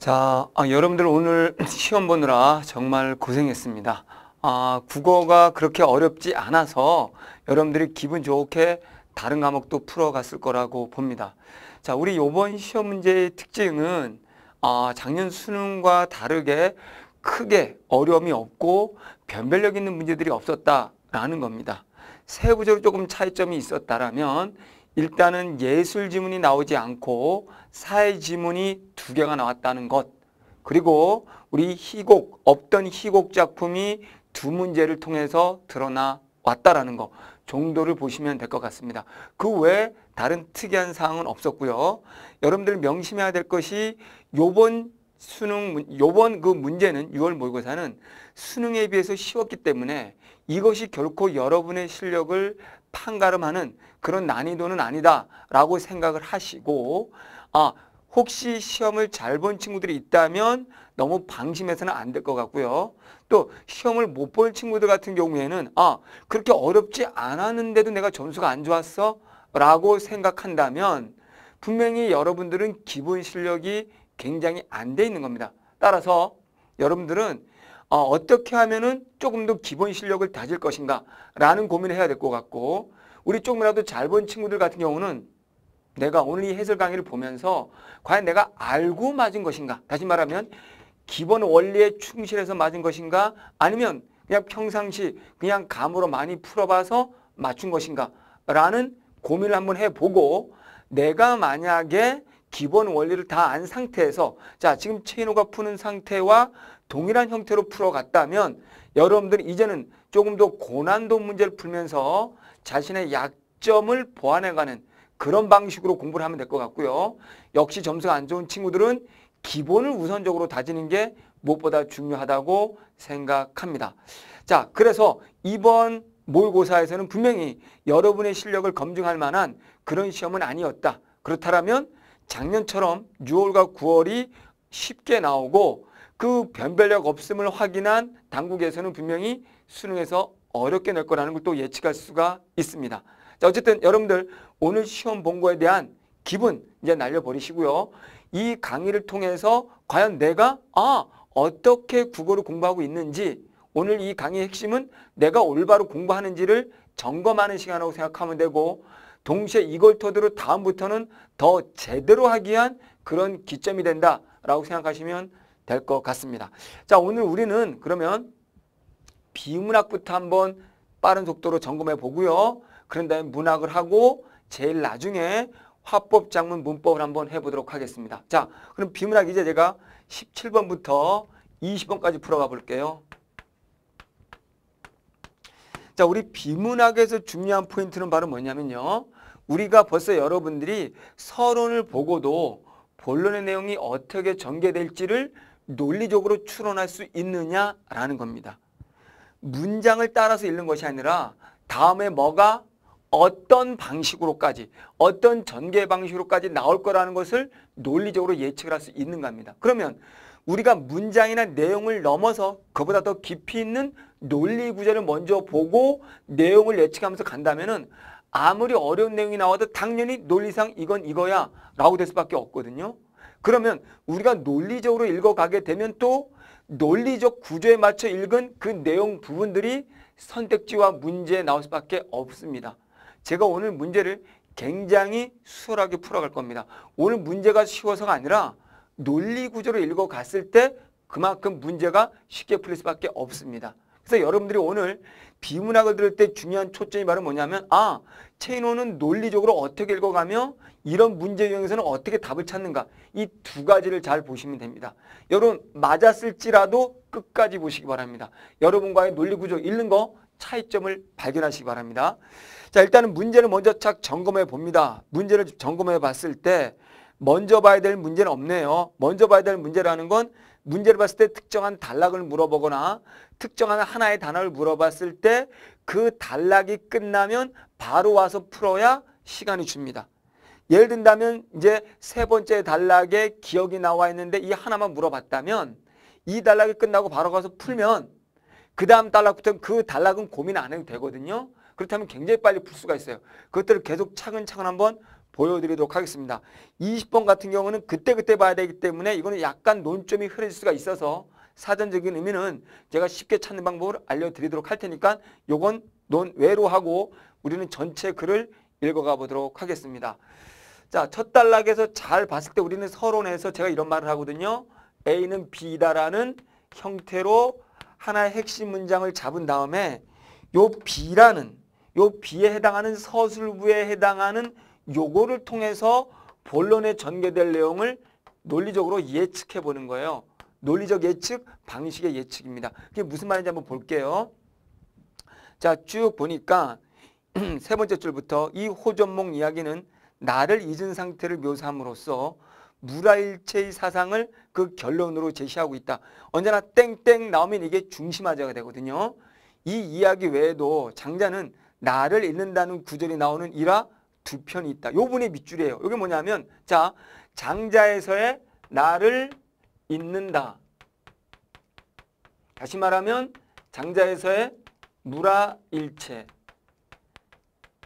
자, 아, 여러분들 오늘 시험 보느라 정말 고생했습니다. 아, 국어가 그렇게 어렵지 않아서 여러분들이 기분 좋게 다른 과목도 풀어갔을 거라고 봅니다. 자, 우리 요번 시험 문제의 특징은 아, 작년 수능과 다르게 크게 어려움이 없고 변별력 있는 문제들이 없었다라는 겁니다. 세부적으로 조금 차이점이 있었다라면 일단은 예술 지문이 나오지 않고 사회 지문이 두 개가 나왔다는 것 그리고 우리 희곡 없던 희곡 작품이 두 문제를 통해서 드러나 왔다라는 것 정도를 보시면 될 것 같습니다. 그 외에 다른 특이한 사항은 없었고요. 여러분들 명심해야 될 것이 요번 수능 요번 그 문제는 6월 모의고사는 수능에 비해서 쉬웠기 때문에 이것이 결코 여러분의 실력을 판가름하는 그런 난이도는 아니다라고 생각을 하시고 아 혹시 시험을 잘 본 친구들이 있다면 너무 방심해서는 안 될 것 같고요. 또 시험을 못 볼 친구들 같은 경우에는 아 그렇게 어렵지 않았는데도 내가 점수가 안 좋았어 라고 생각한다면 분명히 여러분들은 기본 실력이 굉장히 안 돼 있는 겁니다. 따라서 여러분들은 어, 어떻게 하면 은 조금 더 기본 실력을 다질 것인가 라는 고민을 해야 될 것 같고 우리 조금이라도 잘 본 친구들 같은 경우는 내가 오늘 이 해설 강의를 보면서 과연 내가 알고 맞은 것인가? 다시 말하면 기본 원리에 충실해서 맞은 것인가? 아니면 그냥 평상시 그냥 감으로 많이 풀어봐서 맞춘 것인가? 라는 고민을 한번 해보고 내가 만약에 기본 원리를 다 안 상태에서 자 지금 체인호가 푸는 상태와 동일한 형태로 풀어갔다면 여러분들 이제는 조금 더 고난도 문제를 풀면서 자신의 약점을 보완해가는 그런 방식으로 공부를 하면 될 것 같고요. 역시 점수가 안 좋은 친구들은 기본을 우선적으로 다지는 게 무엇보다 중요하다고 생각합니다. 자, 그래서 이번 모의고사에서는 분명히 여러분의 실력을 검증할 만한 그런 시험은 아니었다. 그렇다면 작년처럼 6월과 9월이 쉽게 나오고 그 변별력 없음을 확인한 당국에서는 분명히 수능에서 어렵게 낼 거라는 걸 또 예측할 수가 있습니다. 자, 어쨌든 여러분들 오늘 시험 본 거에 대한 기분 이제 날려버리시고요. 이 강의를 통해서 과연 내가 아 어떻게 국어를 공부하고 있는지 오늘 이 강의의 핵심은 내가 올바로 공부하는지를 점검하는 시간이라고 생각하면 되고 동시에 이걸 터대로 다음부터는 더 제대로 하기 위한 그런 기점이 된다라고 생각하시면 될 것 같습니다. 자 오늘 우리는 그러면 비문학부터 한번 빠른 속도로 점검해 보고요. 그런 다음에 문학을 하고 제일 나중에 화법 작문 문법을 한번 해보도록 하겠습니다. 자 그럼 비문학 이제 제가 17번부터 20번까지 풀어가 볼게요. 자 우리 비문학에서 중요한 포인트는 바로 뭐냐면요. 우리가 벌써 여러분들이 서론을 보고도 본론의 내용이 어떻게 전개될지를 논리적으로 추론할 수 있느냐라는 겁니다. 문장을 따라서 읽는 것이 아니라 다음에 뭐가 어떤 방식으로까지 어떤 전개 방식으로까지 나올 거라는 것을 논리적으로 예측을 할 수 있는 겁니다. 그러면 우리가 문장이나 내용을 넘어서 그보다 더 깊이 있는 논리 구조를 먼저 보고 내용을 예측하면서 간다면은 아무리 어려운 내용이 나와도 당연히 논리상 이건 이거야 라고 될 수밖에 없거든요. 그러면 우리가 논리적으로 읽어가게 되면 또 논리적 구조에 맞춰 읽은 그 내용 부분들이 선택지와 문제에 나올 수밖에 없습니다. 제가 오늘 문제를 굉장히 수월하게 풀어갈 겁니다. 오늘 문제가 쉬워서가 아니라 논리 구조로 읽어갔을 때 그만큼 문제가 쉽게 풀릴 수밖에 없습니다. 그래서 여러분들이 오늘 비문학을 들을 때 중요한 초점이 바로 뭐냐면 아, 체인호는 논리적으로 어떻게 읽어가며 이런 문제 유형에서는 어떻게 답을 찾는가 이 두 가지를 잘 보시면 됩니다. 여러분 맞았을지라도 끝까지 보시기 바랍니다. 여러분과의 논리구조 읽는 거 차이점을 발견하시기 바랍니다. 자 일단은 문제를 먼저 착 점검해 봅니다. 문제를 점검해 봤을 때 먼저 봐야 될 문제는 없네요. 먼저 봐야 될 문제라는 건 문제를 봤을 때 특정한 단락을 물어보거나 특정한 하나의 단어를 물어봤을 때 그 단락이 끝나면 바로 와서 풀어야 시간이 줍니다. 예를 든다면 이제 세 번째 단락에 기억이 나와 있는데 이 하나만 물어봤다면 이 단락이 끝나고 바로 가서 풀면 그 다음 단락부터는 그 단락은 고민 안 해도 되거든요. 그렇다면 굉장히 빨리 풀 수가 있어요. 그것들을 계속 차근차근 한번 보여드리도록 하겠습니다. 20번 같은 경우는 그때그때 봐야 되기 때문에 이거는 약간 논점이 흐려질 수가 있어서 사전적인 의미는 제가 쉽게 찾는 방법을 알려드리도록 할 테니까 요건 논외로 하고 우리는 전체 글을 읽어가 보도록 하겠습니다. 자, 첫 단락에서 잘 봤을 때 우리는 서론에서 제가 이런 말을 하거든요. A는 B다라는 형태로 하나의 핵심 문장을 잡은 다음에 요 B라는 요 B에 해당하는 서술부에 해당하는 요거를 통해서 본론에 전개될 내용을 논리적으로 예측해 보는 거예요. 논리적 예측, 방식의 예측입니다. 그게 무슨 말인지 한번 볼게요. 자, 쭉 보니까 세 번째 줄부터 이 호전몽 이야기는 나를 잊은 상태를 묘사함으로써 무라일체의 사상을 그 결론으로 제시하고 있다. 언제나 땡땡 나오면 이게 중심화제가 되거든요. 이 이야기 외에도 장자는 나를 잃는다는 구절이 나오는 이라 두 편이 있다. 요 분의 밑줄이에요. 이게 뭐냐면 자 장자에서의 나를 잃는다 다시 말하면 장자에서의 무라일체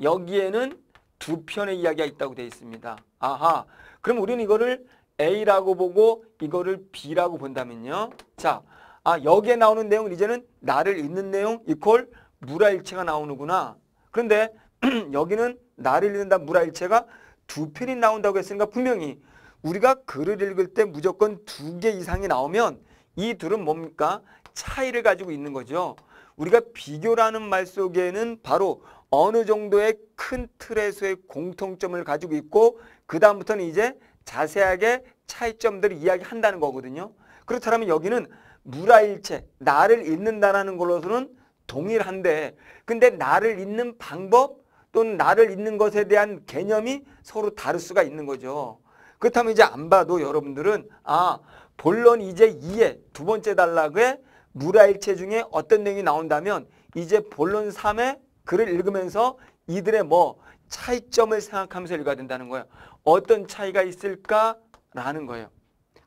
여기에는 두 편의 이야기가 있다고 되어 있습니다. 아하 그럼 우리는 이거를 A라고 보고 이거를 B라고 본다면요. 자, 아 여기에 나오는 내용은 이제는 나를 잊는 내용 이퀄 무라일체가 나오는구나. 그런데 여기는 나를 읽는다 무라일체가 두 편이 나온다고 했으니까 분명히 우리가 글을 읽을 때 무조건 두 개 이상이 나오면 이 둘은 뭡니까? 차이를 가지고 있는 거죠. 우리가 비교라는 말 속에는 바로 어느 정도의 큰 틀에서의 공통점을 가지고 있고 그 다음부터는 이제 자세하게 차이점들을 이야기한다는 거거든요. 그렇다면 여기는 무라일체, 나를 읽는다라는 걸로서는 동일한데 근데 나를 잇는 방법 또는 나를 잇는 것에 대한 개념이 서로 다를 수가 있는 거죠. 그렇다면 이제 안 봐도 여러분들은 아 본론 이제 2에두 번째 단락에 무라일체 중에 어떤 내용이 나온다면 이제 본론 3에 글을 읽으면서 이들의 뭐 차이점을 생각하면서 읽어야 된다는 거예요. 어떤 차이가 있을까라는 거예요.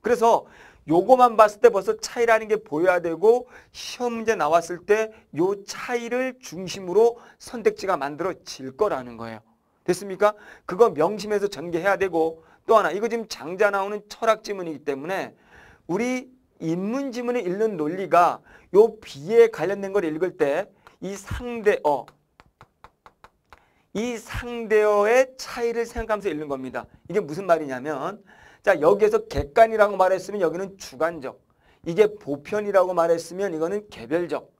그래서 요거만 봤을 때 벌써 차이라는 게 보여야 되고 시험 문제 나왔을 때 요 차이를 중심으로 선택지가 만들어질 거라는 거예요. 됐습니까? 그거 명심해서 전개해야 되고 또 하나 이거 지금 장자 나오는 철학 지문이기 때문에 우리 인문 지문을 읽는 논리가 요 비에 관련된 걸 읽을 때 이 상대어 이 상대어의 차이를 생각하면서 읽는 겁니다. 이게 무슨 말이냐면 자 여기에서 객관이라고 말했으면 여기는 주관적. 이게 보편이라고 말했으면 이거는 개별적.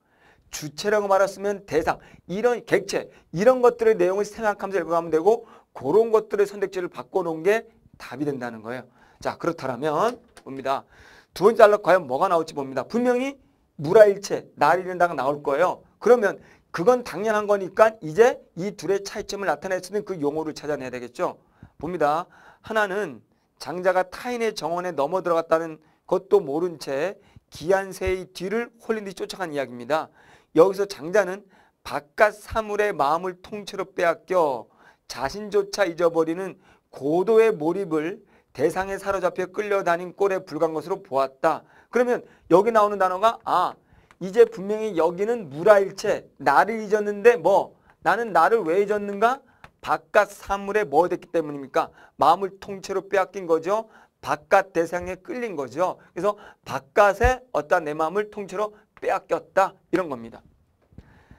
주체라고 말했으면 대상. 이런 객체. 이런 것들의 내용을 생각하면서 읽어가면 되고 그런 것들의 선택지를 바꿔놓은 게 답이 된다는 거예요. 자 그렇다면 봅니다. 두 번째 단락 과연 뭐가 나올지 봅니다. 분명히 무라일체, 날 이른다가 나올 거예요. 그러면 그건 당연한 거니까 이제 이 둘의 차이점을 나타낼 수 있는 그 용어를 찾아내야 되겠죠. 봅니다. 하나는 장자가 타인의 정원에 넘어 들어갔다는 것도 모른 채 기한새의 뒤를 홀린 뒤 쫓아간 이야기입니다. 여기서 장자는 바깥 사물의 마음을 통째로 빼앗겨 자신조차 잊어버리는 고도의 몰입을 대상에 사로잡혀 끌려다닌 꼴에 불과한 것으로 보았다. 그러면 여기 나오는 단어가 아 이제 분명히 여기는 무라일체 나를 잊었는데 뭐 나는 나를 왜 잊었는가 바깥 사물에 뭐가 됐기 때문입니까? 마음을 통째로 빼앗긴 거죠. 바깥 대상에 끌린 거죠. 그래서 바깥에 어떤 내 마음을 통째로 빼앗겼다 이런 겁니다.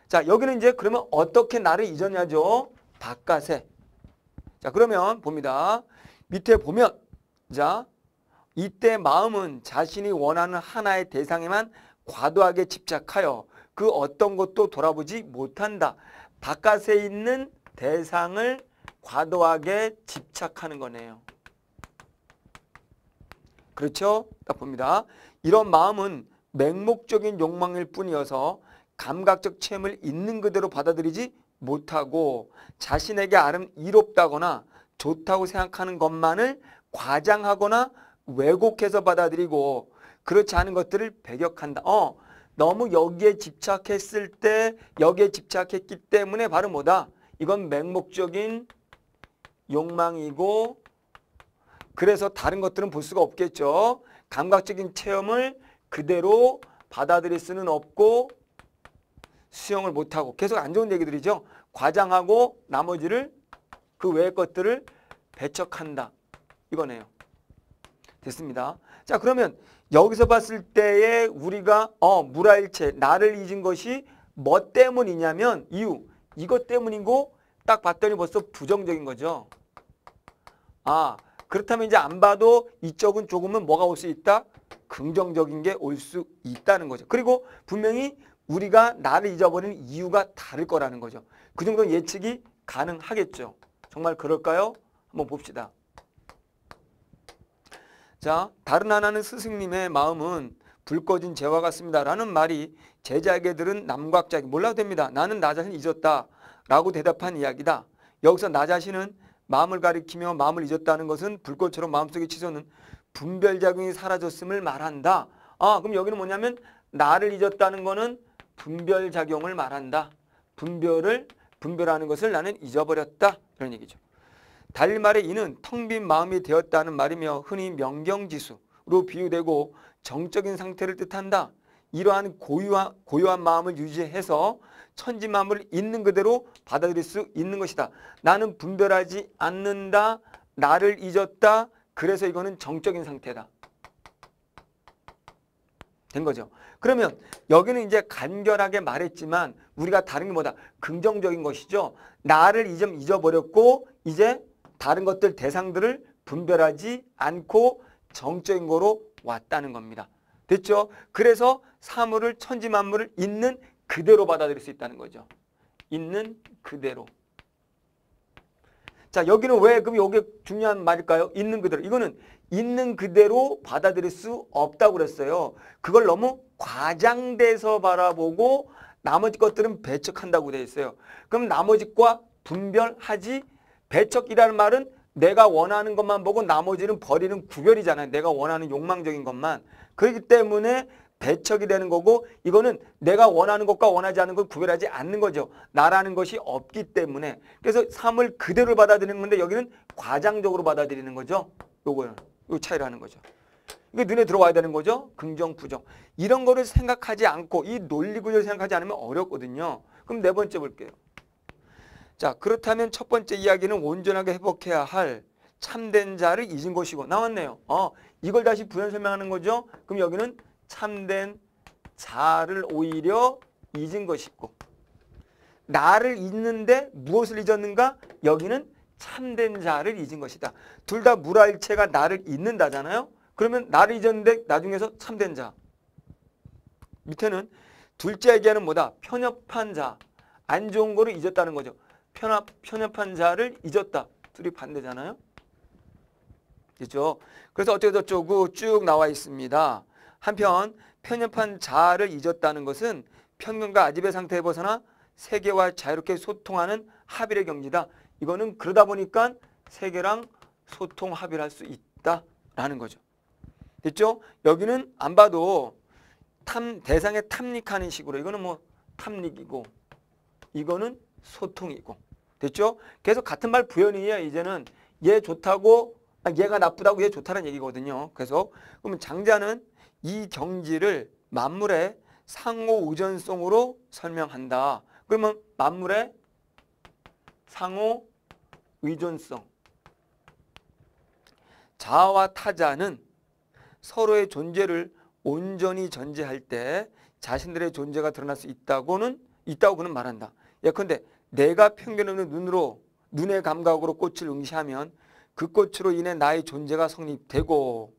자 여기는 이제 그러면 어떻게 나를 잊었냐죠. 바깥에. 자 그러면 봅니다. 밑에 보면 자 이때 마음은 자신이 원하는 하나의 대상에만 과도하게 집착하여 그 어떤 것도 돌아보지 못한다. 바깥에 있는 대상을 과도하게 집착하는 거네요. 그렇죠? 딱 봅니다. 이런 마음은 맹목적인 욕망일 뿐이어서 감각적 체험을 있는 그대로 받아들이지 못하고 자신에게 아름 이롭다거나 좋다고 생각하는 것만을 과장하거나 왜곡해서 받아들이고 그렇지 않은 것들을 배격한다. 어, 너무 여기에 집착했을 때 여기에 집착했기 때문에 바로 뭐다? 이건 맹목적인 욕망이고 그래서 다른 것들은 볼 수가 없겠죠. 감각적인 체험을 그대로 받아들일 수는 없고 수용을 못하고 계속 안 좋은 얘기들이죠. 과장하고 나머지를 그 외의 것들을 배척한다. 이거네요. 됐습니다. 자 그러면 여기서 봤을 때에 우리가 어 무라일체 나를 잊은 것이 뭐 때문이냐면 이유 이것 때문이고 딱 봤더니 벌써 부정적인 거죠. 아 그렇다면 이제 안 봐도 이쪽은 조금은 뭐가 올 수 있다? 긍정적인 게 올 수 있다는 거죠. 그리고 분명히 우리가 나를 잊어버리는 이유가 다를 거라는 거죠. 그정도 예측이 가능하겠죠. 정말 그럴까요? 한번 봅시다. 자, 다른 하나는 스승님의 마음은 불 꺼진 재화 같습니다라는 말이 제자에게들은 남과곽자에게 몰라도 됩니다. 나는 나 자신을 잊었다 라고 대답한 이야기다. 여기서 나 자신은 마음을 가리키며 마음을 잊었다는 것은 불꽃처럼 마음속의 치솟는 분별작용이 사라졌음을 말한다. 아 그럼 여기는 뭐냐면 나를 잊었다는 거는 분별작용을 말한다. 분별을 분별하는 것을 나는 잊어버렸다. 이런 얘기죠. 달리 말해 이는 텅 빈 마음이 되었다는 말이며 흔히 명경지수로 비유되고 정적인 상태를 뜻한다. 이러한 고유한, 고유한 마음을 유지해서 천지 마음을 있는 그대로 받아들일 수 있는 것이다. 나는 분별하지 않는다. 나를 잊었다. 그래서 이거는 정적인 상태다. 된 거죠. 그러면 여기는 이제 간결하게 말했지만 우리가 다른 게 뭐다? 긍정적인 것이죠. 나를 잊음 잊어버렸고 이제 다른 것들 대상들을 분별하지 않고 정적인 거로 왔다는 겁니다. 됐죠? 그래서 사물을 천지 만물을 있는 그대로 받아들일 수 있다는 거죠. 있는 그대로. 자 여기는 왜 그럼 여기 중요한 말일까요? 있는 그대로. 이거는 있는 그대로 받아들일 수 없다고 그랬어요. 그걸 너무 과장돼서 바라보고 나머지 것들은 배척한다고 되어 있어요. 그럼 나머지 과 분별하지 배척이라는 말은 내가 원하는 것만 보고 나머지는 버리는 구별이잖아요. 내가 원하는 욕망적인 것만. 그렇기 때문에 배척이 되는 거고 이거는 내가 원하는 것과 원하지 않은걸 구별하지 않는 거죠. 나라는 것이 없기 때문에 그래서 삶을 그대로 받아들이는 건데 여기는 과장적으로 받아들이는 거죠. 요거는 요 차이를 하는 거죠. 이게 눈에 들어와야 되는 거죠. 긍정, 부정. 이런 거를 생각하지 않고 이 논리 구조를 생각하지 않으면 어렵거든요. 그럼 네 번째 볼게요. 자 그렇다면 첫 번째 이야기는 온전하게 회복해야 할 참된 자를 잊은 것이고 나왔네요. 어, 이걸 다시 부연 설명하는 거죠. 그럼 여기는 참된 자를 오히려 잊은 것이고 나를 잊는데 무엇을 잊었는가? 여기는 참된 자를 잊은 것이다. 둘 다 물알체가 나를 잊는다잖아요. 그러면 나를 잊었는데 나중에서 참된 자. 밑에는 둘째기게는 뭐다? 편협한 자. 안 좋은 거를 잊었다는 거죠. 편협, 편협한 자를 잊었다. 둘이 반대잖아요. 됐죠 그래서 어떻게 저쪽으쭉 나와 있습니다. 한편 편협한 자아를 잊었다는 것은 편견과 아집의 상태에 벗어나 세계와 자유롭게 소통하는 합의의 경지다. 이거는 그러다 보니까 세계랑 소통 합의를 할 수 있다라는 거죠. 됐죠? 여기는 안 봐도 탐, 대상에 탐닉하는 식으로 이거는 뭐 탐닉이고 이거는 소통이고 됐죠? 계속 같은 말 부연이에요. 이제는 얘 좋다고 얘가 나쁘다고 얘 좋다는 얘기거든요. 그래서 그러면 장자는 이 경지를 만물의 상호 의존성으로 설명한다. 그러면 만물의 상호 의존성. 자와 타자는 서로의 존재를 온전히 전제할 때 자신들의 존재가 드러날 수 있다고는 있다고는 말한다. 예컨대 내가 편견없는 눈으로 눈의 감각으로 꽃을 응시하면 그 꽃으로 인해 나의 존재가 성립되고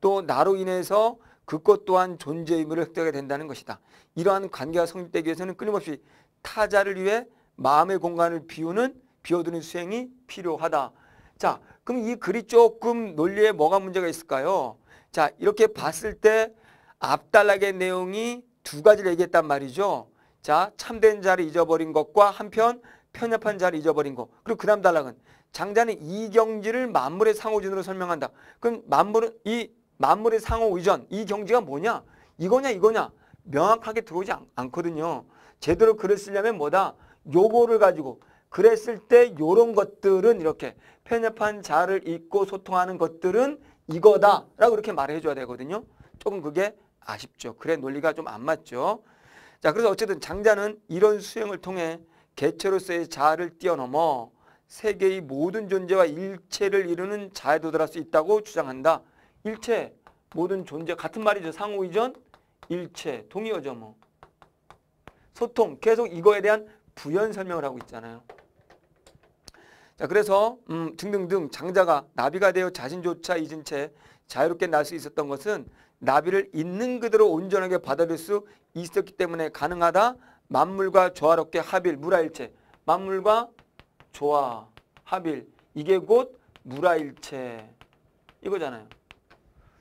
또 나로 인해서 그 꽃 또한 존재의 의미를 획득하게 된다는 것이다. 이러한 관계가 성립되기 위해서는 끊임없이 타자를 위해 마음의 공간을 비우는 비워두는 수행이 필요하다. 자, 그럼 이 글이 조금 논리에 뭐가 문제가 있을까요? 자, 이렇게 봤을 때 앞달락의 내용이 두 가지를 얘기했단 말이죠. 자, 참된 자를 잊어버린 것과 한편 편협한 자를 잊어버린 것. 그리고 그 다음 달락은 장자는 이경지를 만물의 상호진으로 설명한다. 그럼 만물은 이 만물의 상호 의전, 이 경지가 뭐냐? 이거냐 이거냐? 명확하게 들어오지 않, 거든요 제대로 글을 쓰려면 뭐다? 요거를 가지고 그랬을 때 요런 것들은 이렇게 편협한 자를 읽고 소통하는 것들은 이거다 라고 이렇게 말해 줘야 되거든요. 조금 그게 아쉽죠. 그래 논리가 좀 안 맞죠. 자 그래서 어쨌든 장자는 이런 수행을 통해 개체로서의 자를 뛰어넘어 세계의 모든 존재와 일체를 이루는 자에 도달할 수 있다고 주장한다. 일체, 모든 존재, 같은 말이죠. 상호 이전, 일체, 동의어죠. 뭐. 소통, 계속 이거에 대한 부연 설명을 하고 있잖아요. 자, 그래서 음, 등등등 장자가 나비가 되어 자신조차 잊은 채 자유롭게 날 수 있었던 것은 나비를 있는 그대로 온전하게 받아들일 수 있었기 때문에 가능하다. 만물과 조화롭게 합일, 무라일체. 만물과 조화, 합일 이게 곧 무라일체 이거잖아요.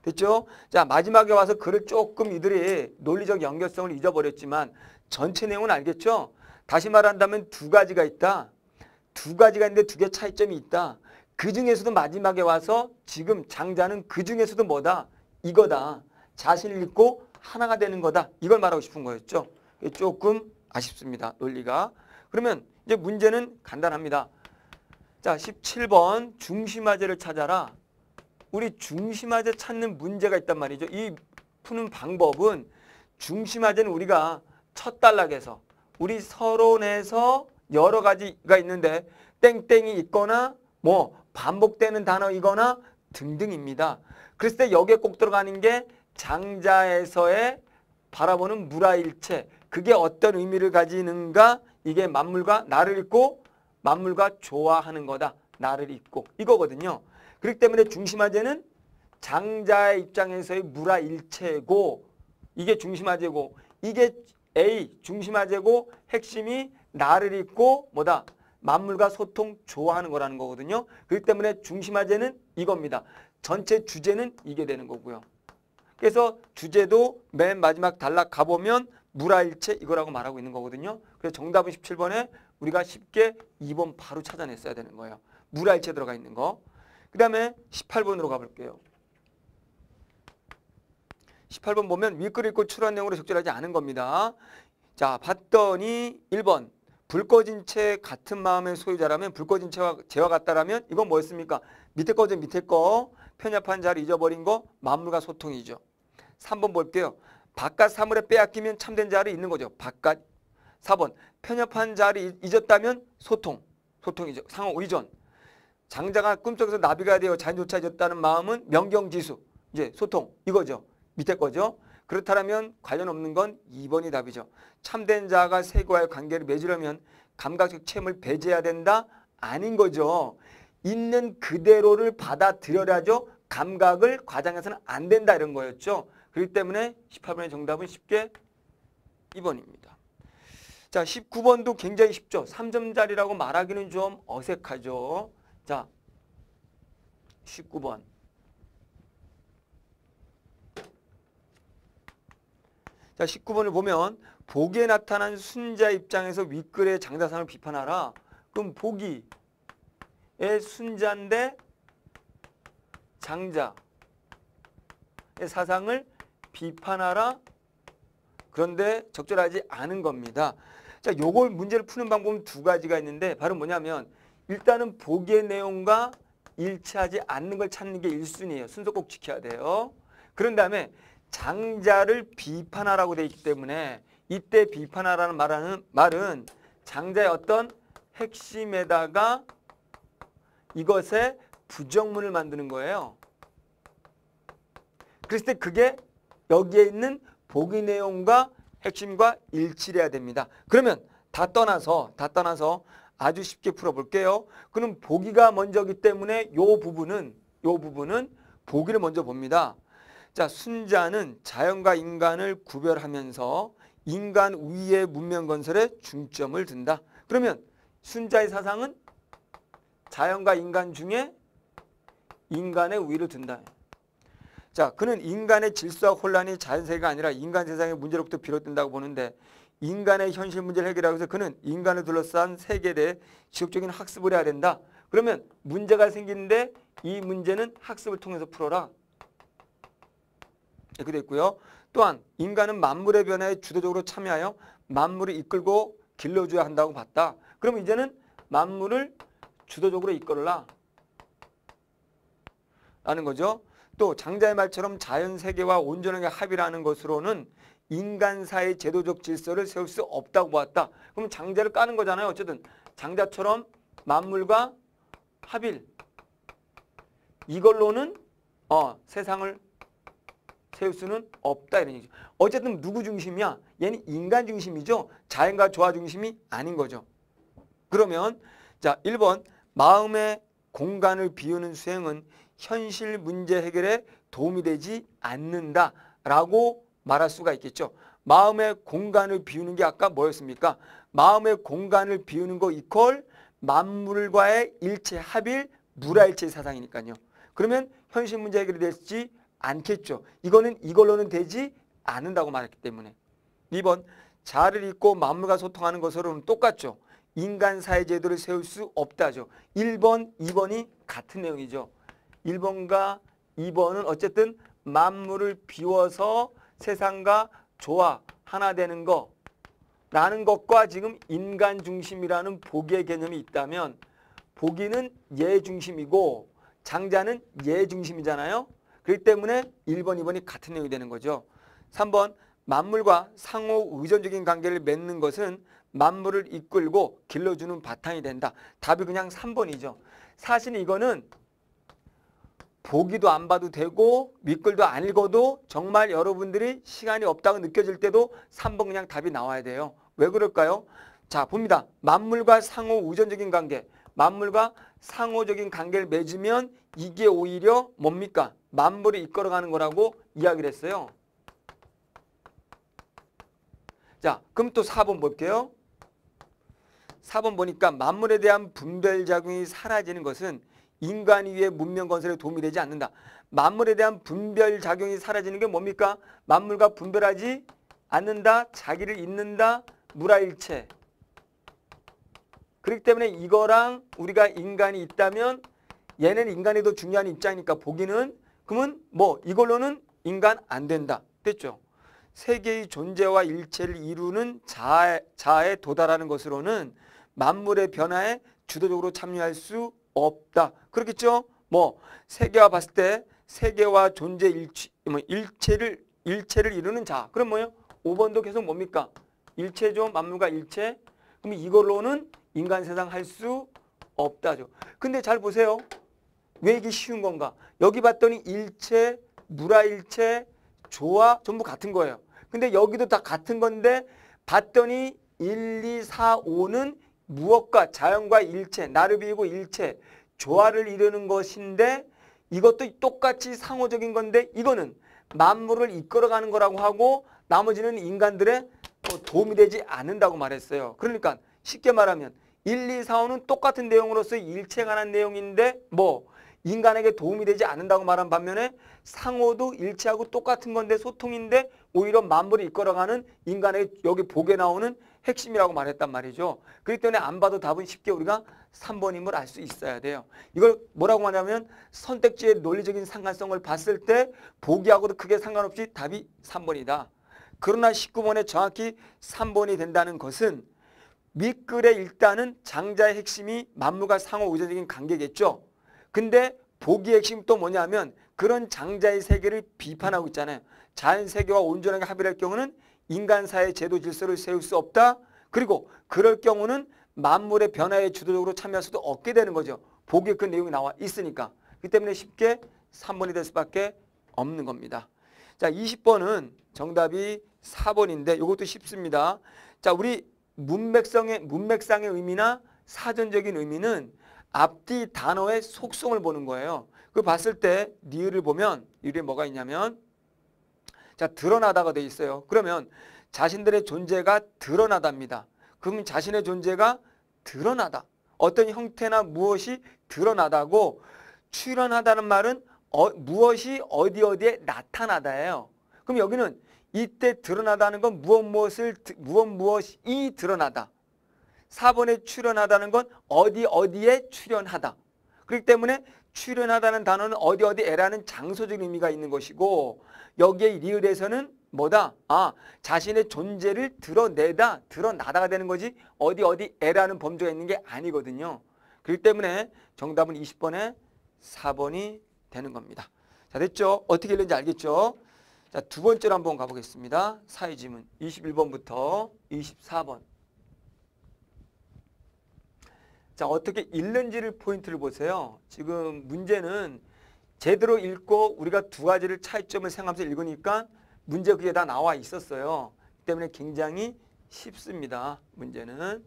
됐죠? 자 마지막에 와서 글을 조금 이들이 논리적 연결성을 잊어버렸지만 전체 내용은 알겠죠? 다시 말한다면 두 가지가 있다. 두 가지가 있는데 두 개 차이점이 있다. 그 중에서도 마지막에 와서 지금 장자는 그 중에서도 뭐다? 이거다. 자신을 잃고 하나가 되는 거다. 이걸 말하고 싶은 거였죠. 조금 아쉽습니다. 논리가. 그러면 이제 문제는 간단합니다. 자, 17번 중심화제를 찾아라. 우리 중심화제 찾는 문제가 있단 말이죠. 이 푸는 방법은 중심화제는 우리가 첫 단락에서 우리 서론에서 여러 가지가 있는데 땡땡이 있거나 뭐 반복되는 단어이거나 등등입니다. 그랬을 때 여기에 꼭 들어가는 게 장자에서의 바라보는 무라일체 그게 어떤 의미를 가지는가 이게 만물과 나를 잊고 만물과 조화하는 거다. 나를 잊고 이거거든요. 그렇기 때문에 중심화제는 장자의 입장에서의 무라일체고 이게 중심화제고 이게 A 중심화제고 핵심이 나를 잊고 뭐다 만물과 소통 좋아하는 거라는 거거든요. 그렇기 때문에 중심화제는 이겁니다. 전체 주제는 이게 되는 거고요. 그래서 주제도 맨 마지막 단락 가보면 물라일체 이거라고 말하고 있는 거거든요. 그래서 정답은 17번에 우리가 쉽게 2번 바로 찾아냈어야 되는 거예요. 무라체 들어가 있는 거. 그 다음에 18번으로 가볼게요. 18번 보면 윗글 읽고 출한 내용으로 적절하지 않은 겁니다. 자 봤더니 1번 불 꺼진 채 같은 마음의 소유자라면 불 꺼진 채와 재와 같다라면 이건 뭐였습니까? 밑에 거죠 밑에 거 편협한 자를 잊어버린 거 만물과 소통이죠. 3번 볼게요. 바깥 사물에 빼앗기면 참된 자리 있는 거죠. 바깥. 4번 편협한 자리 잊었다면 소통. 소통이죠. 상호 의존. 장자가 꿈속에서 나비가 되어 자연조차 잊었다는 마음은 명경지수. 이제 소통. 이거죠. 밑에 거죠. 그렇다면 관련 없는 건 2번이 답이죠. 참된 자가 세고와의 관계를 맺으려면 감각적 체험을 배제해야 된다? 아닌 거죠. 있는 그대로를 받아들여야죠. 감각을 과장해서는 안 된다 이런 거였죠. 그렇기 때문에 18번의 정답은 쉽게 2번입니다. 자, 19번도 굉장히 쉽죠. 3점짜리라고 말하기는 좀 어색하죠. 자, 19번. 자, 19번을 보면 복에 나타난 순자 입장에서 윗글의 장자상을 비판하라. 그럼 복이의 순자인데 장자의 사상을 비판하라. 그런데 적절하지 않은 겁니다. 자, 요걸 문제를 푸는 방법은 두 가지가 있는데 바로 뭐냐면 일단은 보기의 내용과 일치하지 않는 걸 찾는 게 1순위예요. 순서 꼭 지켜야 돼요. 그런 다음에 장자를 비판하라고 되어 있기 때문에 이때 비판하라는 말하는 말은 장자의 어떤 핵심에다가 이것에 부정문을 만드는 거예요. 그랬을 때 그게 여기에 있는 보기 내용과 핵심과 일치해야 됩니다. 그러면 다 떠나서 다 떠나서 아주 쉽게 풀어볼게요. 그럼 보기가 먼저기 때문에 요 부분은 요 부분은 보기를 먼저 봅니다. 자 순자는 자연과 인간을 구별하면서 인간 위의 문명 건설에 중점을 둔다. 그러면 순자의 사상은 자연과 인간 중에 인간의 위를 둔다. 자, 그는 인간의 질서와 혼란이 자연세계가 아니라 인간 세상의 문제로부터 비롯된다고 보는데 인간의 현실 문제를 해결하기 위해서 그는 인간을 둘러싼 세계에 대해 지속적인 학습을 해야 된다. 그러면 문제가 생기는데 이 문제는 학습을 통해서 풀어라. 이렇게 됐고요. 또한 인간은 만물의 변화에 주도적으로 참여하여 만물을 이끌고 길러줘야 한다고 봤다. 그럼 이제는 만물을 주도적으로 이끌라 어 라는 거죠. 또 장자의 말처럼 자연 세계와 온전하게 합의라는 것으로는 인간사의 제도적 질서를 세울 수 없다고 보았다. 그럼 장자를 까는 거잖아요. 어쨌든 장자처럼 만물과 합일 이걸로는 어, 세상을 세울 수는 없다 이런 얘기죠. 어쨌든 누구 중심이야? 얘는 인간 중심이죠. 자연과 조화 중심이 아닌 거죠. 그러면 자 1번 마음의 공간을 비우는 수행은 현실 문제 해결에 도움이 되지 않는다라고 말할 수가 있겠죠. 마음의 공간을 비우는 게 아까 뭐였습니까? 마음의 공간을 비우는 거 이퀄 만물과의 일체 합일 무라일체 사상이니까요. 그러면 현실 문제 해결이 되지 않겠죠. 이거는 이걸로는 되지 않는다고 말했기 때문에. 2번 자아를 잊고 만물과 소통하는 것으로는 똑같죠. 인간 사회 제도를 세울 수 없다죠. 1번, 2번이 같은 내용이죠. 1번과 2번은 어쨌든 만물을 비워서 세상과 조화 하나 되는 거 라는 것과 지금 인간 중심이라는 보기의 개념이 있다면 보기는예 중심이고 장자는 예 중심이잖아요. 그렇기 때문에 1번, 2번이 같은 내용이 되는 거죠. 3번 만물과 상호 의존적인 관계를 맺는 것은 만물을 이끌고 길러주는 바탕이 된다. 답이 그냥 3번이죠. 사실 이거는 보기도 안 봐도 되고 윗글도 안 읽어도 정말 여러분들이 시간이 없다고 느껴질 때도 3번 그냥 답이 나와야 돼요. 왜 그럴까요? 자 봅니다. 만물과 상호 우전적인 관계 만물과 상호적인 관계를 맺으면 이게 오히려 뭡니까? 만물을 이끌어가는 거라고 이야기를 했어요. 자 그럼 또 4번 볼게요. 4번 보니까 만물에 대한 분별작용이 사라지는 것은 인간 위에 문명 건설에 도움이 되지 않는다. 만물에 대한 분별 작용이 사라지는 게 뭡니까? 만물과 분별하지 않는다. 자기를 잊는다. 무라일체. 그렇기 때문에 이거랑 우리가 인간이 있다면 얘는 인간이 더 중요한 입장이니까 보기는 그러면 뭐 이걸로는 인간 안 된다. 됐죠? 세계의 존재와 일체를 이루는 자아에, 자아에 도달하는 것으로는 만물의 변화에 주도적으로 참여할 수 없다. 그렇겠죠? 뭐 세계와 봤을 때 세계와 존재 일치, 뭐 일체를 일체를 이루는 자. 그럼 뭐예요? 5번도 계속 뭡니까? 일체죠. 만물과 일체. 그럼 이걸로는 인간 세상 할 수 없다죠. 근데 잘 보세요. 왜 이게 쉬운 건가? 여기 봤더니 일체, 무라일체, 조화 전부 같은 거예요. 근데 여기도 다 같은 건데 봤더니 1, 2, 4, 5는 무엇과 자연과 일체, 나를 비우고 일체, 조화를 이루는 것인데 이것도 똑같이 상호적인 건데 이거는 만물을 이끌어가는 거라고 하고 나머지는 인간들의 뭐 도움이 되지 않는다고 말했어요. 그러니까 쉽게 말하면 1, 2, 4, 5는 똑같은 내용으로서 일체관한 내용인데 뭐 인간에게 도움이 되지 않는다고 말한 반면에 상호도 일체하고 똑같은 건데 소통인데 오히려 만물을 이끌어가는 인간의 여기 보게 나오는 핵심이라고 말했단 말이죠. 그렇기 때문에 안 봐도 답은 쉽게 우리가 3번임을 알 수 있어야 돼요. 이걸 뭐라고 하냐면 선택지의 논리적인 상관성을 봤을 때 보기하고도 크게 상관없이 답이 3번이다. 그러나 19번에 정확히 3번이 된다는 것은 밑글에 일단은 장자의 핵심이 만무가 상호 우선적인 관계겠죠. 근데 보기의 핵심 또 뭐냐면 그런 장자의 세계를 비판하고 있잖아요. 자연 세계와 온전하게 합의할 경우는 인간사회 제도 질서를 세울 수 없다. 그리고 그럴 경우는 만물의 변화에 주도적으로 참여할 수도 없게 되는 거죠. 보기에 그 내용이 나와 있으니까. 그 때문에 쉽게 3번이 될 수밖에 없는 겁니다. 자, 20번은 정답이 4번인데 이것도 쉽습니다. 자, 우리 문맥성의 문맥상의 의미나 사전적인 의미는 앞뒤 단어의 속성을 보는 거예요. 그 봤을 때 니을을 보면 이게 뭐가 있냐면 자, 드러나다가 돼 있어요. 그러면 자신들의 존재가 드러나답니다. 그러면 자신의 존재가 드러나다. 어떤 형태나 무엇이 드러나다고 출현하다는 말은 어, 무엇이 어디 어디에 나타나다예요. 그럼 여기는 이때 드러나다는 건 무엇 무엇을 무엇 무엇이 드러나다. 4번에 출현하다는 건 어디 어디에 출현하다. 그렇기 때문에 출현하다는 단어는 어디 어디에라는 장소적 의미가 있는 것이고 여기에 리을에서는 뭐다? 아, 자신의 존재를 드러내다, 드러나다가 되는 거지 어디 어디 에라는 범주가 있는 게 아니거든요. 그렇기 때문에 정답은 20번에 4번이 되는 겁니다. 자, 됐죠? 어떻게 읽는지 알겠죠? 자, 두 번째로 한번 가보겠습니다. 사회 지문 21번부터 24번. 자, 어떻게 읽는지를 포인트를 보세요. 지금 문제는 제대로 읽고 우리가 두 가지를 차이점을 생각하면서 읽으니까 문제 그게 다 나와 있었어요. 그 때문에 굉장히 쉽습니다. 문제는.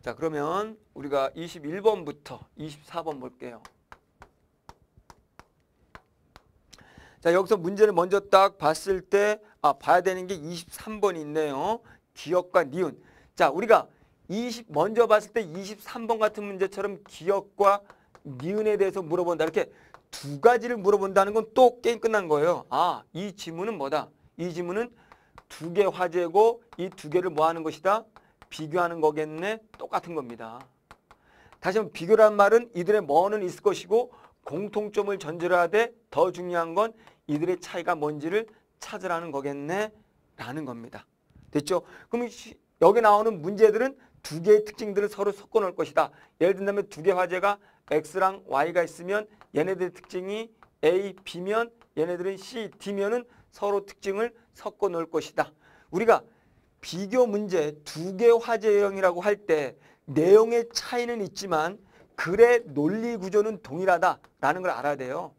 자 그러면 우리가 21번부터 24번 볼게요. 자 여기서 문제를 먼저 딱 봤을 때 아, 봐야 되는 게 23번이 있네요. 기억과 니은. 자 우리가 20 먼저 봤을 때 23번 같은 문제처럼 기억과 니은에 대해서 물어본다. 이렇게 두 가지를 물어본다는 건 또 게임 끝난 거예요. 아, 이 지문은 뭐다? 이 지문은 두 개 화제고 이 두 개를 뭐 하는 것이다? 비교하는 거겠네. 똑같은 겁니다. 다시 한번 비교란 말은 이들의 뭐는 있을 것이고 공통점을 전제하되 로더 중요한 건 이들의 차이가 뭔지를 찾으라는 거겠네. 라는 겁니다. 됐죠? 그럼 여기 나오는 문제들은 두 개의 특징들을 서로 섞어 놓을 것이다. 예를 든다면 두 개 화제가 X랑 Y가 있으면 얘네들의 특징이 A, B면 얘네들은 C, D면은 서로 특징을 섞어 놓을 것이다. 우리가 비교 문제 두 개 화제형이라고 할 때 내용의 차이는 있지만 글의 논리 구조는 동일하다라는 걸 알아야 돼요.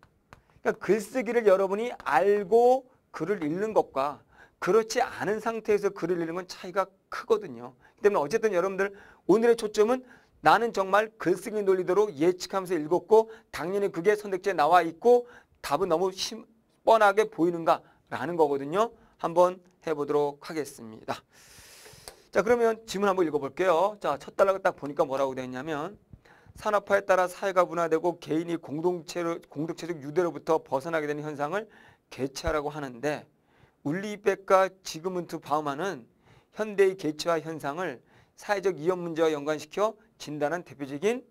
그러니까 글쓰기를 여러분이 알고 글을 읽는 것과 그렇지 않은 상태에서 글을 읽는 건 차이가 크거든요. 때문에 어쨌든 여러분들 오늘의 초점은 나는 정말 글쓰기 논리대로 예측하면서 읽었고 당연히 그게 선택지에 나와 있고 답은 너무 심, 뻔하게 보이는가라는 거거든요. 한번 해보도록 하겠습니다. 자 그러면 질문 한번 읽어볼게요. 자첫 단락을 딱 보니까 뭐라고 되어 냐면 산업화에 따라 사회가 분화되고 개인이 공동체로, 공동체적 유대로부터 벗어나게 되는 현상을 개체화라고 하는데 울리백과 지그문트 바우만은 현대의 개체화 현상을 사회적 이념 문제와 연관시켜 진단한 대표적인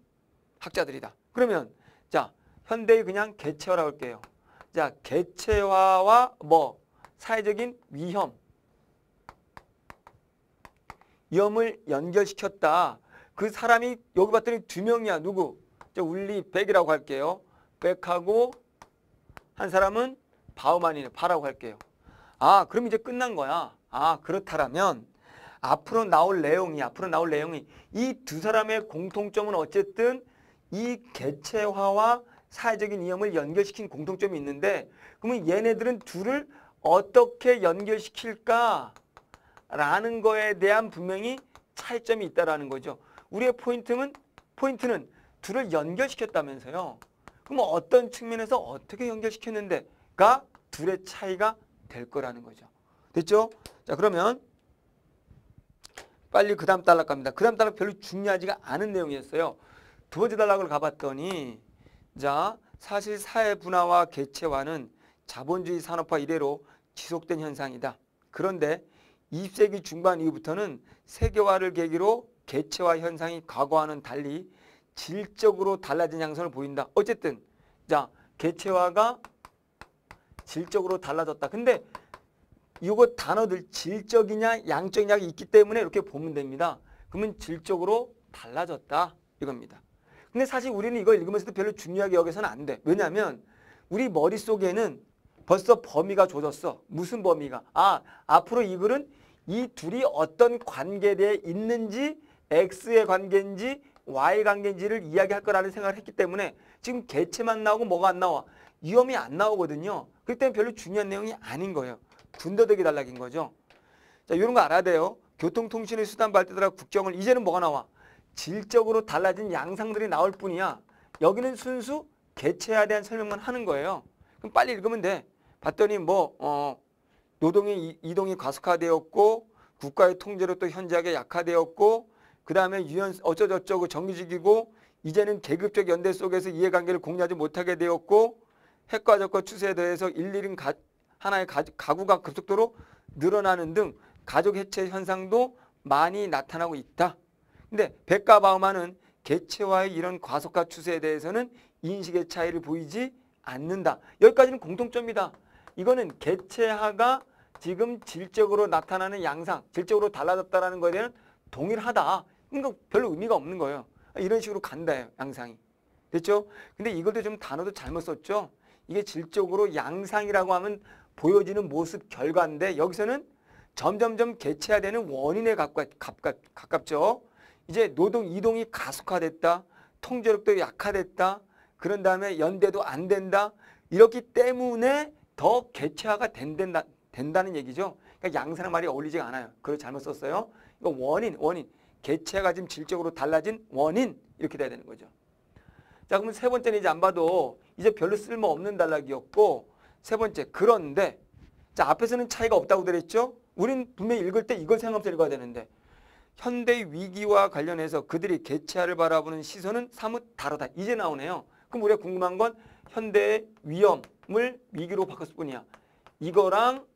학자들이다. 그러면 자 현대의 그냥 개체화라고 할게요. 자 개체화와 뭐 사회적인 위험 위험을 연결시켰다. 그 사람이 여기 봤더니 두 명이야. 누구? 자, 울리 백이라고 할게요. 백하고 한 사람은 바우만이네. 바라고 할게요. 아 그럼 이제 끝난 거야. 아 그렇다라면 앞으로 나올 내용이 앞으로 나올 내용이 이 두 사람의 공통점은 어쨌든 이 개체화와 사회적인 위험을 연결시킨 공통점이 있는데 그러면 얘네들은 둘을 어떻게 연결시킬까라는 거에 대한 분명히 차이점이 있다라는 거죠. 우리의 포인트는 포인트는 둘을 연결시켰다면서요. 그럼 어떤 측면에서 어떻게 연결시켰는데가 둘의 차이가 될 거라는 거죠. 됐죠? 자 그러면 빨리 그 다음 단락 갑니다. 그 다음 단락 별로 중요하지가 않은 내용이었어요. 두 번째 단락을 가봤더니 자 사실 사회 분화와 개체화는 자본주의 산업화 이래로 지속된 현상이다. 그런데 20세기 중반 이후부터는 세계화를 계기로 개체화 현상이 과거와는 달리 질적으로 달라진 양상을 보인다. 어쨌든 자 개체화가 질적으로 달라졌다. 근데 이거 단어들 질적이냐 양적이냐 있기 때문에 이렇게 보면 됩니다. 그러면 질적으로 달라졌다 이겁니다. 근데 사실 우리는 이거 읽으면서도 별로 중요하게 여기서는 안 돼. 왜냐하면 우리 머릿속에는 벌써 범위가 조졌어. 무슨 범위가? 아, 앞으로 이 글은 이 둘이 어떤 관계에 있는지 X의 관계인지 Y 관계인지를 이야기할 거라는 생각을 했기 때문에 지금 개체만 나오고 뭐가 안 나와? 위험이 안 나오거든요. 그때는 별로 중요한 내용이 아닌 거예요. 군더더기 단락인 거죠. 자, 이런 거 알아야 돼요. 교통통신의 수단 발달라 국경을 이제는 뭐가 나와? 질적으로 달라진 양상들이 나올 뿐이야. 여기는 순수 개체에 대한 설명만 하는 거예요. 그럼 빨리 읽으면 돼. 봤더니 뭐 어, 노동의 이동이 과속화되었고 국가의 통제로 또 현저하게 약화되었고 그 다음에 유연 어쩌저쩌고 정규직이고 이제는 계급적 연대 속에서 이해관계를 공유하지 못하게 되었고 핵과 적과 추세에 대해서 일일이 가, 하나의 가, 가구가 급속도로 늘어나는 등 가족 해체 현상도 많이 나타나고 있다. 근데 백과 바우만은 개체와의 이런 과속화 추세에 대해서는 인식의 차이를 보이지 않는다. 여기까지는 공통점이다. 이거는 개체화가 지금 질적으로 나타나는 양상, 질적으로 달라졌다는 라 거에 대한 동일하다. 그러니까 별로 의미가 없는 거예요. 이런 식으로 간다 요 양상이. 됐죠? 근데 이것도 좀 단어도 잘못 썼죠? 이게 질적으로 양상이라고 하면 보여지는 모습 결과인데 여기서는 점점점 개체화되는 원인에 가깝, 가깝, 가깝죠. 이제 노동 이동이 가속화됐다. 통제력도 약화됐다. 그런 다음에 연대도 안 된다. 이렇기 때문에 더 개체화가 된다, 된다는 얘기죠. 그러니까 양산의 말이 어울리지가 않아요. 그걸 잘못 썼어요. 이거 원인, 원인. 개체가 화 지금 질적으로 달라진 원인 이렇게 돼야 되는 거죠. 자, 그러면 세 번째는 이제 안 봐도 이제 별로 쓸모없는 단락이었고 세 번째 그런데 자 앞에서는 차이가 없다고 그랬죠. 우린 분명히 읽을 때 이걸 생각하면서 읽어야 되는데 현대의 위기와 관련해서 그들이 개체화를 바라보는 시선은 사뭇 다르다. 이제 나오네요. 그럼 우리가 궁금한 건 현대의 위험을 위기로 바꿨을 뿐이야. 이거랑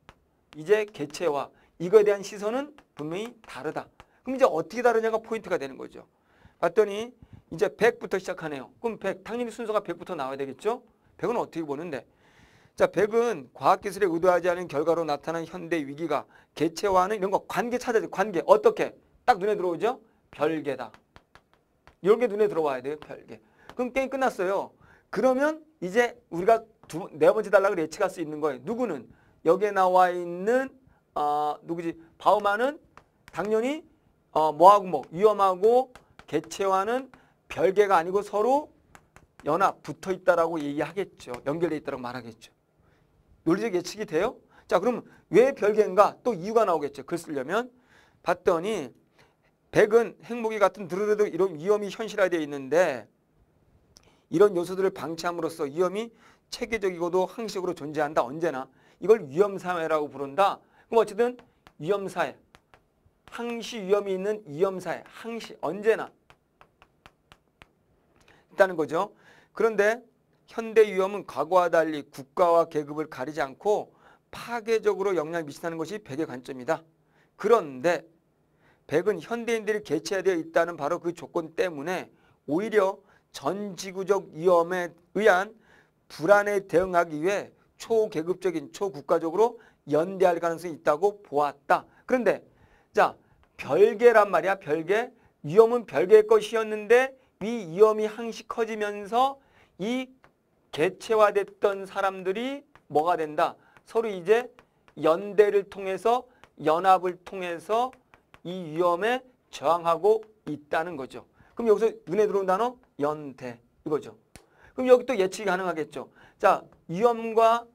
이제 개체화 이거에 대한 시선은 분명히 다르다. 그럼 이제 어떻게 다르냐가 포인트가 되는 거죠. 봤더니 이제 100부터 시작하네요. 그럼 100, 당연히 순서가 100부터 나와야 되겠죠? 100은 어떻게 보는데? 자, 100은 과학기술에 의도하지 않은 결과로 나타난 현대 위기가 개체화하는 이런 거 관계 찾아야 돼. 관계. 어떻게? 딱 눈에 들어오죠? 별개다. 이런 게 눈에 들어와야 돼요. 별개. 그럼 게임 끝났어요. 그러면 이제 우리가 두, 네 번째 단락을 예측할 수 있는 거예요. 누구는? 여기에 나와 있는 어, 누구지? 바우만은 당연히 어, 뭐하고 뭐 위험하고 개체화는 별개가 아니고 서로 연합 붙어 있다라고 얘기하겠죠. 연결돼 있다고 말하겠죠. 논리적 예측이 돼요? 자, 그럼 왜 별개인가? 또 이유가 나오겠죠. 글 쓰려면 봤더니 백은 행복이 같은 드르르드 이런 위험이 현실화되어 있는데 이런 요소들을 방치함으로써 위험이 체계적이고도 항시적으로 존재한다. 언제나. 이걸 위험사회라고 부른다. 그럼 어쨌든 위험사회. 항시 위험이 있는 위험사회. 항시 언제나 있다는 거죠. 그런데 현대 위험은 과거와 달리 국가와 계급을 가리지 않고 파괴적으로 영향을 미친다는 것이 백의 관점이다. 그런데 백은 현대인들이 개체화되어 있다는 바로 그 조건 때문에 오히려 전 지구적 위험에 의한 불안에 대응하기 위해 초계급적인 초국가적으로 연대할 가능성이 있다고 보았다. 그런데 자 별개란 말이야 별개 위험은 별개의 것이었는데 위험이 항시 커지면서 이 개체화됐던 사람들이 뭐가 된다? 서로 이제 연대를 통해서 연합을 통해서 이 위험에 저항하고 있다는 거죠. 그럼 여기서 눈에 들어온 단어 연대 이거죠. 그럼 여기 또 예측이 가능하겠죠. 자, 위험과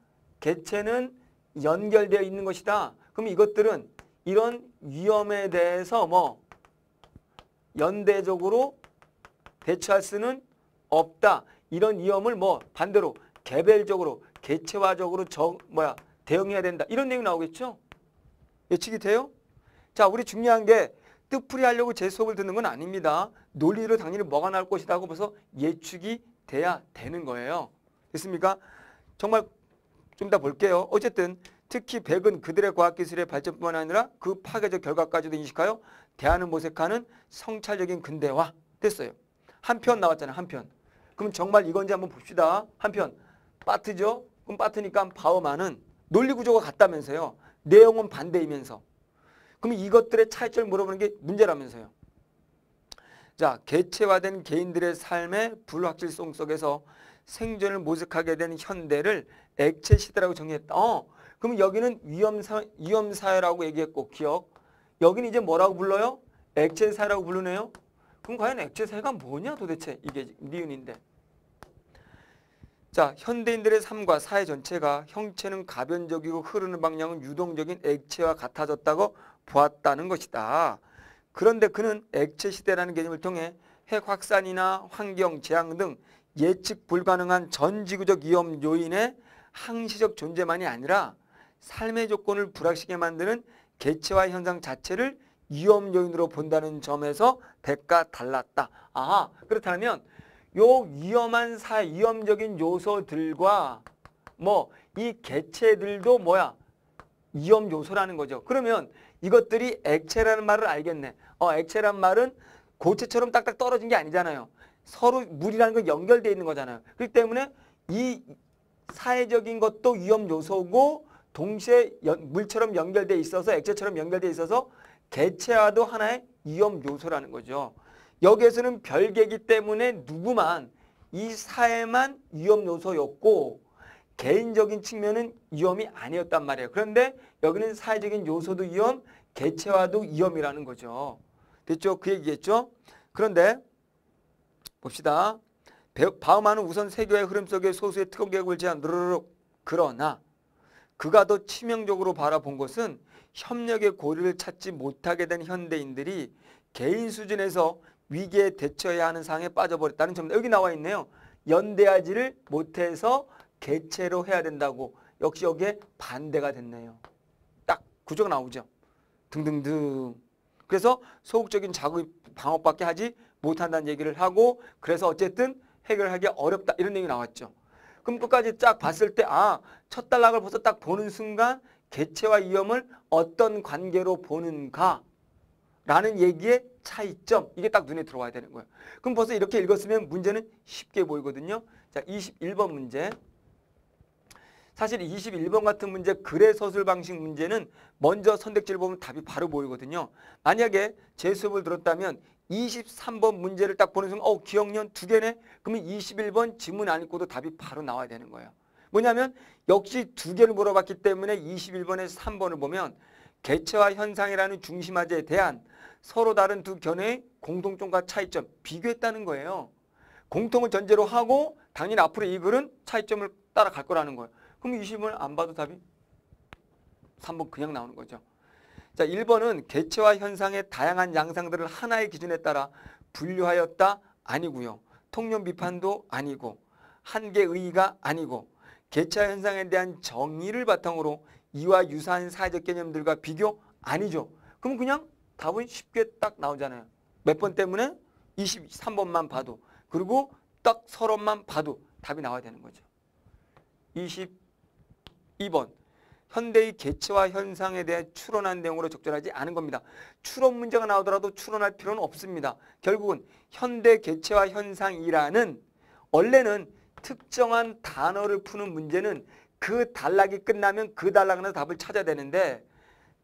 개체는 연결되어 있는 것이다. 그럼 이것들은 이런 위험에 대해서 뭐 연대적으로 대처할 수는 없다. 이런 위험을 뭐 반대로 개별적으로 개체화적으로 정 뭐야 대응해야 된다. 이런 내용이 나오겠죠. 예측이 돼요? 자 우리 중요한 게 뜻풀이 하려고 제 수업을 듣는 건 아닙니다. 논리로 당연히 뭐가 나올 것이라고 벌써 예측이 돼야 되는 거예요. 됐습니까? 정말 좀 더 볼게요. 어쨌든 특히 백은 그들의 과학기술의 발전뿐만 아니라 그 파괴적 결과까지도 인식하여 대안을 모색하는 성찰적인 근대화 됐어요. 한편 나왔잖아요. 한 편. 그럼 정말 이건지 한번 봅시다. 한 편. 빠트죠? 그럼 빠트니까 바오만은 논리 구조가 같다면서요. 내용은 반대이면서. 그럼 이것들의 차이점을 물어보는 게 문제라면서요. 자, 개체화된 개인들의 삶의 불확실성 속에서 생존을 모색하게 된 현대를 액체 시대라고 정의했다. 어, 그럼 여기는 위험사, 위험사회라고 얘기했고, 기억. 여기는 이제 뭐라고 불러요? 액체 사회라고 부르네요. 그럼 과연 액체 세가 뭐냐 도대체 이게 니은인데. 자, 현대인들의 삶과 사회 전체가 형체는 가변적이고 흐르는 방향은 유동적인 액체와 같아졌다고 보았다는 것이다. 그런데 그는 액체 시대라는 개념을 통해 핵 확산이나 환경 재앙 등 예측 불가능한 전 지구적 위험 요인의 항시적 존재만이 아니라 삶의 조건을 불확실하게 만드는 개체화 현상 자체를 위험 요인으로 본다는 점에서 대가 달랐다. 아, 그렇다면 요 위험한 사 위험적인 요소들과 뭐 이 개체들도 뭐야? 위험 요소라는 거죠. 그러면 이것들이 액체라는 말을 알겠네. 어, 액체란 말은 고체처럼 딱딱 떨어진 게 아니잖아요. 서로 물이라는 건 연결돼 있는 거잖아요. 그렇기 때문에 이 사회적인 것도 위험 요소고 동시에 연, 물처럼 연결돼 있어서 액체처럼 연결돼 있어서 개체화도 하나의 위험 요소라는 거죠. 여기에서는 별개기 때문에 누구만 이 사회만 위험 요소였고 개인적인 측면은 위험이 아니었단 말이에요. 그런데 여기는 사회적인 요소도 위험, 개체화도 위험이라는 거죠. 됐죠? 그 얘기겠죠? 그런데 봅시다. 바흐만은 우선 세계의 흐름 속에 소수의 특권 계획을 제한 그러나 그가 더 치명적으로 바라본 것은 협력의 고리를 찾지 못하게 된 현대인들이 개인 수준에서 위기에 대처해야 하는 상황에 빠져버렸다는 점입니다. 여기 나와 있네요. 연대하지를 못해서 개체로 해야 된다고 역시 여기에 반대가 됐네요. 딱 구조가 나오죠. 등등등. 그래서 소극적인 자구 방어밖에 하지 못한다는 얘기를 하고 그래서 어쨌든 해결하기 어렵다 이런 얘기 나왔죠. 그럼 끝까지 쫙 봤을 때 아 첫 단락을 벌써 딱 보는 순간 개체와 위험을 어떤 관계로 보는가라는 얘기의 차이점 이게 딱 눈에 들어와야 되는 거예요. 그럼 벌써 이렇게 읽었으면 문제는 쉽게 보이거든요. 자, 21번 문제. 사실 21번 같은 문제 글의 서술 방식 문제는 먼저 선택지를 보면 답이 바로 보이거든요. 만약에 제 수업을 들었다면 23번 문제를 딱 보는 순간 어 기억년 두 개네? 그러면 21번 지문 안 읽고도 답이 바로 나와야 되는 거예요. 뭐냐면 역시 두 개를 물어봤기 때문에 21번에서 3번을 보면 개체와 현상이라는 중심화제에 대한 서로 다른 두 견해의 공통점과 차이점 비교했다는 거예요. 공통을 전제로 하고 당연히 앞으로 이 글은 차이점을 따라갈 거라는 거예요. 그럼 20번을 안 봐도 답이 3번 그냥 나오는 거죠. 자, 1번은 개체와 현상의 다양한 양상들을 하나의 기준에 따라 분류하였다 아니고요. 통념 비판도 아니고 한계 의의가 아니고 개차 현상에 대한 정의를 바탕으로 이와 유사한 사회적 개념들과 비교? 아니죠. 그럼 그냥 답은 쉽게 딱 나오잖아요. 몇 번 때문에? 23번만 봐도 그리고 딱 서론만 봐도 답이 나와야 되는 거죠. 22번 현대의 개체와 현상에 대해 추론한 내용으로 적절하지 않은 겁니다. 추론 문제가 나오더라도 추론할 필요는 없습니다. 결국은 현대 개체와 현상이라는 원래는 특정한 단어를 푸는 문제는 그 단락이 끝나면 그 단락에서 답을 찾아야 되는데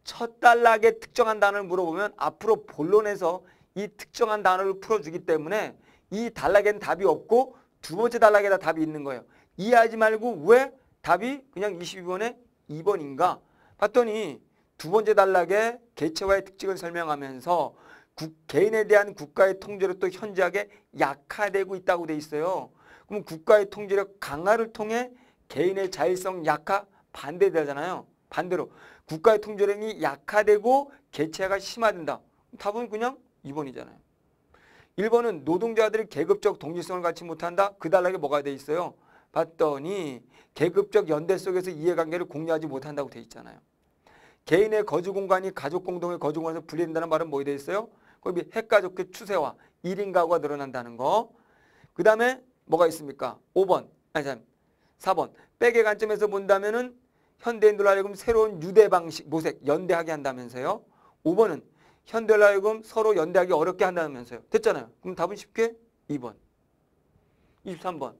첫 단락에 특정한 단어를 물어보면 앞으로 본론에서 이 특정한 단어를 풀어주기 때문에 이 단락엔 답이 없고 두 번째 단락에다 답이 있는 거예요. 이해하지 말고 왜 답이 그냥 22번에 2번인가 봤더니 두 번째 단락에 개체와의 특징을 설명하면서 국, 개인에 대한 국가의 통제로 또 현저하게 약화되고 있다고 돼 있어요. 그럼 국가의 통제력 강화를 통해 개인의 자율성 약화 반대되잖아요. 반대로 국가의 통제력이 약화되고 개체화가 심화된다. 답은 그냥 2번이잖아요. 1번은 노동자들이 계급적 동질성을 갖지 못한다. 그 단락에 뭐가 돼 있어요? 봤더니 계급적 연대 속에서 이해관계를 공유하지 못한다고 돼 있잖아요. 개인의 거주 공간이 가족 공동의 거주 공간에서 분리된다는 말은 뭐에 돼 있어요? 거기 핵가족의 추세와 1인 가구가 늘어난다는 거. 그 다음에 뭐가 있습니까? 5번, 아니 참, 4번. 백의 관점에서 본다면 은 현대인들로 하여금 새로운 유대 방식, 모색, 연대하게 한다면서요. 5번은 현대로 인 하여금 서로 연대하기 어렵게 한다면서요. 됐잖아요. 그럼 답은 쉽게 2번. 23번.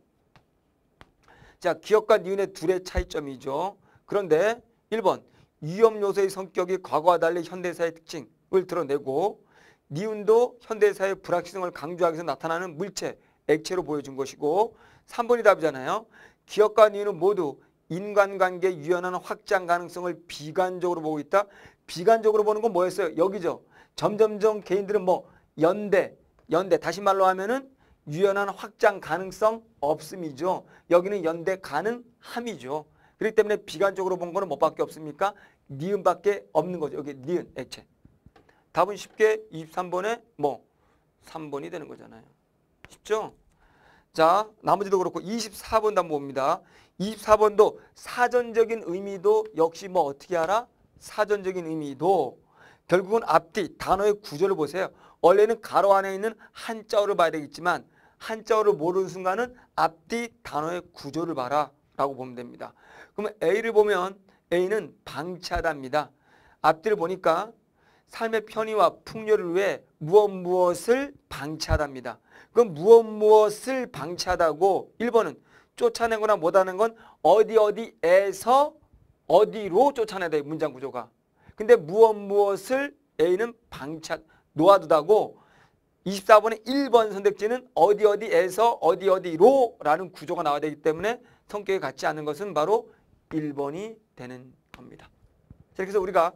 자, 기업과 니은의 둘의 차이점이죠. 그런데 1번. 위험 요소의 성격이 과거와 달리 현대사의 특징을 드러내고 니은도 현대사의 불확실성을 강조하기 위해서 나타나는 물체 액체로 보여준 것이고 3번이 답이잖아요. 기업과 니는 모두 인간관계 유연한 확장 가능성을 비관적으로 보고 있다. 비관적으로 보는 건 뭐였어요? 여기죠. 점점점 개인들은 뭐 연대, 연대 다시 말로 하면은 유연한 확장 가능성 없음이죠. 여기는 연대 가능함이죠. 그렇기 때문에 비관적으로 본 거는 뭐밖에 없습니까? 니은밖에 없는 거죠. 여기 니은 액체. 답은 쉽게 23번에 뭐 3번이 되는 거잖아요. 쉽죠? 자, 나머지도 그렇고 24번도 한번 봅니다. 24번도 사전적인 의미도 역시 뭐 어떻게 알아? 사전적인 의미도 결국은 앞뒤 단어의 구조를 보세요. 원래는 가로 안에 있는 한자어를 봐야 되겠지만 한자어를 모르는 순간은 앞뒤 단어의 구조를 봐라 라고 보면 됩니다. 그러면 A를 보면 A는 방치하다입니다. 앞뒤를 보니까 삶의 편의와 풍요를 위해 무엇 무엇을 방치하답니다. 그럼 무엇 무엇을 방치하다고 1번은 쫓아내거나 못하는 건 어디 어디에서 어디로 쫓아내다 야 문장 구조가. 근데 무엇 무엇을 A는 방치 놓아두다고 24번의 1번 선택지는 어디 어디에서 어디 어디로 라는 구조가 나와야 되기 때문에 성격이 같지 않은 것은 바로 1번이 되는 겁니다. 자, 그래서 우리가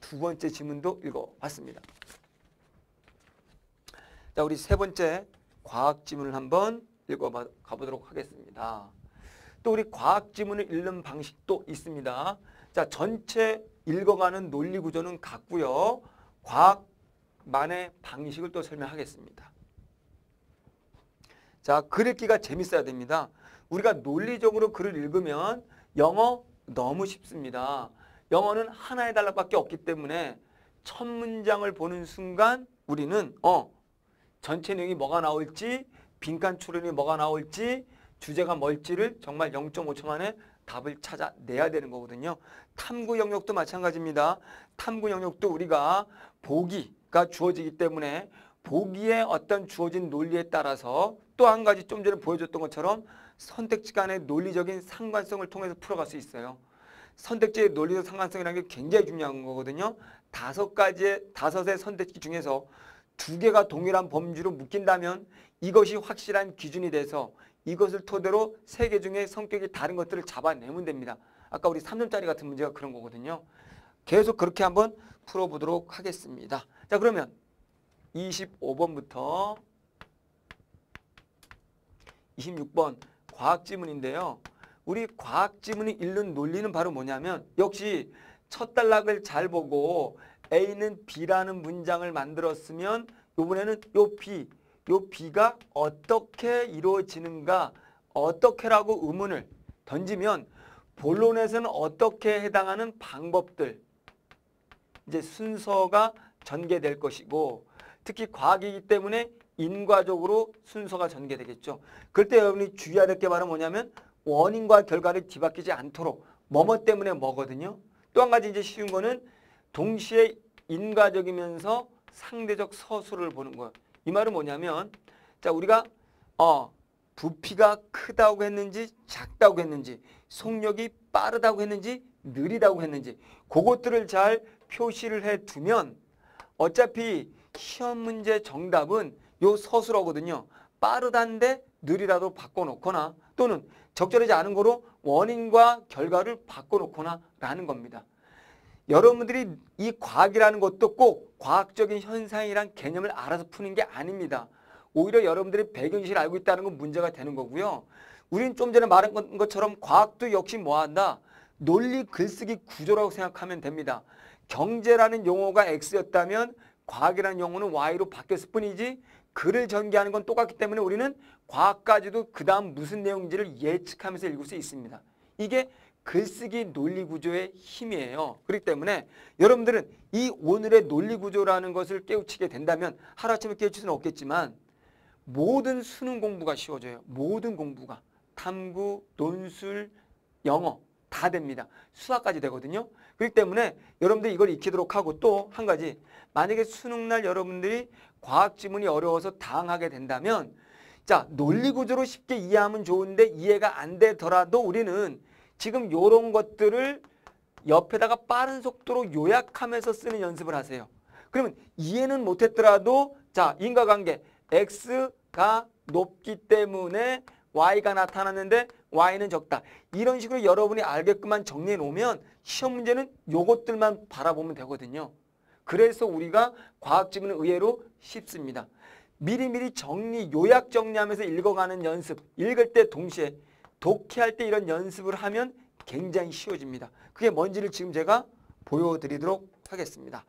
두 번째 지문도 읽어봤습니다. 자, 우리 세 번째 과학 지문을 한번 읽어 가보도록 하겠습니다. 또 우리 과학 지문을 읽는 방식도 있습니다. 자, 전체 읽어가는 논리 구조는 같고요. 과학만의 방식을 또 설명하겠습니다. 자, 글 읽기가 재밌어야 됩니다. 우리가 논리적으로 글을 읽으면 영어 너무 쉽습니다. 영어는 하나의 단락밖에 없기 때문에 첫 문장을 보는 순간 우리는 어 전체 내용이 뭐가 나올지 빈칸 추론이 뭐가 나올지 주제가 뭘지를 정말 0.5초 만에 답을 찾아내야 되는 거거든요. 탐구 영역도 마찬가지입니다. 탐구 영역도 우리가 보기가 주어지기 때문에 보기에 어떤 주어진 논리에 따라서 또 한 가지 좀 전에 보여줬던 것처럼 선택지 간의 논리적인 상관성을 통해서 풀어갈 수 있어요. 선택지의 논리적 상관성이라는 게 굉장히 중요한 거거든요. 다섯 가지의, 다섯의 선택지 중에서 두 개가 동일한 범주로 묶인다면 이것이 확실한 기준이 돼서 이것을 토대로 세 개 중에 성격이 다른 것들을 잡아내면 됩니다. 아까 우리 3점짜리 같은 문제가 그런 거거든요. 계속 그렇게 한번 풀어보도록 하겠습니다. 자 그러면 25번부터 26번 과학지문인데요. 우리 과학지문이 읽는 논리는 바로 뭐냐면 역시 첫 단락을 잘 보고 A는 B라는 문장을 만들었으면 이번에는 요 B, 요 B가 어떻게 이루어지는가 어떻게라고 의문을 던지면 본론에서는 어떻게 해당하는 방법들 이제 순서가 전개될 것이고 특히 과학이기 때문에 인과적으로 순서가 전개되겠죠. 그때 여러분이 주의해야 될 게 바로 뭐냐면 원인과 결과를 뒤바뀌지 않도록 뭐뭐 때문에 뭐거든요. 또 한 가지 이제 쉬운 거는 동시에 인과적이면서 상대적 서술을 보는 거예요. 이 말은 뭐냐면 자 우리가 어 부피가 크다고 했는지 작다고 했는지 속력이 빠르다고 했는지 느리다고 했는지 그것들을 잘 표시를 해두면 어차피 시험 문제 정답은 요 서술어거든요. 빠르단데 느리다로 바꿔놓거나 또는 적절하지 않은 거로 원인과 결과를 바꿔놓거나 라는 겁니다. 여러분들이 이 과학이라는 것도 꼭 과학적인 현상이란 개념을 알아서 푸는 게 아닙니다. 오히려 여러분들이 배경지식을 알고 있다는 건 문제가 되는 거고요. 우린 좀 전에 말한 것처럼 과학도 역시 뭐한다? 논리 글쓰기 구조라고 생각하면 됩니다. 경제라는 용어가 X였다면 과학이라는 용어는 Y로 바뀌었을 뿐이지 글을 전개하는 건 똑같기 때문에 우리는 과학까지도 그 다음 무슨 내용인지를 예측하면서 읽을 수 있습니다. 이게 글쓰기 논리 구조의 힘이에요. 그렇기 때문에 여러분들은 이 오늘의 논리 구조라는 것을 깨우치게 된다면 하루아침에 깨우칠 수는 없겠지만 모든 수능 공부가 쉬워져요. 모든 공부가. 탐구, 논술, 영어 다 됩니다. 수학까지 되거든요. 그렇기 때문에 여러분들이 이걸 익히도록 하고 또 한 가지 만약에 수능날 여러분들이 과학 지문이 어려워서 당하게 된다면 자 논리 구조로 쉽게 이해하면 좋은데 이해가 안 되더라도 우리는 지금 이런 것들을 옆에다가 빠른 속도로 요약하면서 쓰는 연습을 하세요. 그러면 이해는 못했더라도 자 인과관계 x가 높기 때문에 y가 나타났는데 y는 적다. 이런 식으로 여러분이 알게끔만 정리해 놓으면 시험 문제는 요것들만 바라보면 되거든요. 그래서 우리가 과학 지문은 의외로 쉽습니다. 미리미리 정리, 요약 정리하면서 읽어가는 연습, 읽을 때 동시에 독해할 때 이런 연습을 하면 굉장히 쉬워집니다. 그게 뭔지를 지금 제가 보여드리도록 하겠습니다.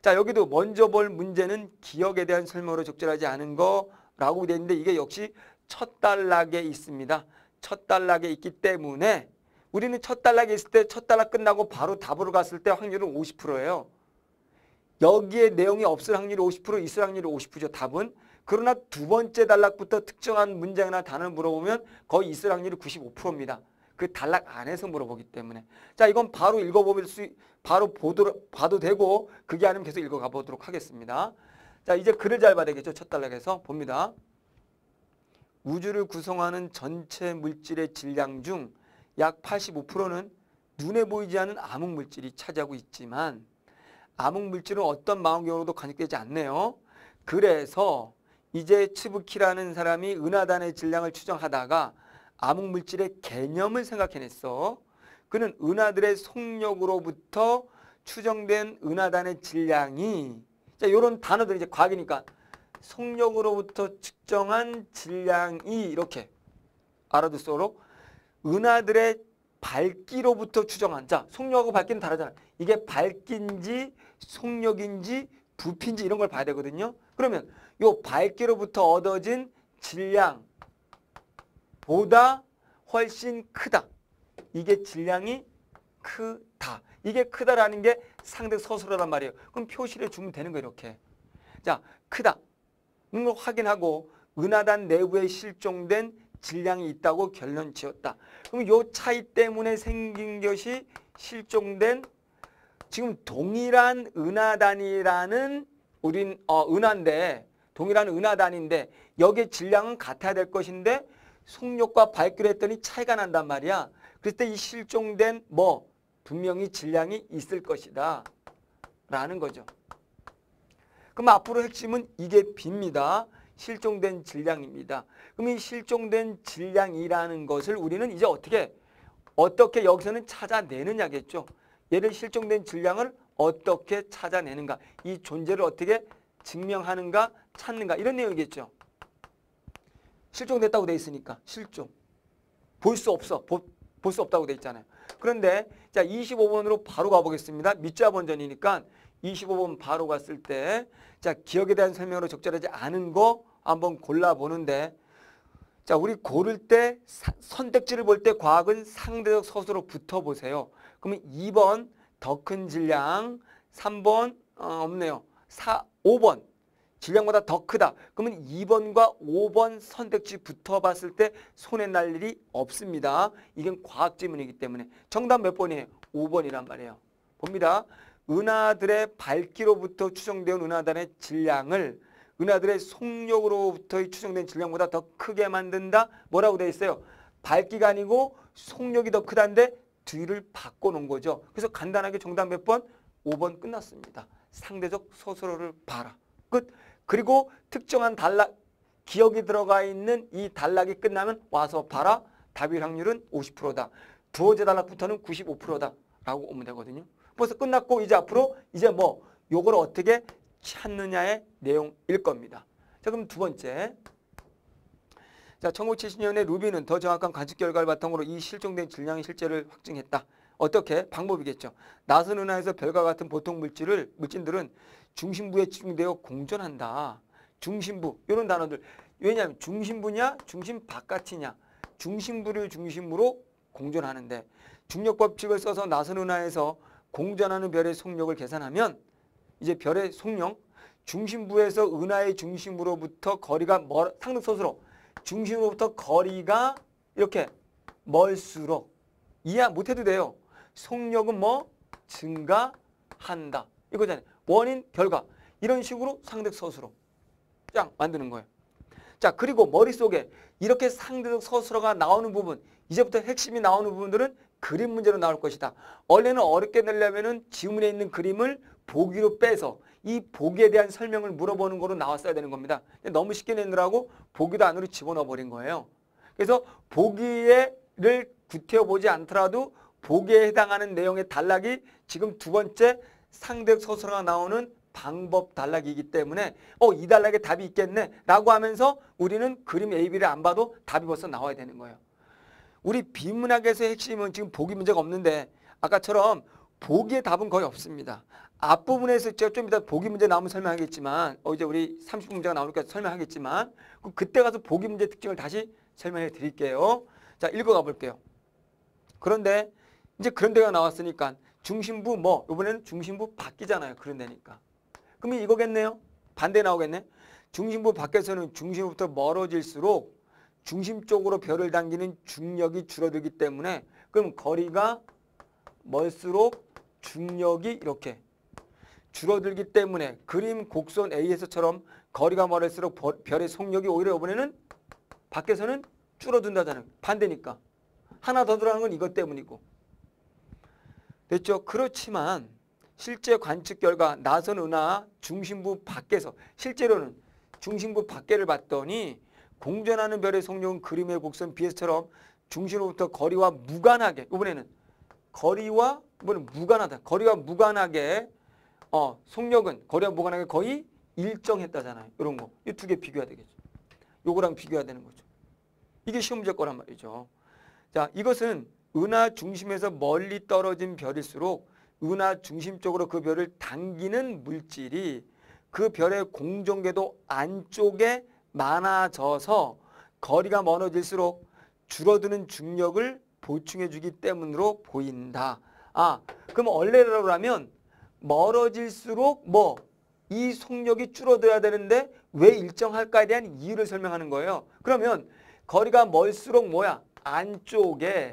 자 여기도 먼저 볼 문제는 기억에 대한 설명으로 적절하지 않은 거라고 되어 있는데 이게 역시 첫 단락에 있습니다. 첫 단락에 있기 때문에 우리는 첫 단락에 있을 때 첫 단락 끝나고 바로 답으로 갔을 때 확률은 50%예요. 여기에 내용이 없을 확률이 50% 있을 확률이 50%죠. 답은 그러나 두 번째 단락부터 특정한 문장이나 단어를 물어보면 거의 있을 확률이 95%입니다. 그 단락 안에서 물어보기 때문에 자 이건 바로 읽어보면 수 바로 보도록 봐도 되고 그게 아니면 계속 읽어가 보도록 하겠습니다. 자 이제 글을 잘 봐야 되겠죠 첫 단락에서 봅니다. 우주를 구성하는 전체 물질의 질량 중 약 85%는 눈에 보이지 않는 암흑물질이 차지하고 있지만 암흑물질은 어떤 망원경으로도 관측되지 않네요. 그래서 이제 츠부키라는 사람이 은하단의 질량을 추정하다가 암흑물질의 개념을 생각해냈어. 그는 은하들의 속력으로부터 추정된 은하단의 질량이 자, 이런 단어들 이제 과학이니까 속력으로부터 측정한 질량이 이렇게 알아두도록 은하들의 밝기로부터 추정한 자 속력하고 밝기는 다르잖아 이게 밝기인지 속력인지 부피인지 이런 걸 봐야 되거든요 그러면 요 밝기로부터 얻어진 질량보다 훨씬 크다. 이게 질량이 크다. 이게 크다라는 게 상대 서술어란 말이에요. 그럼 표시를 주면 되는 거예요. 이렇게. 자, 크다. 이걸 음, 확인하고 은하단 내부에 실종된 질량이 있다고 결론 지었다. 그럼 요 차이 때문에 생긴 것이 실종된 지금 동일한 은하단이라는 우린 어, 은하인데 동일한 은하단인데 여기의 질량은 같아야 될 것인데 속력과 밝기로 했더니 차이가 난단 말이야. 그랬을 때이 실종된 뭐 분명히 질량이 있을 것이다. 라는 거죠. 그럼 앞으로 핵심은 이게 B입니다. 실종된 질량입니다. 그럼 이 실종된 질량이라는 것을 우리는 이제 어떻게 어떻게 여기서는 찾아내느냐겠죠. 얘를 실종된 질량을 어떻게 찾아내는가 이 존재를 어떻게 증명하는가 찾는가 이런 내용이겠죠. 실종됐다고 돼 있으니까 실종. 볼 수 없어. 볼 수 없다고 돼 있잖아요. 그런데 자 25번으로 바로 가보겠습니다. 밑자 번전이니까 25번 바로 갔을 때 자 기억에 대한 설명으로 적절하지 않은 거 한번 골라보는데 자 우리 고를 때 사, 선택지를 볼 때 과학은 상대적 서술로 붙어보세요. 그러면 2번 더 큰 질량 3번 어, 없네요. 4, 5번 질량보다 더 크다. 그러면 2번과 5번 선택지 붙어봤을 때손해날 일이 없습니다. 이건 과학 지문이기 때문에 정답 몇 번이에요? 5번이란 말이에요. 봅니다. 은하들의 밝기로부터 추정된 은하단의 질량을 은하들의 속력으로부터 추정된 질량보다 더 크게 만든다. 뭐라고 돼 있어요? 밝기가 아니고 속력이 더크다는데 뒤를 바꿔놓은 거죠. 그래서 간단하게 정답 몇 번? 5번 끝났습니다. 상대적 소설을 봐라. 끝. 그리고 특정한 단락 기억이 들어가 있는 이 단락이 끝나면 와서 봐라. 답일 확률은 50%다. 두 번째 단락부터는 95%다. 라고 오면 되거든요. 벌써 끝났고 이제 앞으로 이제 뭐 요걸 어떻게 찾느냐의 내용일 겁니다. 자 그럼 두 번째. 자 1970년에 루비는 더 정확한 관측 결과를 바탕으로 이 실종된 질량의 실제를 확증했다. 어떻게? 방법이겠죠. 나선 은하에서 별과 같은 보통 물질을 물질들은 중심부에 집중되어 공존한다. 중심부 이런 단어들 왜냐하면 중심부냐 중심 바깥이냐 중심부를 중심으로 공존하는데 중력법칙을 써서 나선은하에서 공존하는 별의 속력을 계산하면 이제 별의 속력 중심부에서 은하의 중심으로부터 거리가 멀 상등소수로 중심으로부터 거리가 이렇게 멀수록 이해 못해도 돼요. 속력은 뭐? 증가한다. 이거잖아요. 원인, 결과 이런 식으로 상대적 서술어 쫙 만드는 거예요. 자 그리고 머릿속에 이렇게 상대적 서술어가 나오는 부분 이제부터 핵심이 나오는 부분들은 그림 문제로 나올 것이다. 원래는 어렵게 내려면 은 지문에 있는 그림을 보기로 빼서 이 보기에 대한 설명을 물어보는 거로 나왔어야 되는 겁니다. 너무 쉽게 내느라고 보기도 안으로 집어넣어 버린 거예요. 그래서 보기를 구태여 보지 않더라도 보기에 해당하는 내용의 단락이 지금 두 번째 상대서술어가 나오는 방법 단락이기 때문에 어 이 단락에 답이 있겠네 라고 하면서 우리는 그림 A, B를 안 봐도 답이 벌써 나와야 되는 거예요. 우리 비문학에서의 핵심은 지금 보기 문제가 없는데 아까처럼 보기의 답은 거의 없습니다. 앞부분에서 제가 좀 이따 보기 문제 나오면 설명하겠지만 어제 이 우리 30문제가 분 나오니까 설명하겠지만 그 그때 가서 보기 문제 특징을 다시 설명해 드릴게요. 자 읽어가 볼게요. 그런데 이제 그런 데가 나왔으니까 중심부 뭐 이번에는 중심부 바뀌잖아요. 그런다니까. 그러면 이거겠네요. 반대 나오겠네. 중심부 밖에서는 중심부터 멀어질수록 중심 쪽으로 별을 당기는 중력이 줄어들기 때문에 그럼 거리가 멀수록 중력이 이렇게 줄어들기 때문에 그림 곡선 A에서처럼 거리가 멀을수록 별의 속력이 오히려 이번에는 밖에서는 줄어든다잖아요. 반대니까. 하나 더 들어가는 건 이것 때문이고. 됐죠? 그렇지만 실제 관측 결과 나선 은하 중심부 밖에서 실제로는 중심부 밖에를 봤더니 공전하는 별의 속력은 그림의 곡선 BS처럼 중심으로부터 거리와 무관하게 이번에는 거리와 이번에는 무관하다. 거리와 무관하게 어, 속력은 거리와 무관하게 거의 일정했다잖아요. 이런 거. 이 두 개 비교해야 되겠죠. 요거랑 비교해야 되는 거죠. 이게 시험 문제 거란 말이죠. 자, 이것은 은하 중심에서 멀리 떨어진 별일수록 은하 중심 쪽으로 그 별을 당기는 물질이 그 별의 공정계도 안쪽에 많아져서 거리가 멀어질수록 줄어드는 중력을 보충해 주기 때문으로 보인다. 아, 그럼 원래라면 멀어질수록 뭐 이 속력이 줄어들어야 되는데 왜 일정할까에 대한 이유를 설명하는 거예요. 그러면 거리가 멀수록 뭐야? 안쪽에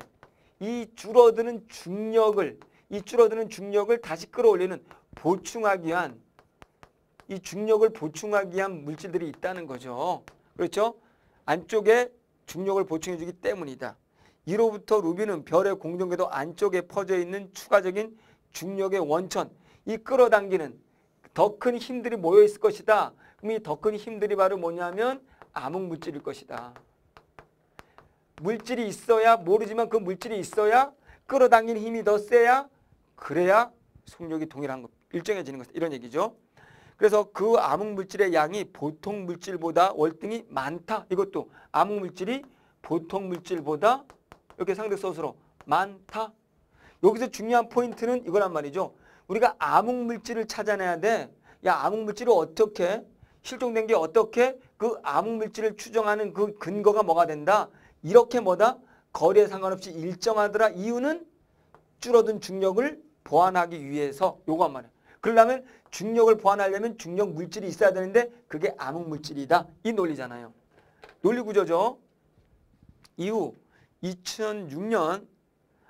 이 줄어드는 중력을 이 줄어드는 중력을 다시 끌어올리는 보충하기 위한 이 중력을 보충하기 위한 물질들이 있다는 거죠. 그렇죠? 안쪽에 중력을 보충해주기 때문이다. 이로부터 루비는 별의 공전궤도 안쪽에 퍼져 있는 추가적인 중력의 원천, 이 끌어당기는 더 큰 힘들이 모여 있을 것이다. 그럼 이 더 큰 힘들이 바로 뭐냐면 암흑물질일 것이다. 물질이 있어야 모르지만 그 물질이 있어야 끌어당긴 힘이 더 세야 그래야 속력이 동일한 것 일정해지는 것 이런 얘기죠. 그래서 그 암흑물질의 양이 보통 물질보다 월등히 많다. 이것도 암흑물질이 보통 물질보다 이렇게 상대소으로 많다. 여기서 중요한 포인트는 이거란 말이죠. 우리가 암흑물질을 찾아내야 돼. 야 암흑물질을 어떻게 실종된 게 어떻게 그 암흑물질을 추정하는 그 근거가 뭐가 된다. 이렇게 뭐다? 거리에 상관없이 일정하더라. 이유는 줄어든 중력을 보완하기 위해서 요거 한 말이야. 그러려면 중력을 보완하려면 중력 물질이 있어야 되는데 그게 암흑 물질이다. 이 논리잖아요. 논리 구조죠. 이후 2006년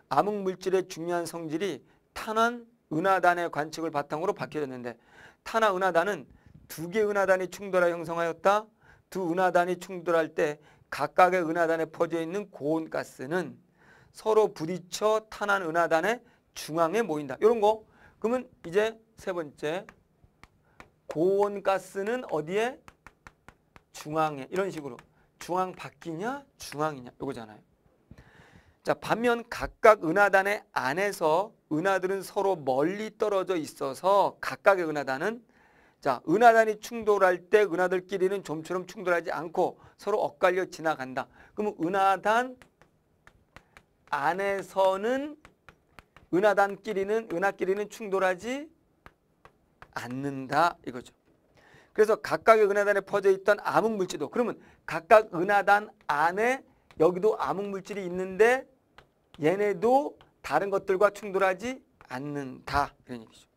암흑 물질의 중요한 성질이 탄환 은하단의 관측을 바탕으로 바뀌어졌는데 탄화 은하단은 두 개 은하단이 충돌하여 형성하였다. 두 은하단이 충돌할 때 각각의 은하단에 퍼져 있는 고온 가스는 서로 부딪혀 탄한 은하단의 중앙에 모인다. 이런 거. 그러면 이제 세 번째 고온 가스는 어디에? 중앙에. 이런 식으로 중앙 밖이냐 중앙이냐 이거잖아요. 자 반면 각각 은하단의 안에서 은하들은 서로 멀리 떨어져 있어서 각각의 은하단은 자, 은하단이 충돌할 때 은하들끼리는 좀처럼 충돌하지 않고 서로 엇갈려 지나간다. 그러면 은하단 안에서는 은하단끼리는 은하끼리는 충돌하지 않는다 이거죠. 그래서 각각의 은하단에 퍼져 있던 암흑 물질도 그러면 각각 은하단 안에 여기도 암흑 물질이 있는데 얘네도 다른 것들과 충돌하지 않는다 이런 얘기죠.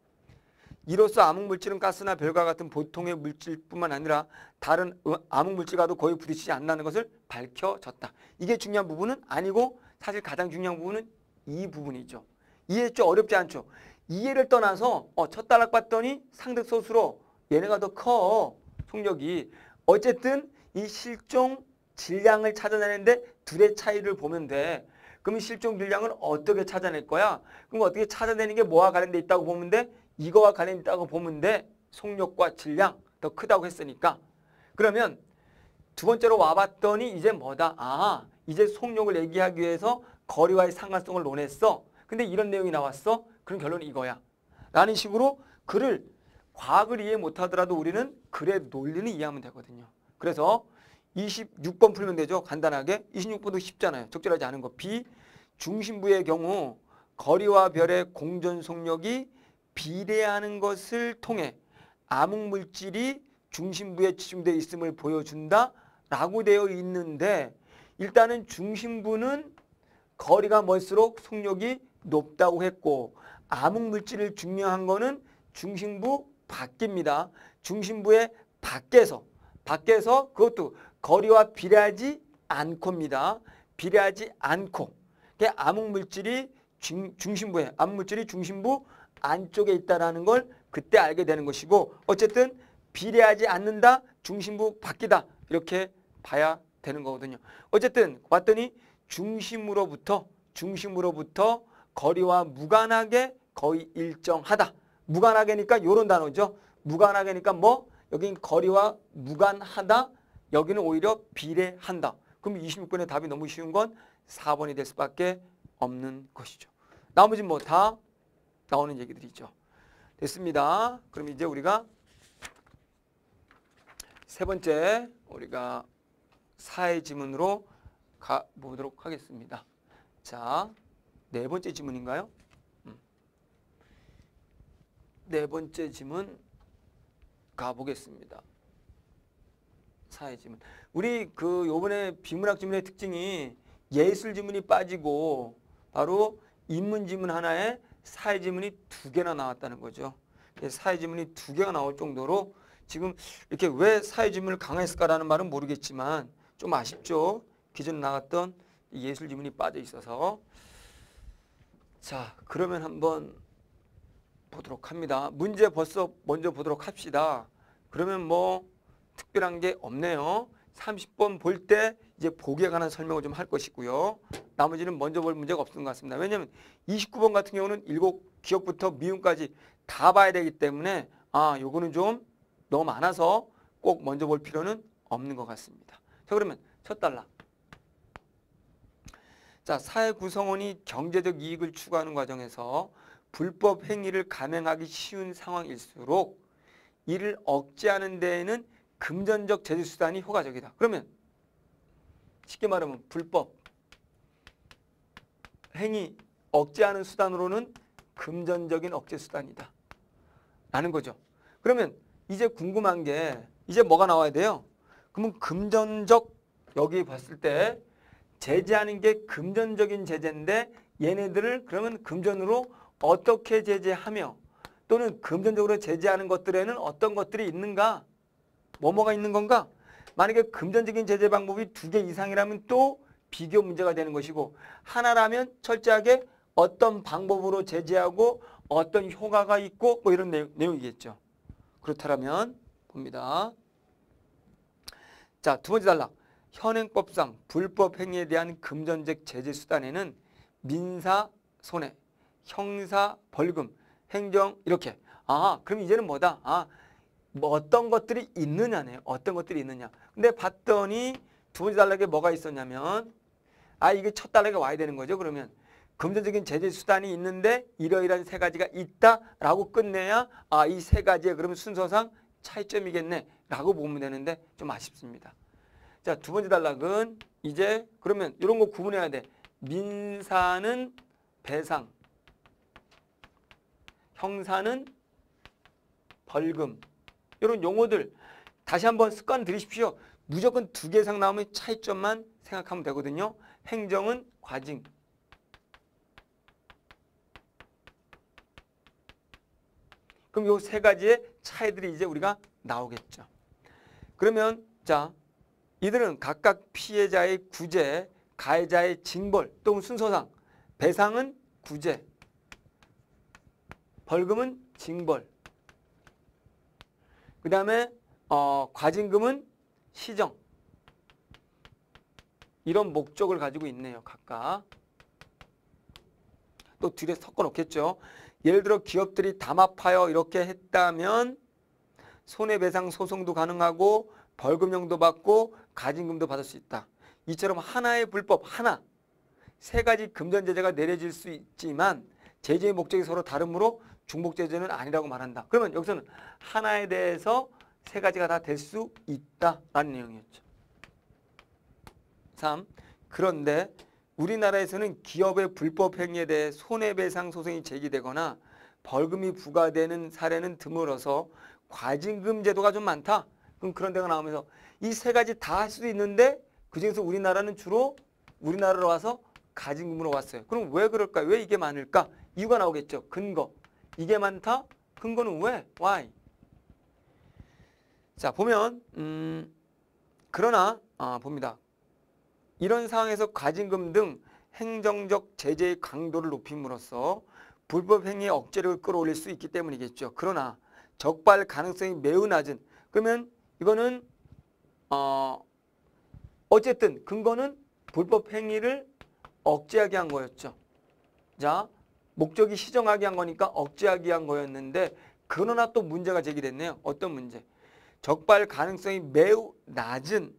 이로써 암흑물질은 가스나 별과 같은 보통의 물질뿐만 아니라 다른 암흑물질과도 거의 부딪히지 않는다는 것을 밝혀졌다. 이게 중요한 부분은 아니고 사실 가장 중요한 부분은 이 부분이죠. 이해했죠? 어렵지 않죠? 이해를 떠나서 어, 첫 단락 봤더니 상대소수로 얘네가 더 커. 속력이. 어쨌든 이 실종 질량을 찾아내는데 둘의 차이를 보면 돼. 그럼 실종 질량을 어떻게 찾아낼 거야? 그럼 어떻게 찾아내는 게 뭐와 관련돼 있다고 보면 돼? 이거와 관련 있다고 보면 돼. 속력과 질량 더 크다고 했으니까. 그러면 두 번째로 와봤더니 이제 뭐다? 아, 이제 속력을 얘기하기 위해서 거리와의 상관성을 논했어. 근데 이런 내용이 나왔어. 그럼 결론은 이거야. 라는 식으로 글을 과학을 이해 못하더라도 우리는 글의 논리는 이해하면 되거든요. 그래서 26번 풀면 되죠. 간단하게. 26번도 쉽잖아요. 적절하지 않은 거. B 중심부의 경우 거리와 별의 공전 속력이 비례하는 것을 통해 암흑물질이 중심부에 치중되어 있음을 보여준다 라고 되어 있는데 일단은 중심부는 거리가 멀수록 속력이 높다고 했고 암흑물질을 중요한 거는 중심부 밖입니다. 중심부의 밖에서 밖에서 그것도 거리와 비례하지 않고입니다. 비례하지 않고 그러니까 암흑물질이 중심부에 암흑물질이 중심부 안쪽에 있다라는 걸 그때 알게 되는 것이고 어쨌든 비례하지 않는다 중심부 바뀌다 이렇게 봐야 되는 거거든요. 어쨌든 봤더니 중심으로부터 중심으로부터 거리와 무관하게 거의 일정하다. 무관하게니까 요런 단어죠. 무관하게니까 뭐 여긴 거리와 무관하다. 여기는 오히려 비례한다. 그럼 26번의 답이 너무 쉬운 건 4번이 될 수밖에 없는 것이죠. 나머지 뭐다 나오는 얘기들이죠. 됐습니다. 그럼 이제 우리가 세 번째 우리가 사회 지문으로 가보도록 하겠습니다. 자, 네 번째 지문인가요? 음. 네 번째 지문 가보겠습니다. 사회 지문. 우리 그 요번에 비문학 지문의 특징이 예술 지문이 빠지고 바로 인문 지문 하나에 사회지문이 두 개나 나왔다는 거죠. 사회지문이 두 개가 나올 정도로 지금 이렇게 왜 사회지문을 강화했을까라는 말은 모르겠지만 좀 아쉽죠. 기존에 나왔던 예술지문이 빠져 있어서 자 그러면 한번 보도록 합니다. 문제 벌써 먼저 보도록 합시다. 그러면 뭐 특별한 게 없네요. 30번 볼때 이제 보기에 관한 설명을 좀 할 것이고요. 나머지는 먼저 볼 문제가 없는 것 같습니다. 왜냐하면 29번 같은 경우는 일곱 기억부터 미음까지 다 봐야 되기 때문에 아 요거는 좀 너무 많아서 꼭 먼저 볼 필요는 없는 것 같습니다. 자 그러면 첫단락자 사회 구성원이 경제적 이익을 추구하는 과정에서 불법 행위를 감행하기 쉬운 상황일수록 이를 억제하는 데에는 금전적 제재 수단이 효과적이다. 그러면 쉽게 말하면 불법 행위 억제하는 수단으로는 금전적인 억제 수단이다. 라는 거죠. 그러면 이제 궁금한 게 이제 뭐가 나와야 돼요? 그러면 금전적 여기 봤을 때 제재하는 게 금전적인 제재인데 얘네들을 그러면 금전으로 어떻게 제재하며 또는 금전적으로 제재하는 것들에는 어떤 것들이 있는가? 뭐뭐가 있는 건가? 만약에 금전적인 제재 방법이 두 개 이상이라면 또 비교 문제가 되는 것이고 하나라면 철저하게 어떤 방법으로 제재하고 어떤 효과가 있고 뭐 이런 내용, 이겠죠 그렇다면 봅니다. 자, 두 번째 단락. 현행법상 불법 행위에 대한 금전적 제재 수단에는 민사 손해, 형사 벌금, 행정 이렇게. 아, 그럼 이제는 뭐다? 아, 뭐 어떤 것들이 있느냐네 어떤 것들이 있느냐. 근데 봤더니 두 번째 단락에 뭐가 있었냐면 아 이게 첫 단락에 와야 되는 거죠. 그러면 금전적인 제재 수단이 있는데 이러이러한 세 가지가 있다라고 끝내야 아이 세가지에 그러면 순서상 차이점이겠네 라고 보면 되는데 좀 아쉽습니다. 자두 번째 단락은 이제 그러면 이런 거 구분해야 돼. 민사는 배상, 형사는 벌금 이런 용어들 다시 한번 습관 들이십시오. 무조건 두 개 이상 나오면 차이점만 생각하면 되거든요. 행정은 과징. 그럼 요 세 가지의 차이들이 이제 우리가 나오겠죠. 그러면 자 이들은 각각 피해자의 구제, 가해자의 징벌 또는 순서상 배상은 구제, 벌금은 징벌, 그 다음에 어, 과징금은 시정 이런 목적을 가지고 있네요. 각각 또뒤에 섞어 놓겠죠. 예를 들어 기업들이 담합하여 이렇게 했다면 손해배상 소송도 가능하고 벌금형도 받고 가징금도 받을 수 있다. 이처럼 하나의 불법 하나 세 가지 금전제재가 내려질 수 있지만 제재의 목적이 서로 다르므로 중복제재는 아니라고 말한다. 그러면 여기서는 하나에 대해서 세 가지가 다 될 수 있다라는 내용이었죠. 3. 그런데 우리나라에서는 기업의 불법 행위에 대해 손해배상 소송이 제기되거나 벌금이 부과되는 사례는 드물어서 과징금 제도가 좀 많다. 그럼 그런 데가 나오면서 이 세 가지 다 할 수도 있는데 그중에서 우리나라는 주로 우리나라로 와서 가징금으로 왔어요. 그럼 왜 그럴까? 왜 이게 많을까? 이유가 나오겠죠. 근거. 이게 많다? 근거는 왜? Why? 자 보면 음, 그러나 아, 봅니다. 이런 상황에서 과징금 등 행정적 제재의 강도를 높임으로써 불법 행위의 억제력을 끌어올릴 수 있기 때문이겠죠. 그러나 적발 가능성이 매우 낮은 그러면 이거는 어, 어쨌든 근거는 불법 행위를 억제하게 한 거였죠. 자 목적이 시정하게 한 거니까 억제하게 한 거였는데 그러나 또 문제가 제기됐네요. 어떤 문제? 적발 가능성이 매우 낮은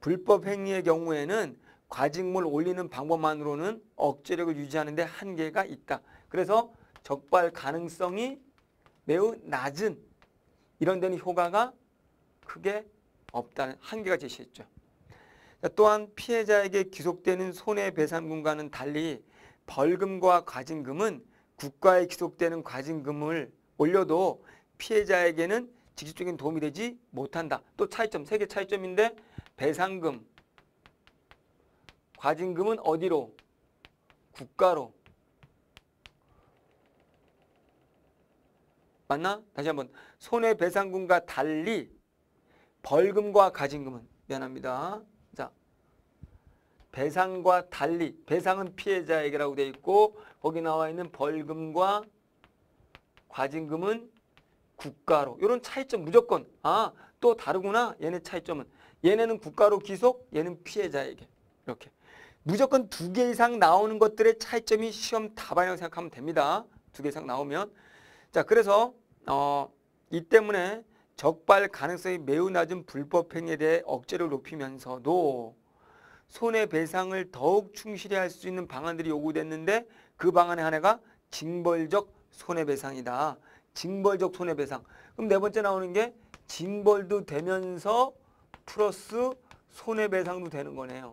불법 행위의 경우에는 과징을 올리는 방법만으로는 억제력을 유지하는 데 한계가 있다. 그래서 적발 가능성이 매우 낮은 이런 데는 효과가 크게 없다는 한계가 제시했죠. 또한 피해자에게 기속되는 손해배상금과는 달리 벌금과 과징금은 국가에 기속되는 과징금을 올려도 피해자에게는 직접적인 도움이 되지 못한다. 또 차이점, 세 개 차이점인데 배상금, 과징금은 어디로? 국가로. 맞나? 다시 한번 손해배상금과 달리 벌금과 과징금은 미안합니다. 자, 배상과 달리 배상은 피해자에게라고 되어 있고 거기 나와 있는 벌금과 과징금은 국가로 이런 차이점 무조건 아 또 다르구나 얘네 차이점은 얘네는 국가로 귀속 얘는 피해자에게 이렇게 무조건 두 개 이상 나오는 것들의 차이점이 시험 답안이라고 생각하면 됩니다 두 개 이상 나오면 자 그래서 어 이 때문에 적발 가능성이 매우 낮은 불법 행위에 대해 억제를 높이면서도 손해배상을 더욱 충실히 할 수 있는 방안들이 요구됐는데 그 방안의 하나가 징벌적 손해배상이다. 징벌적 손해배상. 그럼 네 번째 나오는 게 징벌도 되면서 플러스 손해배상도 되는 거네요.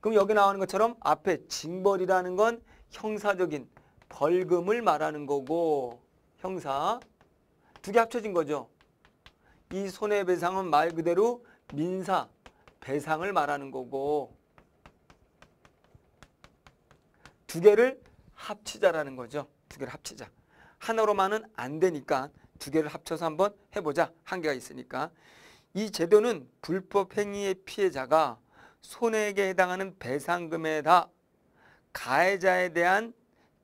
그럼 여기 나오는 것처럼 앞에 징벌이라는 건 형사적인 벌금을 말하는 거고 형사 두 개 합쳐진 거죠. 이 손해배상은 말 그대로 민사 배상을 말하는 거고 두 개를 합치자라는 거죠. 두 개를 합치자. 하나로만은 안 되니까 두 개를 합쳐서 한번 해보자. 한계가 있으니까. 이 제도는 불법 행위의 피해자가 손해액에 해당하는 배상금에다 가해자에 대한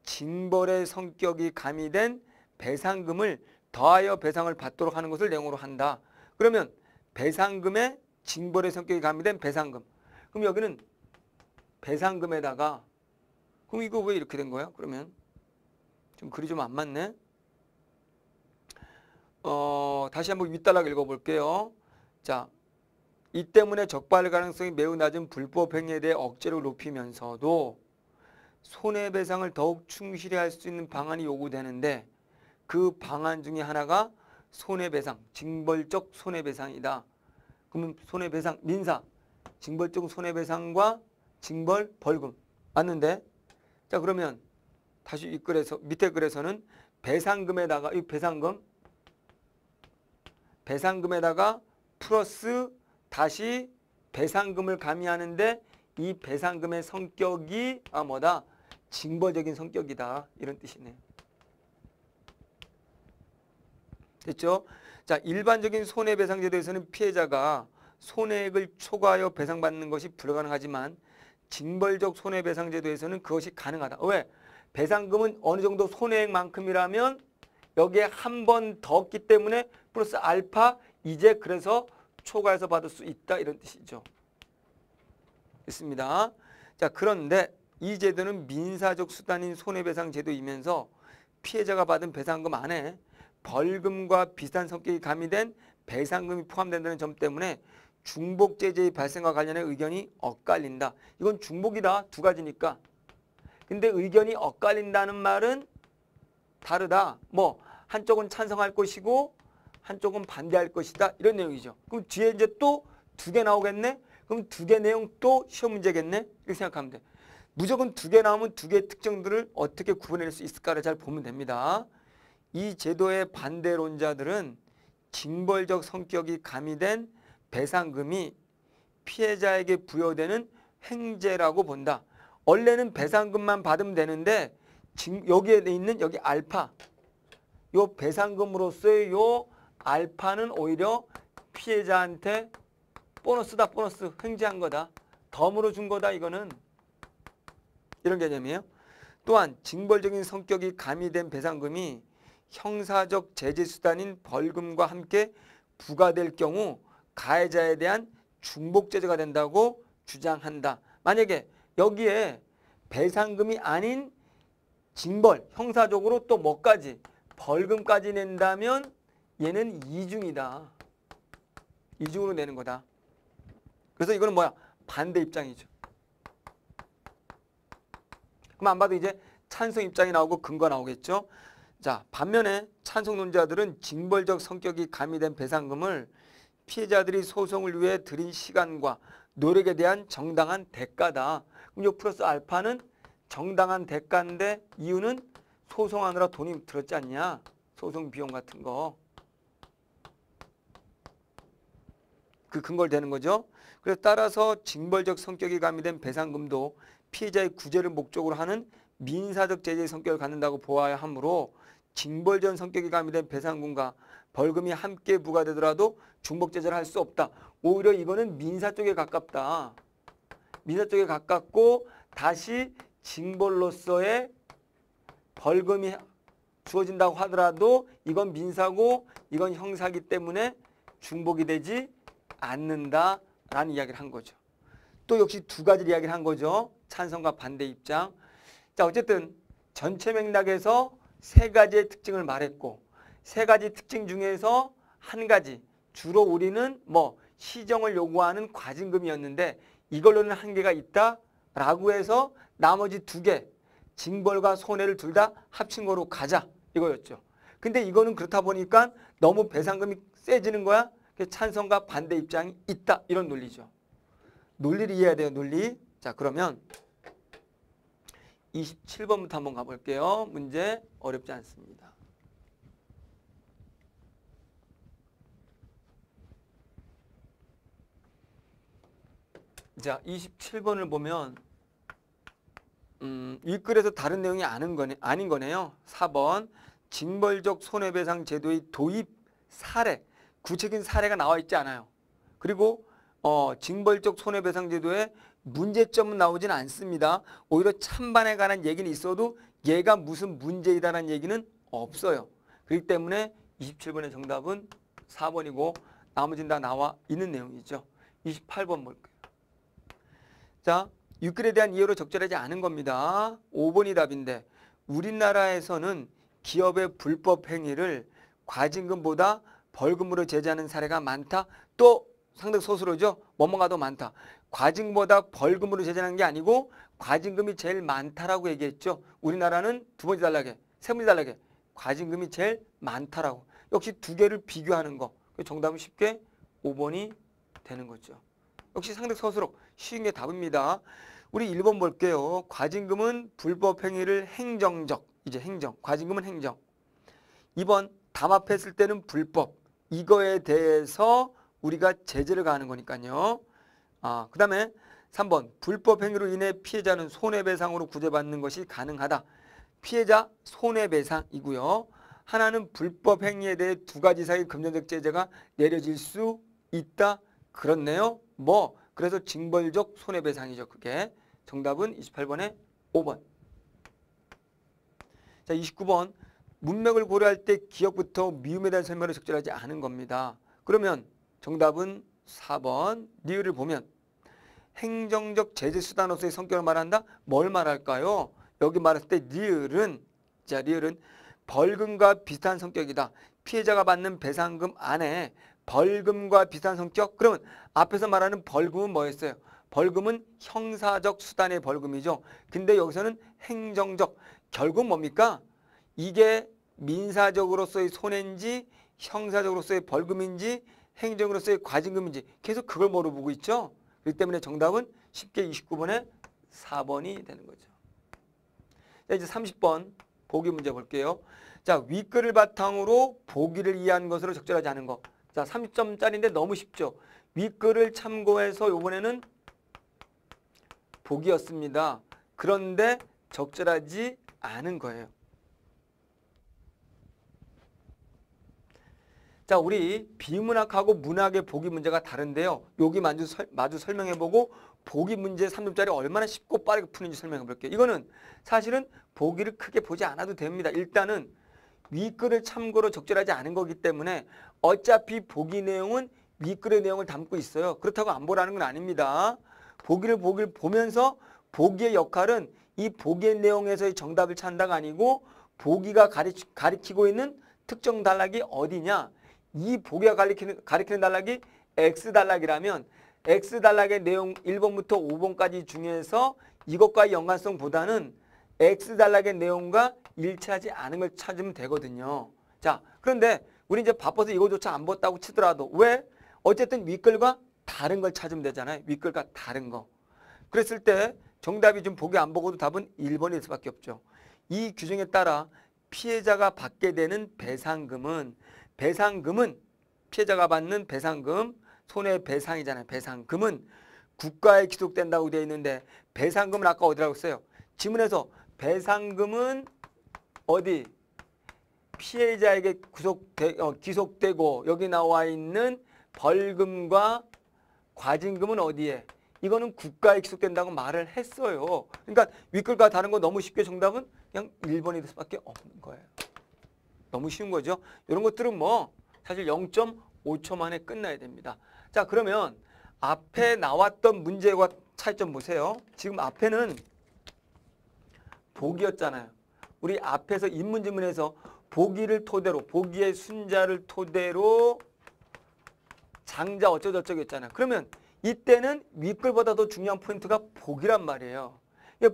징벌의 성격이 가미된 배상금을 더하여 배상을 받도록 하는 것을 내용으로 한다. 그러면 배상금에 징벌의 성격이 가미된 배상금. 그럼 여기는 배상금에다가 그럼 이거 왜 이렇게 된 거야? 그러면 좀 글이 좀 안 맞네. 어, 다시 한번 윗단락 읽어볼게요. 자, 이 때문에 적발 가능성이 매우 낮은 불법 행위에 대해 억제를 높이면서도 손해배상을 더욱 충실히 할 수 있는 방안이 요구되는데 그 방안 중에 하나가 손해배상, 징벌적 손해배상이다. 그러면 손해배상, 민사, 징벌적 손해배상과 징벌, 벌금. 맞는데? 자, 그러면 다시 이 글에서 밑에 글에서는 배상금에다가 이 배상금 배상금에다가 플러스 다시 배상금을 가미하는데 이 배상금의 성격이 아 뭐다 징벌적인 성격이다 이런 뜻이네요. 됐죠? 자 일반적인 손해배상제도에서는 피해자가 손해액을 초과하여 배상받는 것이 불가능하지만 징벌적 손해배상제도에서는 그것이 가능하다. 왜? 배상금은 어느 정도 손해액만큼이라면 여기에 한 번더기 때문에 플러스 알파 이제 그래서 초과해서 받을 수 있다 이런 뜻이죠. 있습니다. 자 그런데 이 제도는 민사적 수단인 손해배상 제도이면서 피해자가 받은 배상금 안에 벌금과 비슷한 성격이 가미된 배상금이 포함된다는 점 때문에 중복 제재의 발생과 관련해 의견이 엇갈린다. 이건 중복이다. 두 가지니까 근데 의견이 엇갈린다는 말은 다르다. 뭐 한쪽은 찬성할 것이고 한쪽은 반대할 것이다. 이런 내용이죠. 그럼 뒤에 이제 또 두 개 나오겠네. 그럼 두 개 내용 또 시험 문제겠네. 이렇게 생각하면 돼. 무조건 두 개 나오면 두 개의 특징들을 어떻게 구분해낼 수 있을까를 잘 보면 됩니다. 이 제도의 반대론자들은 징벌적 성격이 가미된 배상금이 피해자에게 부여되는 횡재라고 본다. 원래는 배상금만 받으면 되는데 여기에 있는 여기 알파 요 배상금으로서의 요 알파는 오히려 피해자한테 보너스다 보너스 횡재한 거다 덤으로 준 거다 이거는 이런 개념이에요. 또한 징벌적인 성격이 가미된 배상금이 형사적 제재수단인 벌금과 함께 부과될 경우 가해자에 대한 중복제재가 된다고 주장한다. 만약에 여기에 배상금이 아닌 징벌, 형사적으로 또 뭐까지 벌금까지 낸다면 얘는 이중이다. 이중으로 내는 거다. 그래서 이거는 뭐야? 반대 입장이죠. 그럼 안 봐도 이제 찬성 입장이 나오고 근거 나오겠죠. 자 반면에 찬성론자들은 징벌적 성격이 가미된 배상금을 피해자들이 소송을 위해 들인 시간과 노력에 대한 정당한 대가다. 그 플러스 알파는 정당한 대가인데 이유는 소송하느라 돈이 들었지 않냐. 소송 비용 같은 거. 그 근거를 대는 거죠. 그래서 따라서 징벌적 성격이 가미된 배상금도 피해자의 구제를 목적으로 하는 민사적 제재의 성격을 갖는다고 보아야 하므로 징벌전 성격이 가미된 배상금과 벌금이 함께 부과되더라도 중복 제재를 할 수 없다. 오히려 이거는 민사 쪽에 가깝다. 민사 쪽에 가깝고 다시 징벌로서의 벌금이 주어진다고 하더라도 이건 민사고 이건 형사기 때문에 중복이 되지 않는다라는 이야기를 한 거죠. 또 역시 두 가지를 이야기를 한 거죠. 찬성과 반대 입장. 자 어쨌든 전체 맥락에서 세 가지의 특징을 말했고 세 가지 특징 중에서 한 가지 주로 우리는 뭐 시정을 요구하는 과징금이었는데 이걸로는 한계가 있다라고 해서 나머지 두 개, 징벌과 손해를 둘 다 합친 거로 가자 이거였죠. 근데 이거는 그렇다 보니까 너무 배상금이 세지는 거야. 찬성과 반대 입장이 있다 이런 논리죠. 논리를 이해해야 돼요. 논리. 자 그러면 27번부터 한번 가볼게요. 문제 어렵지 않습니다. 자, 27번을 보면 음, 윗글에서 다른 내용이 아는 거네, 아닌 거네요. 4번 징벌적 손해배상 제도의 도입 사례, 구체적인 사례가 나와 있지 않아요. 그리고 어, 징벌적 손해배상 제도의 문제점은 나오진 않습니다. 오히려 찬반에 관한 얘기는 있어도 얘가 무슨 문제이다라는 얘기는 없어요. 그렇기 때문에 27번의 정답은 4번이고 나머지는 다 나와 있는 내용이죠. 28번 볼까요? 자, 6글에 대한 이해로 적절하지 않은 겁니다. 5번이 답인데 우리나라에서는 기업의 불법 행위를 과징금보다 벌금으로 제재하는 사례가 많다. 또 상당 소수로죠. 뭐뭐가더 많다. 과징보다 벌금으로 제재하는 게 아니고 과징금이 제일 많다라고 얘기했죠. 우리나라는 두 번째 달락에세 번째 달락에 과징금이 제일 많다라고. 역시 두 개를 비교하는 거. 그 정답은 쉽게 5번이 되는 거죠. 역시 상대 서술로 쉬운 게 답입니다. 우리 1번 볼게요. 과징금은 불법 행위를 행정적. 이제 행정. 과징금은 행정. 2번 담합했을 때는 불법. 이거에 대해서 우리가 제재를 가하는 거니까요. 아, 그 다음에 3번 불법 행위로 인해 피해자는 손해배상으로 구제받는 것이 가능하다. 피해자 손해배상이고요. 하나는 불법 행위에 대해 두 가지 사이 금전적 제재가 내려질 수 있다. 그렇네요. 뭐 그래서 징벌적 손해배상이죠. 그게 정답은 28번에 5번. 자 29번 문맥을 고려할 때 기억부터 미음에 대한 설명을 적절하지 않은 겁니다. 그러면 정답은 4번 리을을 보면 행정적 제재 수단으로서의 성격을 말한다. 뭘 말할까요? 여기 말했을 때 리을은 자 리을은 벌금과 비슷한 성격이다. 피해자가 받는 배상금 안에 벌금과 비슷한 성격? 그러면 앞에서 말하는 벌금은 뭐였어요? 벌금은 형사적 수단의 벌금이죠. 근데 여기서는 행정적. 결국 뭡니까? 이게 민사적으로서의 손해인지 형사적으로서의 벌금인지 행정으로서의 과징금인지 계속 그걸 물어보고 있죠. 그렇기 때문에 정답은 쉽게 29번에 4번이 되는 거죠. 자, 이제 30번 보기 문제 볼게요. 자, 윗글을 바탕으로 보기를 이해한 것으로 적절하지 않은 것. 자, 3점짜리인데 너무 쉽죠. 윗글을 참고해서 요번에는 보기였습니다. 그런데 적절하지 않은 거예요. 자, 우리 비문학하고 문학의 보기 문제가 다른데요. 여기 마주, 설, 마주 설명해보고 보기 문제 3점짜리 얼마나 쉽고 빠르게 푸는지 설명해볼게요. 이거는 사실은 보기를 크게 보지 않아도 됩니다. 일단은 윗글을 참고로 적절하지 않은 거기 때문에 어차피 보기 내용은 윗글의 내용을 담고 있어요. 그렇다고 안 보라는 건 아닙니다. 보기를 보기를 보면서 보기의 역할은 이 보기의 내용에서의 정답을 찾는다가 아니고 보기가 가리치, 가리키고 있는 특정 단락이 어디냐 이 보기가 가리키는, 가리키는 단락이 X 단락이라면 X 단락의 내용 1번부터 5번까지 중에서 이것과의 연관성보다는 x 단락의 내용과 일치하지 않음을 찾으면 되거든요. 자, 그런데 우리 이제 바빠서 이거조차 안 봤다고 치더라도 왜? 어쨌든 윗글과 다른 걸 찾으면 되잖아요. 윗글과 다른 거. 그랬을 때 정답이 좀 보기 안 보고도 답은 1번일 수밖에 없죠. 이 규정에 따라 피해자가 받게 되는 배상금은 배상금은 피해자가 받는 배상금 손해배상이잖아요. 배상금은 국가에 기속된다고 되어 있는데 배상금은 아까 어디라고 했어요? 지문에서 배상금은 어디? 피해자에게 구속되, 어, 기속되고 여기 나와 있는 벌금과 과징금은 어디에? 이거는 국가에 기속된다고 말을 했어요. 그러니까 윗글과 다른 거 너무 쉽게 정답은 그냥 1번이 될 수밖에 없는 거예요. 너무 쉬운 거죠. 이런 것들은 뭐 사실 0.5초 만에 끝나야 됩니다. 자 그러면 앞에 나왔던 문제와 차이점 보세요. 지금 앞에는 보기였잖아요 우리 앞에서 인문지문에서 보기를 토대로 보기의 순자를 토대로 장자 어쩌저쩌고 했잖아요. 그러면 이때는 윗글보다 도 중요한 포인트가 보기란 말이에요.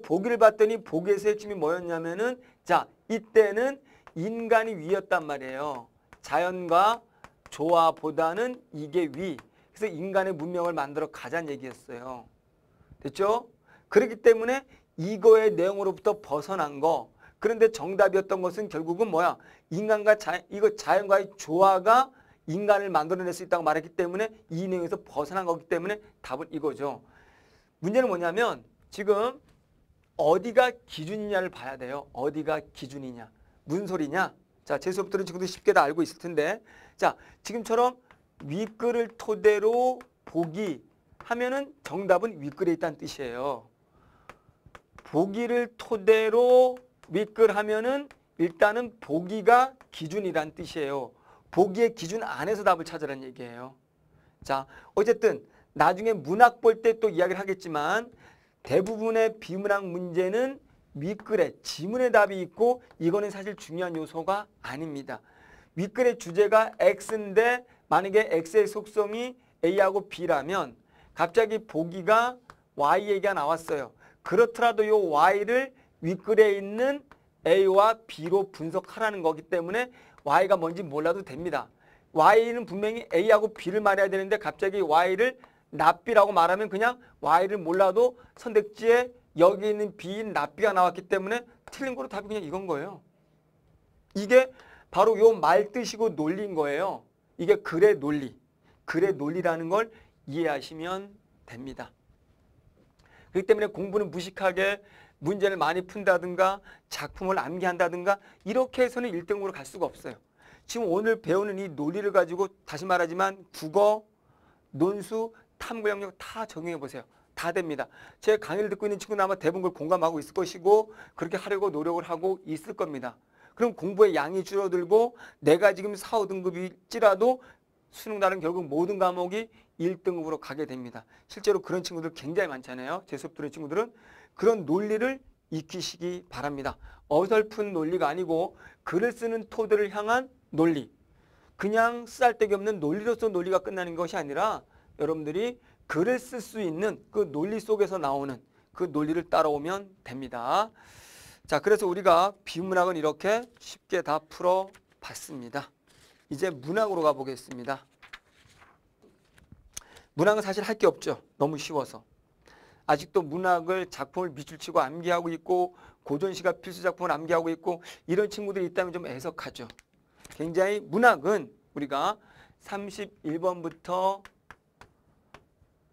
보기를 그러니까 봤더니 보기에세침이 뭐였냐면은 자 이때는 인간이 위였단 말이에요. 자연과 조화보다는 이게 위. 그래서 인간의 문명을 만들어 가자는 얘기였어요. 됐죠? 그렇기 때문에 이거의 내용으로부터 벗어난 거. 그런데 정답이었던 것은 결국은 뭐야? 인간과 자, 연 이거 자연과의 조화가 인간을 만들어낼 수 있다고 말했기 때문에 이 내용에서 벗어난 거기 때문에 답은 이거죠. 문제는 뭐냐면 지금 어디가 기준이냐를 봐야 돼요. 어디가 기준이냐. 무슨 소리냐. 자, 제 수업 들은 지금도 쉽게 다 알고 있을 텐데 자, 지금처럼 윗글을 토대로 보기 하면은 정답은 윗글에 있다는 뜻이에요. 보기를 토대로 윗글하면은 일단은 보기가 기준이란 뜻이에요. 보기의 기준 안에서 답을 찾으라는 얘기예요. 자, 어쨌든 나중에 문학 볼 때 또 이야기를 하겠지만 대부분의 비문학 문제는 윗글에 지문의 답이 있고 이거는 사실 중요한 요소가 아닙니다. 윗글의 주제가 X인데 만약에 X의 속성이 A하고 B라면 갑자기 보기가 Y얘기가 나왔어요. 그렇더라도 요 y를 윗글에 있는 a와 b로 분석하라는 거기 때문에 y가 뭔지 몰라도 됩니다. y는 분명히 a하고 b를 말해야 되는데 갑자기 y를 납비라고 말하면 그냥 y를 몰라도 선택지에 여기 있는 b인 납비가 나왔기 때문에 틀린 거로 답이 그냥 이건 거예요. 이게 바로 요 말뜻이고 논리인 거예요. 이게 글의 논리, 글의 논리라는 걸 이해하시면 됩니다. 그렇기 때문에 공부는 무식하게 문제를 많이 푼다든가 작품을 암기한다든가 이렇게 해서는 일등으로갈 수가 없어요. 지금 오늘 배우는 이 논리를 가지고 다시 말하지만 국어, 논수, 탐구 영역 다 적용해 보세요. 다 됩니다. 제 강의를 듣고 있는 친구는 아마 대부분 걸 공감하고 있을 것이고 그렇게 하려고 노력을 하고 있을 겁니다. 그럼 공부의 양이 줄어들고 내가 지금 4, 5등급일지라도 수능 다른 결국 모든 과목이 1등급으로 가게 됩니다. 실제로 그런 친구들 굉장히 많잖아요. 제 수업 들은 친구들은 그런 논리를 익히시기 바랍니다. 어설픈 논리가 아니고 글을 쓰는 토대를 향한 논리. 그냥 쓰잘데기 없는 논리로서 논리가 끝나는 것이 아니라 여러분들이 글을 쓸 수 있는 그 논리 속에서 나오는 그 논리를 따라오면 됩니다. 자, 그래서 우리가 비문학은 이렇게 쉽게 다 풀어봤습니다. 이제 문학으로 가보겠습니다. 문학은 사실 할 게 없죠. 너무 쉬워서. 아직도 문학을 작품을 밑줄 치고 암기하고 있고 고전시가 필수 작품을 암기하고 있고 이런 친구들이 있다면 좀 애석하죠. 굉장히 문학은 우리가 31번부터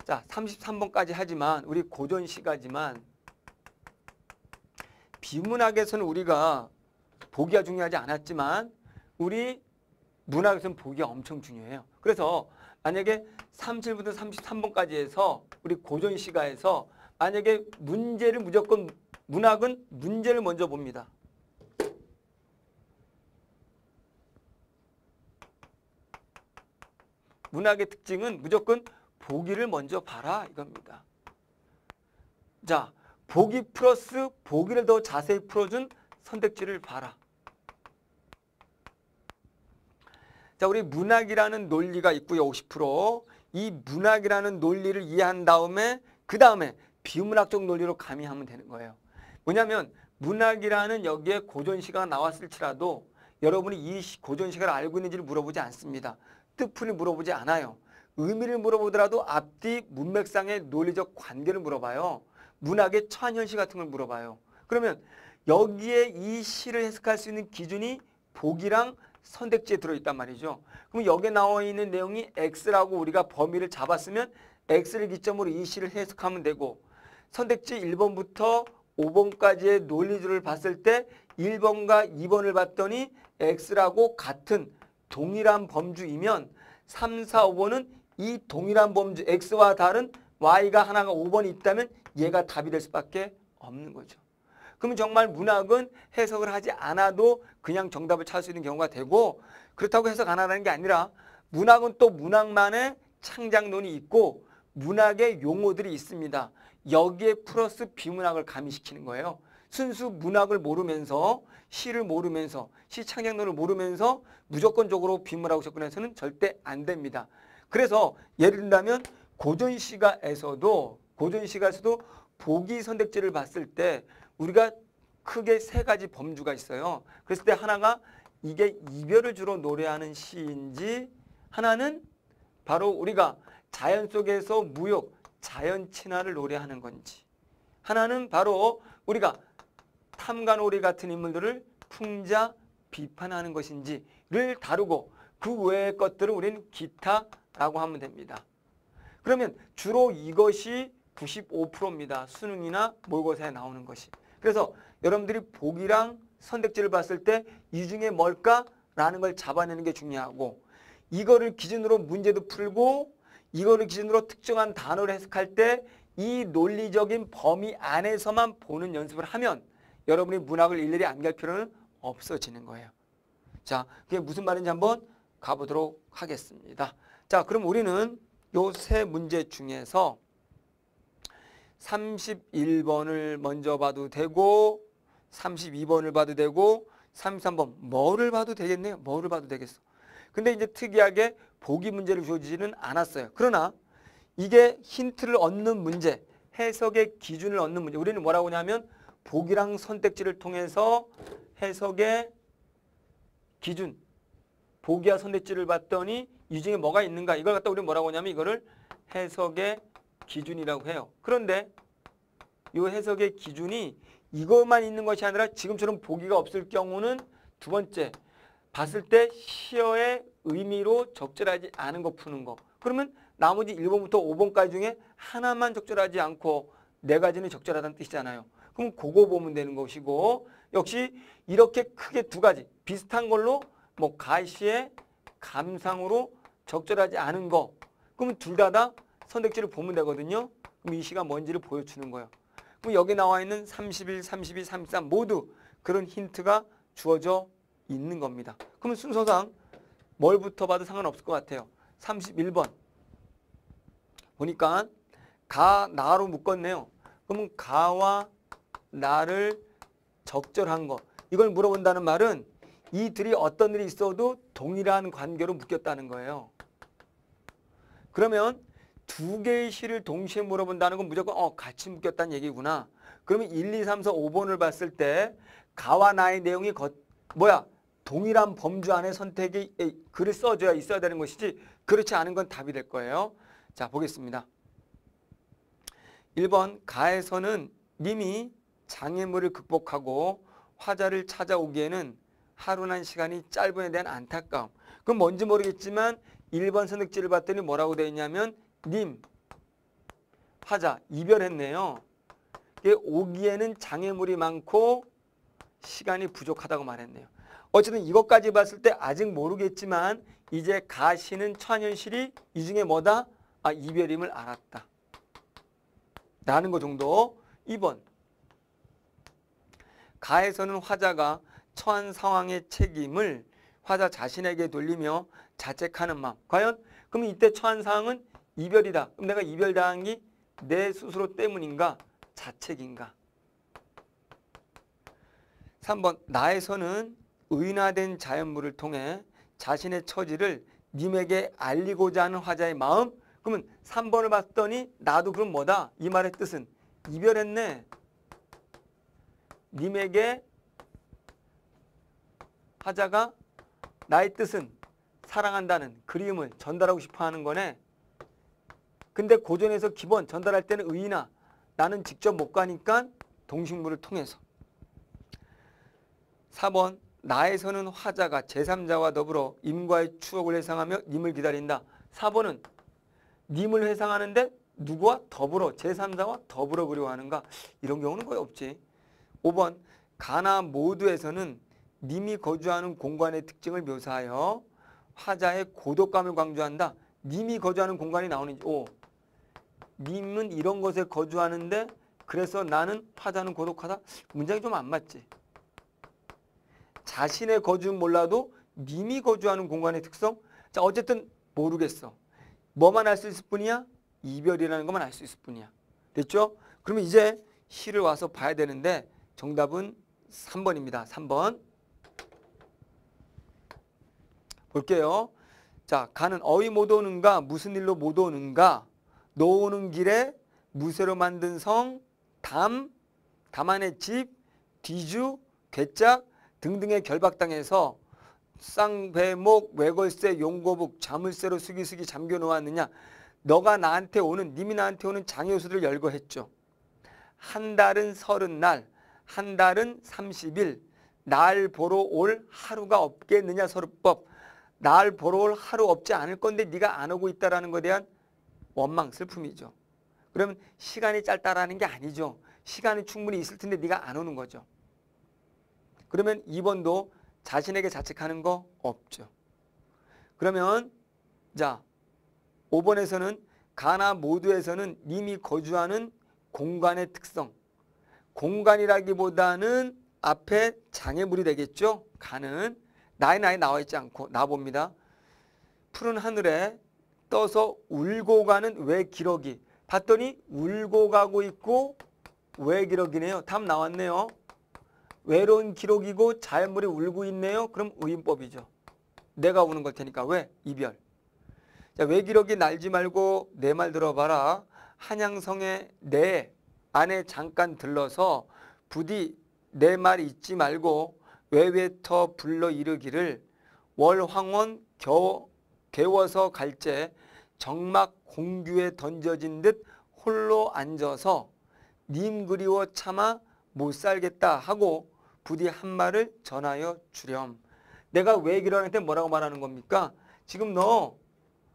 자 33번까지 하지만 우리 고전시가지만 비문학에서는 우리가 보기가 중요하지 않았지만 우리 문학에서는 보기가 엄청 중요해요. 그래서 만약에 37부터 33번까지 해서 우리 고정 시가에서 만약에 문제를 무조건 문학은 문제를 먼저 봅니다. 문학의 특징은 무조건 보기를 먼저 봐라 이겁니다. 자, 보기 플러스 보기를 더 자세히 풀어준 선택지를 봐라. 자, 우리 문학이라는 논리가 있고요. 50%. 이 문학이라는 논리를 이해한 다음에 그 다음에 비문학적 논리로 가미하면 되는 거예요. 뭐냐면 문학이라는 여기에 고전시가 나왔을지라도 여러분이 이 고전시가를 알고 있는지를 물어보지 않습니다. 뜻풀이 물어보지 않아요. 의미를 물어보더라도 앞뒤 문맥상의 논리적 관계를 물어봐요. 문학의 천현시 같은 걸 물어봐요. 그러면 여기에 이 시를 해석할 수 있는 기준이 복이랑 선택지에 들어있단 말이죠. 그럼 여기에 나와 있는 내용이 X라고 우리가 범위를 잡았으면 X를 기점으로 이 C를 해석하면 되고 선택지 1번부터 5번까지의 논리들을 봤을 때 1번과 2번을 봤더니 X라고 같은 동일한 범주이면 3, 4, 5번은 이 동일한 범주 X와 다른 Y가 하나가 5번이 있다면 얘가 답이 될 수밖에 없는 거죠. 그러면 정말 문학은 해석을 하지 않아도 그냥 정답을 찾을 수 있는 경우가 되고 그렇다고 해석 안 하라는 게 아니라 문학은 또 문학만의 창작론이 있고 문학의 용어들이 있습니다. 여기에 플러스 비문학을 가미시키는 거예요. 순수 문학을 모르면서 시를 모르면서 시 창작론을 모르면서 무조건적으로 비문하고 접근해서는 절대 안 됩니다. 그래서 예를 들다면 고전시가에서도 고전시가에서도 보기 선택지를 봤을 때 우리가 크게 세 가지 범주가 있어요. 그랬을 때 하나가 이게 이별을 주로 노래하는 시인지 하나는 바로 우리가 자연 속에서 무역, 자연 친화를 노래하는 건지 하나는 바로 우리가 탐관오리 같은 인물들을 풍자 비판하는 것인지를 다루고 그 외의 것들은 우리는 기타라고 하면 됩니다. 그러면 주로 이것이 95%입니다. 수능이나 모의고사에 나오는 것이. 그래서 여러분들이 보기랑 선택지를 봤을 때 이 중에 뭘까라는 걸 잡아내는 게 중요하고 이거를 기준으로 문제도 풀고 이거를 기준으로 특정한 단어를 해석할 때 이 논리적인 범위 안에서만 보는 연습을 하면 여러분이 문학을 일일이 암기할 필요는 없어지는 거예요. 자, 그게 무슨 말인지 한번 가보도록 하겠습니다. 자, 그럼 우리는 요 세 문제 중에서 31번을 먼저 봐도 되고 32번을 봐도 되고 33번 뭐를 봐도 되겠네요. 뭐를 봐도 되겠어. 근데 이제 특이하게 보기 문제를 주어지지는 않았어요. 그러나 이게 힌트를 얻는 문제, 해석의 기준을 얻는 문제. 우리는 뭐라고 하냐면 보기랑 선택지를 통해서 해석의 기준, 보기와 선택지를 봤더니 이 중에 뭐가 있는가. 이걸 갖다 우리는 뭐라고 하냐면 이거를 해석의 기준이라고 해요. 그런데 이 해석의 기준이 이것만 있는 것이 아니라 지금처럼 보기가 없을 경우는 두 번째 봤을 때 시어의 의미로 적절하지 않은 거 푸는 거. 그러면 나머지 1번부터 5번까지 중에 하나만 적절하지 않고 네 가지는 적절하다는 뜻이잖아요. 그럼 그거 보면 되는 것이고 역시 이렇게 크게 두 가지 비슷한 걸로 뭐 가시의 감상으로 적절하지 않은 거그럼면둘다다 선택지를 보면 되거든요. 그럼 이 시가 뭔지를 보여주는 거예요. 그럼 여기 나와 있는 31, 32, 33 모두 그런 힌트가 주어져 있는 겁니다. 그러면 순서상 뭘부터 봐도 상관없을 것 같아요. 31번 보니까 가, 나로 묶었네요. 그러면 가와 나를 적절한 거 이걸 물어본다는 말은 이들이 어떤 일이 있어도 동일한 관계로 묶였다는 거예요. 그러면 두 개의 시를 동시에 물어본다는 건 무조건 어 같이 묶였다는 얘기구나. 그러면 1, 2, 3, 4, 5번을 봤을 때 가와 나의 내용이 거, 뭐야 동일한 범주 안에 선택이 에 글을 써줘야 있어야 되는 것이지 그렇지 않은 건 답이 될 거예요. 자 보겠습니다. 1번 가에서는 님이 장애물을 극복하고 화자를 찾아오기에는 하루난 시간이 짧은에 대한 안타까움. 그건 뭔지 모르겠지만 1번 선택지를 봤더니 뭐라고 되어 있냐면 님 하자 이별했네요. 오기에는 장애물이 많고 시간이 부족하다고 말했네요. 어쨌든 이것까지 봤을 때 아직 모르겠지만 이제 가시는 천연실이 이 중에 뭐다? 아 이별임을 알았다. 라는 거 정도. 2번 가에서는 화자가 처한 상황의 책임을 화자 자신에게 돌리며 자책하는 마음. 과연 그럼 이때 처한 상황은 이별이다. 그럼 내가 이별당한 게 내 스스로 때문인가? 자책인가? 3번 나에서는 의인된 자연물을 통해 자신의 처지를 님에게 알리고자 하는 화자의 마음 그러면 3번을 봤더니 나도 그럼 뭐다? 이 말의 뜻은 이별했네. 님에게 화자가 나의 뜻은 사랑한다는 그리움을 전달하고 싶어하는 거네. 근데 고전에서 기본 전달할 때는 의나 이 나는 직접 못 가니까 동식물을 통해서. 4번 나에서는 화자가 제3자와 더불어 임과의 추억을 회상하며 님을 기다린다. 4번은 님을 회상하는데 누구와 더불어 제3자와 더불어 그리워하는가 이런 경우는 거의 없지. 5번 가나 모두에서는 님이 거주하는 공간의 특징을 묘사하여 화자의 고독감을 강조한다. 님이 거주하는 공간이 나오는지 5. 님은 이런 것에 거주하는데 그래서 나는 화자는 고독하다? 문장이 좀 안 맞지? 자신의 거주는 몰라도 님이 거주하는 공간의 특성? 자 어쨌든 모르겠어. 뭐만 알 수 있을 뿐이야? 이별이라는 것만 알 수 있을 뿐이야. 됐죠? 그러면 이제 시를 와서 봐야 되는데 정답은 3번입니다. 3번. 볼게요. 자, 가는 어이 못 오는가, 무슨 일로 못 오는가. 노오는 길에 무쇠로 만든 성, 담, 담안의 집, 뒤주, 괴짝 등등의 결박당에서 쌍배목, 외골쇠 용고북, 자물쇠로 수기수기 잠겨놓았느냐 너가 나한테 오는 님이 나한테 오는 장요수를 열거했죠. 한 달은 서른 날, 한 달은 삼십일, 날 보러 올 하루가 없겠느냐 서루법. 날 보러 올 하루 없지 않을 건데 네가 안 오고 있다라는 것에 대한 원망, 슬픔이죠. 그러면 시간이 짧다라는 게 아니죠. 시간이 충분히 있을 텐데 네가 안 오는 거죠. 그러면 2번도 자신에게 자책하는 거 없죠. 그러면 자 5번에서는 가나 모두에서는 님이 거주하는 공간의 특성 공간이라기보다는 앞에 장애물이 되겠죠. 가는 나이 나이 나와 있지 않고 나봅니다. 푸른 하늘에 떠서 울고 가는 외기러기 봤더니 울고 가고 있고 외기러기네요. 답 나왔네요. 외로운 기록이고 잘물이 울고 있네요. 그럼 우인법이죠. 내가 우는 걸 테니까. 왜? 이별. 자, 외기러기 날지 말고 내 말 들어봐라. 한양성에 내 안에 잠깐 들러서 부디 내 말 잊지 말고 외외터 불러 이르기를 월황원 겨워서 갈제 정막 공규에 던져진 듯 홀로 앉아서 님 그리워 참아 못 살겠다 하고 부디 한 말을 전하여 주렴. 내가 왜 기란한테 뭐라고 말하는 겁니까? 지금 너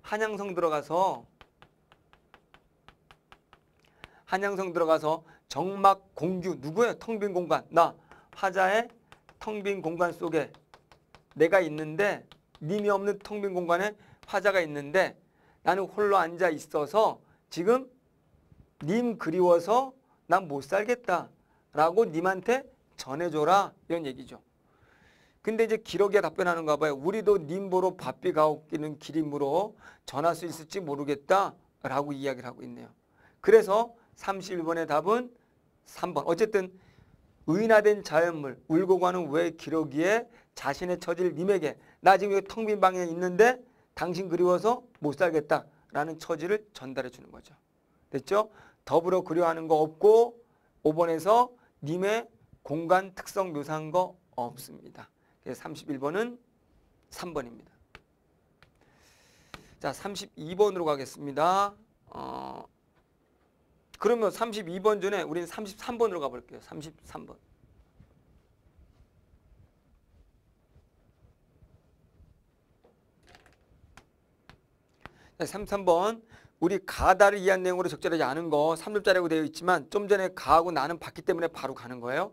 한양성 들어가서 한양성 들어가서 정막 공규 누구야텅 빈 공간 나 화자의 텅 빈 공간 속에 내가 있는데 님이 없는 텅 빈 공간에 화자가 있는데 나는 홀로 앉아 있어서 지금 님 그리워서 난 못 살겠다 라고 님한테 전해줘라 이런 얘기죠. 근데 이제 기러기가 답변하는가 봐요. 우리도 님 보러 바삐 가옵기는 기림으로 전할 수 있을지 모르겠다 라고 이야기를 하고 있네요. 그래서 31번의 답은 3번. 어쨌든 의인된 자연물 울고 가는 왜 기러기에 자신의 처지 님에게 나 지금 여기 텅빈 방에 있는데 당신 그리워서 못 살겠다라는 처지를 전달해 주는 거죠. 됐죠? 더불어 그리워하는 거 없고 5번에서 님의 공간 특성 묘사한 거 없습니다. 그래서 31번은 3번입니다. 자, 32번으로 가겠습니다. 어, 그러면 32번 전에 우리는 33번으로 가볼게요. 33번. 33번 우리 가다를 이한 내용으로 적절하지 않은 거3점자리라고 되어 있지만 좀 전에 가하고 나는 봤기 때문에 바로 가는 거예요.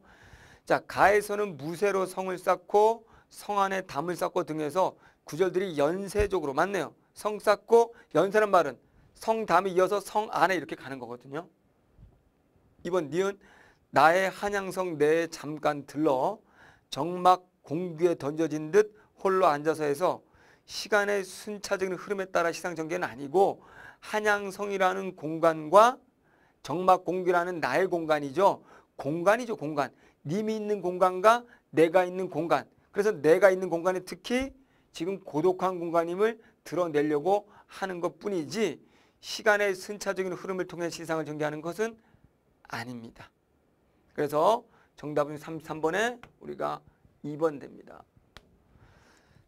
자 가에서는 무쇠로 성을 쌓고 성 안에 담을 쌓고 등에서 구절들이 연쇄적으로 맞네요. 성 쌓고 연쇄란 말은 성 담에 이어서 성 안에 이렇게 가는 거거든요. 이번 니은 나의 한양성 내에 잠깐 들러 정막 공기에 던져진 듯 홀로 앉아서 해서 시간의 순차적인 흐름에 따라 시상 전개는 아니고 한양성이라는 공간과 정막공기라는 나의 공간이죠. 공간이죠. 공간. 님이 있는 공간과 내가 있는 공간. 그래서 내가 있는 공간에 특히 지금 고독한 공간임을 드러내려고 하는 것뿐이지 시간의 순차적인 흐름을 통해 시상을 전개하는 것은 아닙니다. 그래서 정답은 33번에 우리가 2번 됩니다.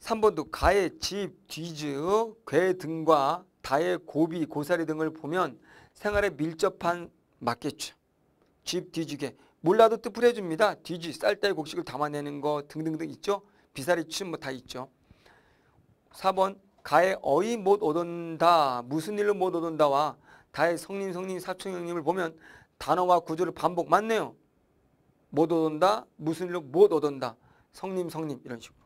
3번도 가의 집, 뒤즈, 괴 등과 다의 고비, 고사리 등을 보면 생활에 밀접한 맞겠죠. 집, 뒤즈, 괴. 몰라도 뜻풀 해줍니다. 뒤지, 쌀다의 곡식을 담아내는 거 등등등 있죠. 비사리 춤뭐다 있죠. 4번 가의 어이 못 얻은다, 무슨 일로 못 얻은다와 다의 성님 성님 사촌 형님을 보면 단어와 구조를 반복 맞네요. 못 얻은다, 무슨 일로 못 얻은다, 성님 성님 이런 식으로.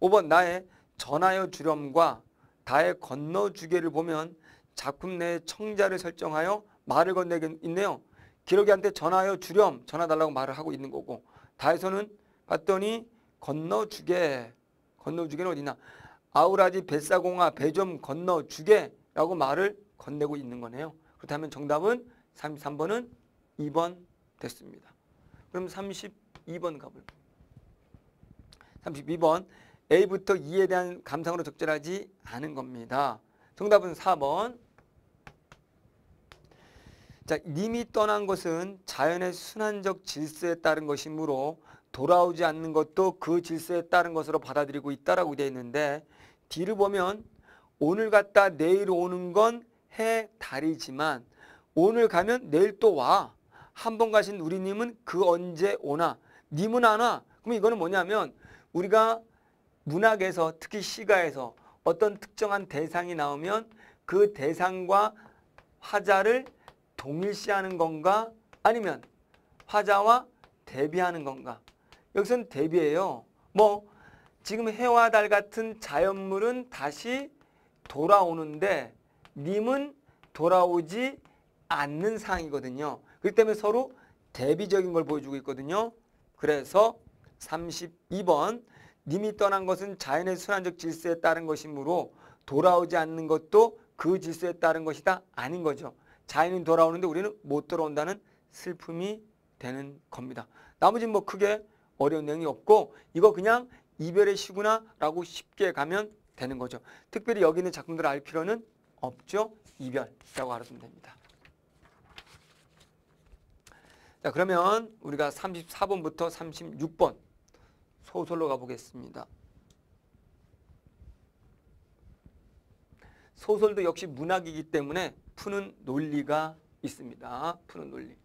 5번 나의 전하여 주렴과 다의 건너주게를 보면 작품 내에 청자를 설정하여 말을 건네게 있네요. 기러기한테 전하여 주렴 전화달라고 말을 하고 있는 거고 다에서는 봤더니 건너주게 건너주게는 어디나 아우라지 뱃사공아 배 좀 건너주게 라고 말을 건네고 있는 거네요. 그렇다면 정답은 33번은 2번 됐습니다. 그럼 32번 가볼까요? 32번 A부터 E에 대한 감상으로 적절하지 않은 겁니다. 정답은 4번. 자, 님이 떠난 것은 자연의 순환적 질서에 따른 것이므로 돌아오지 않는 것도 그 질서에 따른 것으로 받아들이고 있다라고 되어 있는데 뒤를 보면 오늘 갔다 내일 오는 건 해, 달이지만 오늘 가면 내일 또 와. 한 번 가신 우리님은 그 언제 오나. 님은 안 와. 그럼 이거는 뭐냐면 우리가 문학에서 특히 시가에서 어떤 특정한 대상이 나오면 그 대상과 화자를 동일시하는 건가 아니면 화자와 대비하는 건가 여기서는 대비예요. 뭐 지금 해와 달 같은 자연물은 다시 돌아오는데 님은 돌아오지 않는 상황이거든요. 그렇기 때문에 서로 대비적인 걸 보여주고 있거든요. 그래서 32번 님이 떠난 것은 자연의 순환적 질서에 따른 것이므로 돌아오지 않는 것도 그 질서에 따른 것이다 아닌 거죠. 자연은 돌아오는데 우리는 못 돌아온다는 슬픔이 되는 겁니다. 나머지 뭐 크게 어려운 내용이 없고 이거 그냥 이별의 시구나 라고 쉽게 가면 되는 거죠. 특별히 여기 있는 작품들을 알 필요는 없죠. 이별이라고 알아두면 됩니다. 자 그러면 우리가 34번부터 36번 소설로 가보겠습니다. 소설도 역시 문학이기 때문에 푸는 논리가 있습니다. 푸는 논리.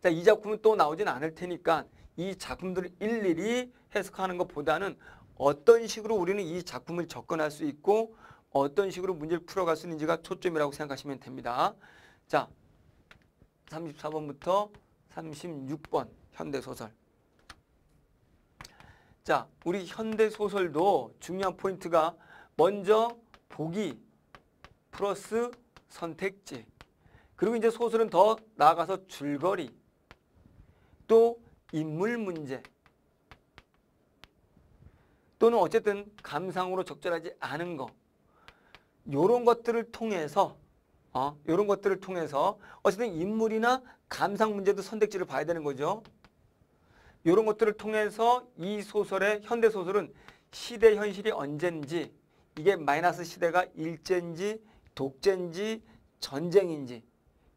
자, 이 작품은 또 나오진 않을 테니까 이 작품들을 일일이 해석하는 것보다는 어떤 식으로 우리는 이 작품을 접근할 수 있고 어떤 식으로 문제를 풀어갈 수 있는지가 초점이라고 생각하시면 됩니다. 자, 34번부터 36번 현대소설. 자, 우리 현대 소설도 중요한 포인트가 먼저 보기 플러스 선택지 그리고 이제 소설은 더 나아가서 줄거리 또 인물 문제 또는 어쨌든 감상으로 적절하지 않은 거 요런 것들을 통해서 어, 요런 것들을 통해서 어쨌든 인물이나 감상 문제도 선택지를 봐야 되는 거죠. 이런 것들을 통해서 이 소설의 현대 소설은 시대 현실이 언젠지 이게 마이너스 시대가 일제인지 독재인지 전쟁인지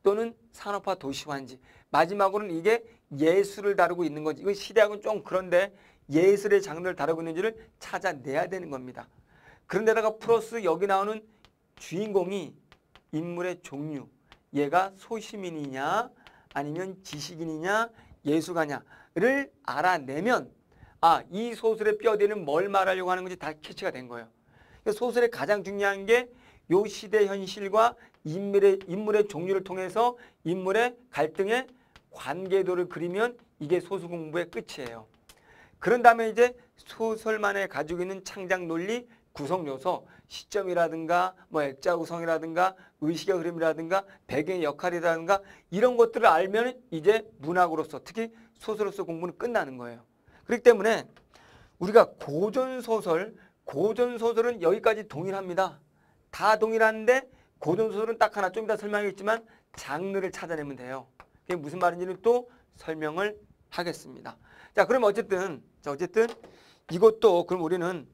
또는 산업화 도시화인지 마지막으로는 이게 예술을 다루고 있는 건지 이건 시대하고는 좀 그런데 예술의 장르를 다루고 있는지를 찾아내야 되는 겁니다. 그런데다가 플러스 여기 나오는 주인공이 인물의 종류 얘가 소시민이냐 아니면 지식인이냐 예술가냐 를 알아내면 아, 이 소설의 뼈대는 뭘 말하려고 하는 건지 다 캐치가 된 거예요. 그러니까 소설의 가장 중요한 게 요 시대 현실과 인물의, 인물의 종류를 통해서 인물의 갈등의 관계도를 그리면 이게 소설 공부의 끝이에요. 그런 다음에 이제 소설만에 가지고 있는 창작 논리, 구성 요소, 시점이라든가 뭐 액자 구성이라든가 의식의 흐름이라든가 배경의 역할이라든가 이런 것들을 알면 이제 문학으로서 특히 소설로서 공부는 끝나는 거예요. 그렇기 때문에 우리가 고전소설, 고전소설은 여기까지 동일합니다. 다 동일한데 고전소설은 딱 하나 좀 이따 설명하겠지만 장르를 찾아내면 돼요. 그게 무슨 말인지는 또 설명을 하겠습니다. 자, 그럼 어쨌든, 자, 어쨌든 이것도 그럼 우리는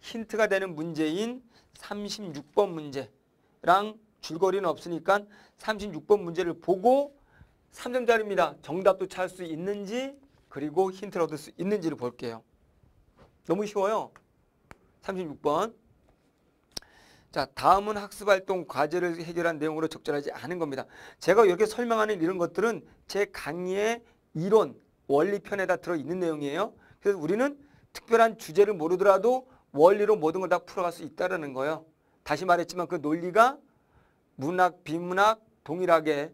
힌트가 되는 문제인 36번 문제랑 줄거리는 없으니까 36번 문제를 보고 3점짜리입니다. 정답도 찾을 수 있는지 그리고 힌트를 얻을 수 있는지를 볼게요. 너무 쉬워요. 36번. 자, 다음은 학습활동 과제를 해결한 내용으로 적절하지 않은 겁니다. 제가 이렇게 설명하는 이런 것들은 제 강의의 이론, 원리편에다 들어있는 내용이에요. 그래서 우리는 특별한 주제를 모르더라도 원리로 모든 걸 다 풀어갈 수 있다는 거예요. 다시 말했지만 그 논리가 문학, 비문학 동일하게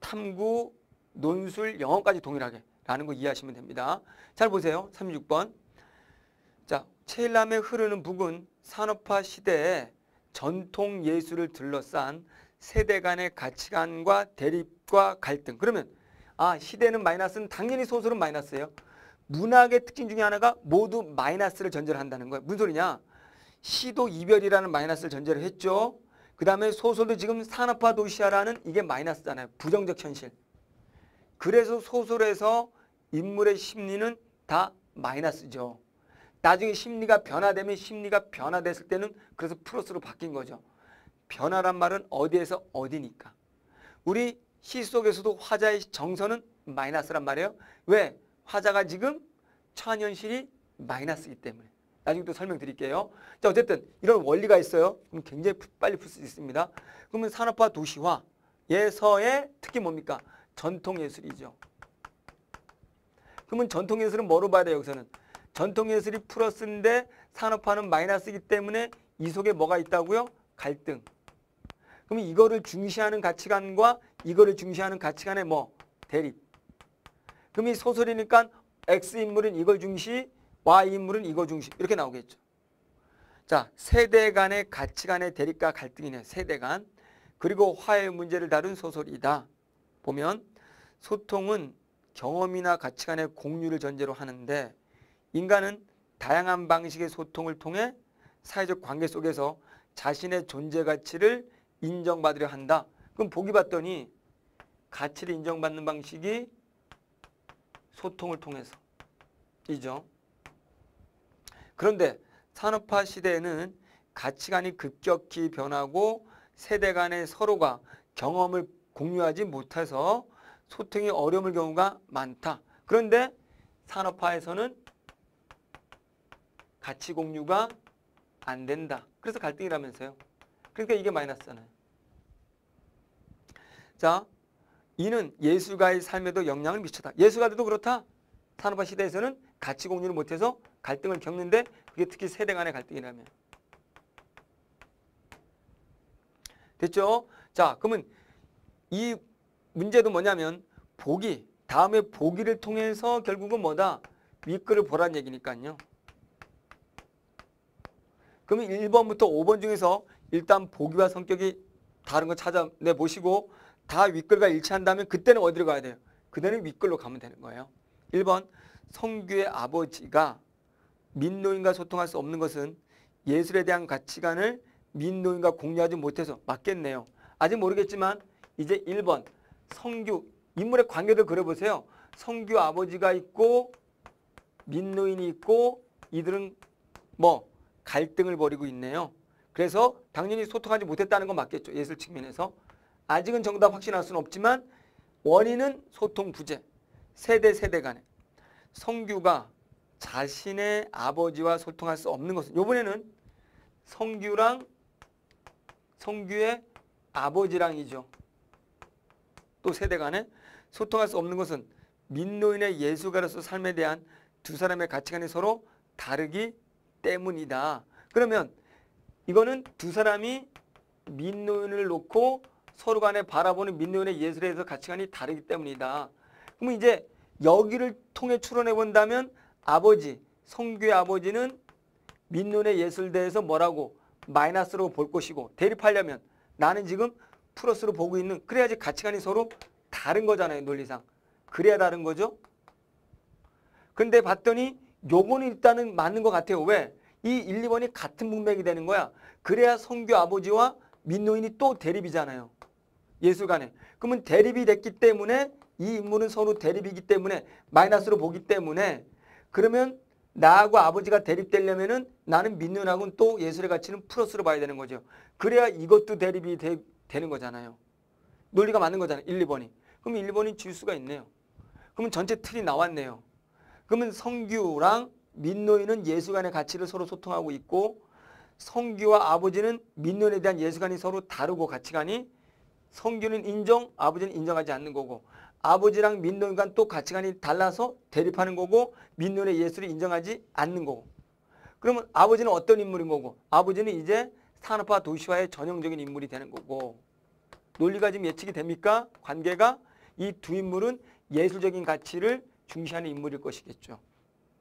탐구, 논술, 영어까지 동일하게 라는 거 이해하시면 됩니다. 잘 보세요. 36번. 자, 첼남에 흐르는 북은 산업화 시대에 전통 예술을 둘러싼 세대 간의 가치관과 대립과 갈등. 그러면 아 시대는 마이너스는 당연히 소설은 마이너스예요. 문학의 특징 중에 하나가 모두 마이너스를 전제를 한다는 거예요. 무슨 소리냐? 시도 이별이라는 마이너스를 전제를 했죠. 그 다음에 소설도 지금 산업화 도시화라는 이게 마이너스잖아요. 부정적 현실. 그래서 소설에서 인물의 심리는 다 마이너스죠. 나중에 심리가 변화되면 심리가 변화됐을 때는 그래서 플러스로 바뀐 거죠. 변화란 말은 어디에서 어디니까. 우리 시 속에서도 화자의 정서는 마이너스란 말이에요. 왜? 화자가 지금 천연실이 마이너스이기 때문에. 나중에 또 설명드릴게요. 자, 어쨌든 이런 원리가 있어요. 그럼 굉장히 빨리 풀 수 있습니다. 그러면 산업화 도시화 예서의 특히 뭡니까? 전통예술이죠. 그러면 전통예술은 뭐로 봐야 돼요? 여기서는 전통예술이 플러스인데 산업화는 마이너스이기 때문에 이 속에 뭐가 있다고요? 갈등. 그러면 이거를 중시하는 가치관과 이거를 중시하는 가치관의 뭐? 대립. 그럼 이 소설이니까 X 인물은 이걸 중시, 와 인물은 이거 중심 이렇게 나오겠죠. 자 세대 간의 가치관의 대립과 갈등이네 세대 간 그리고 화해 문제를 다룬 소설이다. 보면 소통은 경험이나 가치관의 공유를 전제로 하는데 인간은 다양한 방식의 소통을 통해 사회적 관계 속에서 자신의 존재 가치를 인정받으려 한다. 그럼 보기 봤더니 가치를 인정받는 방식이 소통을 통해서 이죠. 그런데 산업화 시대에는 가치관이 급격히 변하고 세대 간의 서로가 경험을 공유하지 못해서 소통이 어려울 경우가 많다. 그런데 산업화에서는 가치 공유가 안 된다. 그래서 갈등이라면서요. 그러니까 이게 마이너스잖아요. 자, 이는 예술가의 삶에도 영향을 미쳤다. 예술가들도 그렇다. 산업화 시대에서는 가치 공유를 못해서 갈등을 겪는데 그게 특히 세대 간의 갈등이라면. 됐죠? 자, 그러면 이 문제도 뭐냐면 보기, 다음에 보기를 통해서 결국은 뭐다? 윗글을 보란 얘기니까요. 그러면 1번부터 5번 중에서 일단 보기와 성격이 다른 거 찾아내 보시고 다 윗글과 일치한다면 그때는 어디로 가야 돼요? 그때는 윗글로 가면 되는 거예요. 1번 성규의 아버지가 민노인과 소통할 수 없는 것은 예술에 대한 가치관을 민노인과 공유하지 못해서 맞겠네요. 아직 모르겠지만 이제 1번 성규 인물의 관계를 그려보세요. 성규 아버지가 있고 민노인이 있고 이들은 뭐 갈등을 벌이고 있네요. 그래서 당연히 소통하지 못했다는 건 맞겠죠. 예술 측면에서. 아직은 정답 확신할 수는 없지만 원인은 소통 부재. 세대 세대 간에. 성규가 자신의 아버지와 소통할 수 없는 것은 요번에는 성규랑 성규의 아버지랑이죠. 또 세대 간에 소통할 수 없는 것은 민노인의 예술가로서 삶에 대한 두 사람의 가치관이 서로 다르기 때문이다. 그러면 이거는 두 사람이 민노인을 놓고 서로 간에 바라보는 민노인의 예술에 대해서 가치관이 다르기 때문이다. 그러 이제 여기를 통해 추론해 본다면 아버지, 성규의 아버지는 민눈의 예술대에서 뭐라고 마이너스로 볼 것이고 대립하려면 나는 지금 플러스로 보고 있는 그래야지 가치관이 서로 다른 거잖아요. 논리상. 그래야 다른 거죠. 근데 봤더니 요거는 일단은 맞는 것 같아요. 왜? 이 1, 2번이 같은 문맥이 되는 거야. 그래야 성규 아버지와 민노인이 또 대립이잖아요. 예술관에 그러면 대립이 됐기 때문에 이 인물은 서로 대립이기 때문에 마이너스로 보기 때문에 그러면 나하고 아버지가 대립되려면은 나는 믿는하고는또 예술의 가치는 플러스로 봐야 되는 거죠. 그래야 이것도 대립이 되, 는 거잖아요. 논리가 맞는 거잖아요. 1, 2번이. 그럼 1, 2번이 질 수가 있네요. 그러면 전체 틀이 나왔네요. 그러면 성규랑 민노인은 예수관의 가치를 서로 소통하고 있고 성규와 아버지는 민노인에 대한 예술관이 서로 다르고 가치관이 성규는 인정, 아버지는 인정하지 않는 거고 아버지랑 민노인 간또 가치관이 달라서 대립하는 거고 민노인의 예술을 인정하지 않는 거고 그러면 아버지는 어떤 인물인 거고 아버지는 이제 산업화 도시화의 전형적인 인물이 되는 거고 논리가 지금 예측이 됩니까? 관계가 이 두 인물은 예술적인 가치를 중시하는 인물일 것이겠죠.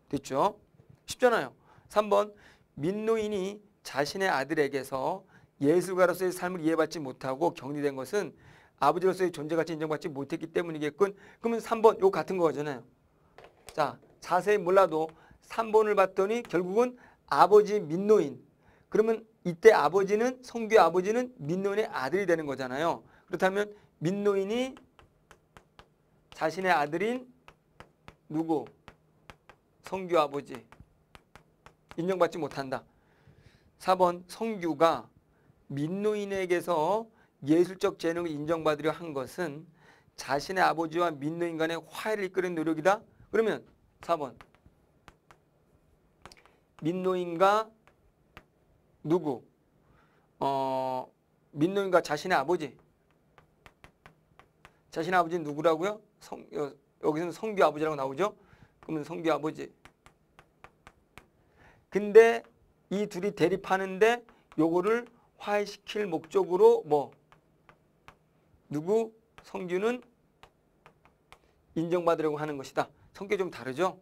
됐죠? 쉽잖아요. 3번 민노인이 자신의 아들에게서 예술가로서의 삶을 이해받지 못하고 격리된 것은 아버지로서의 존재가치 인정받지 못했기 때문이겠군. 그러면 3번 요 같은 거잖아요. 자 자세히 몰라도 3번을 봤더니 결국은 아버지 민노인. 그러면 이때 아버지는 성규 아버지는 민노인의 아들이 되는 거잖아요. 그렇다면 민노인이 자신의 아들인 누구? 성규 아버지 인정받지 못한다. 4번 성규가 민노인에게서 예술적 재능을 인정받으려 한 것은 자신의 아버지와 믿는 인간의 화해를 이끄는 노력이다. 그러면 4번 민노인과 누구? 어, 민노인과 자신의 아버지. 자신의 아버지는 누구라고요? 성, 여기서는 성교 아버지라고 나오죠. 그러면 성교 아버지. 근데 이 둘이 대립하는데 요거를 화해시킬 목적으로 뭐 누구? 성규는 인정받으려고 하는 것이다. 성격 좀 다르죠?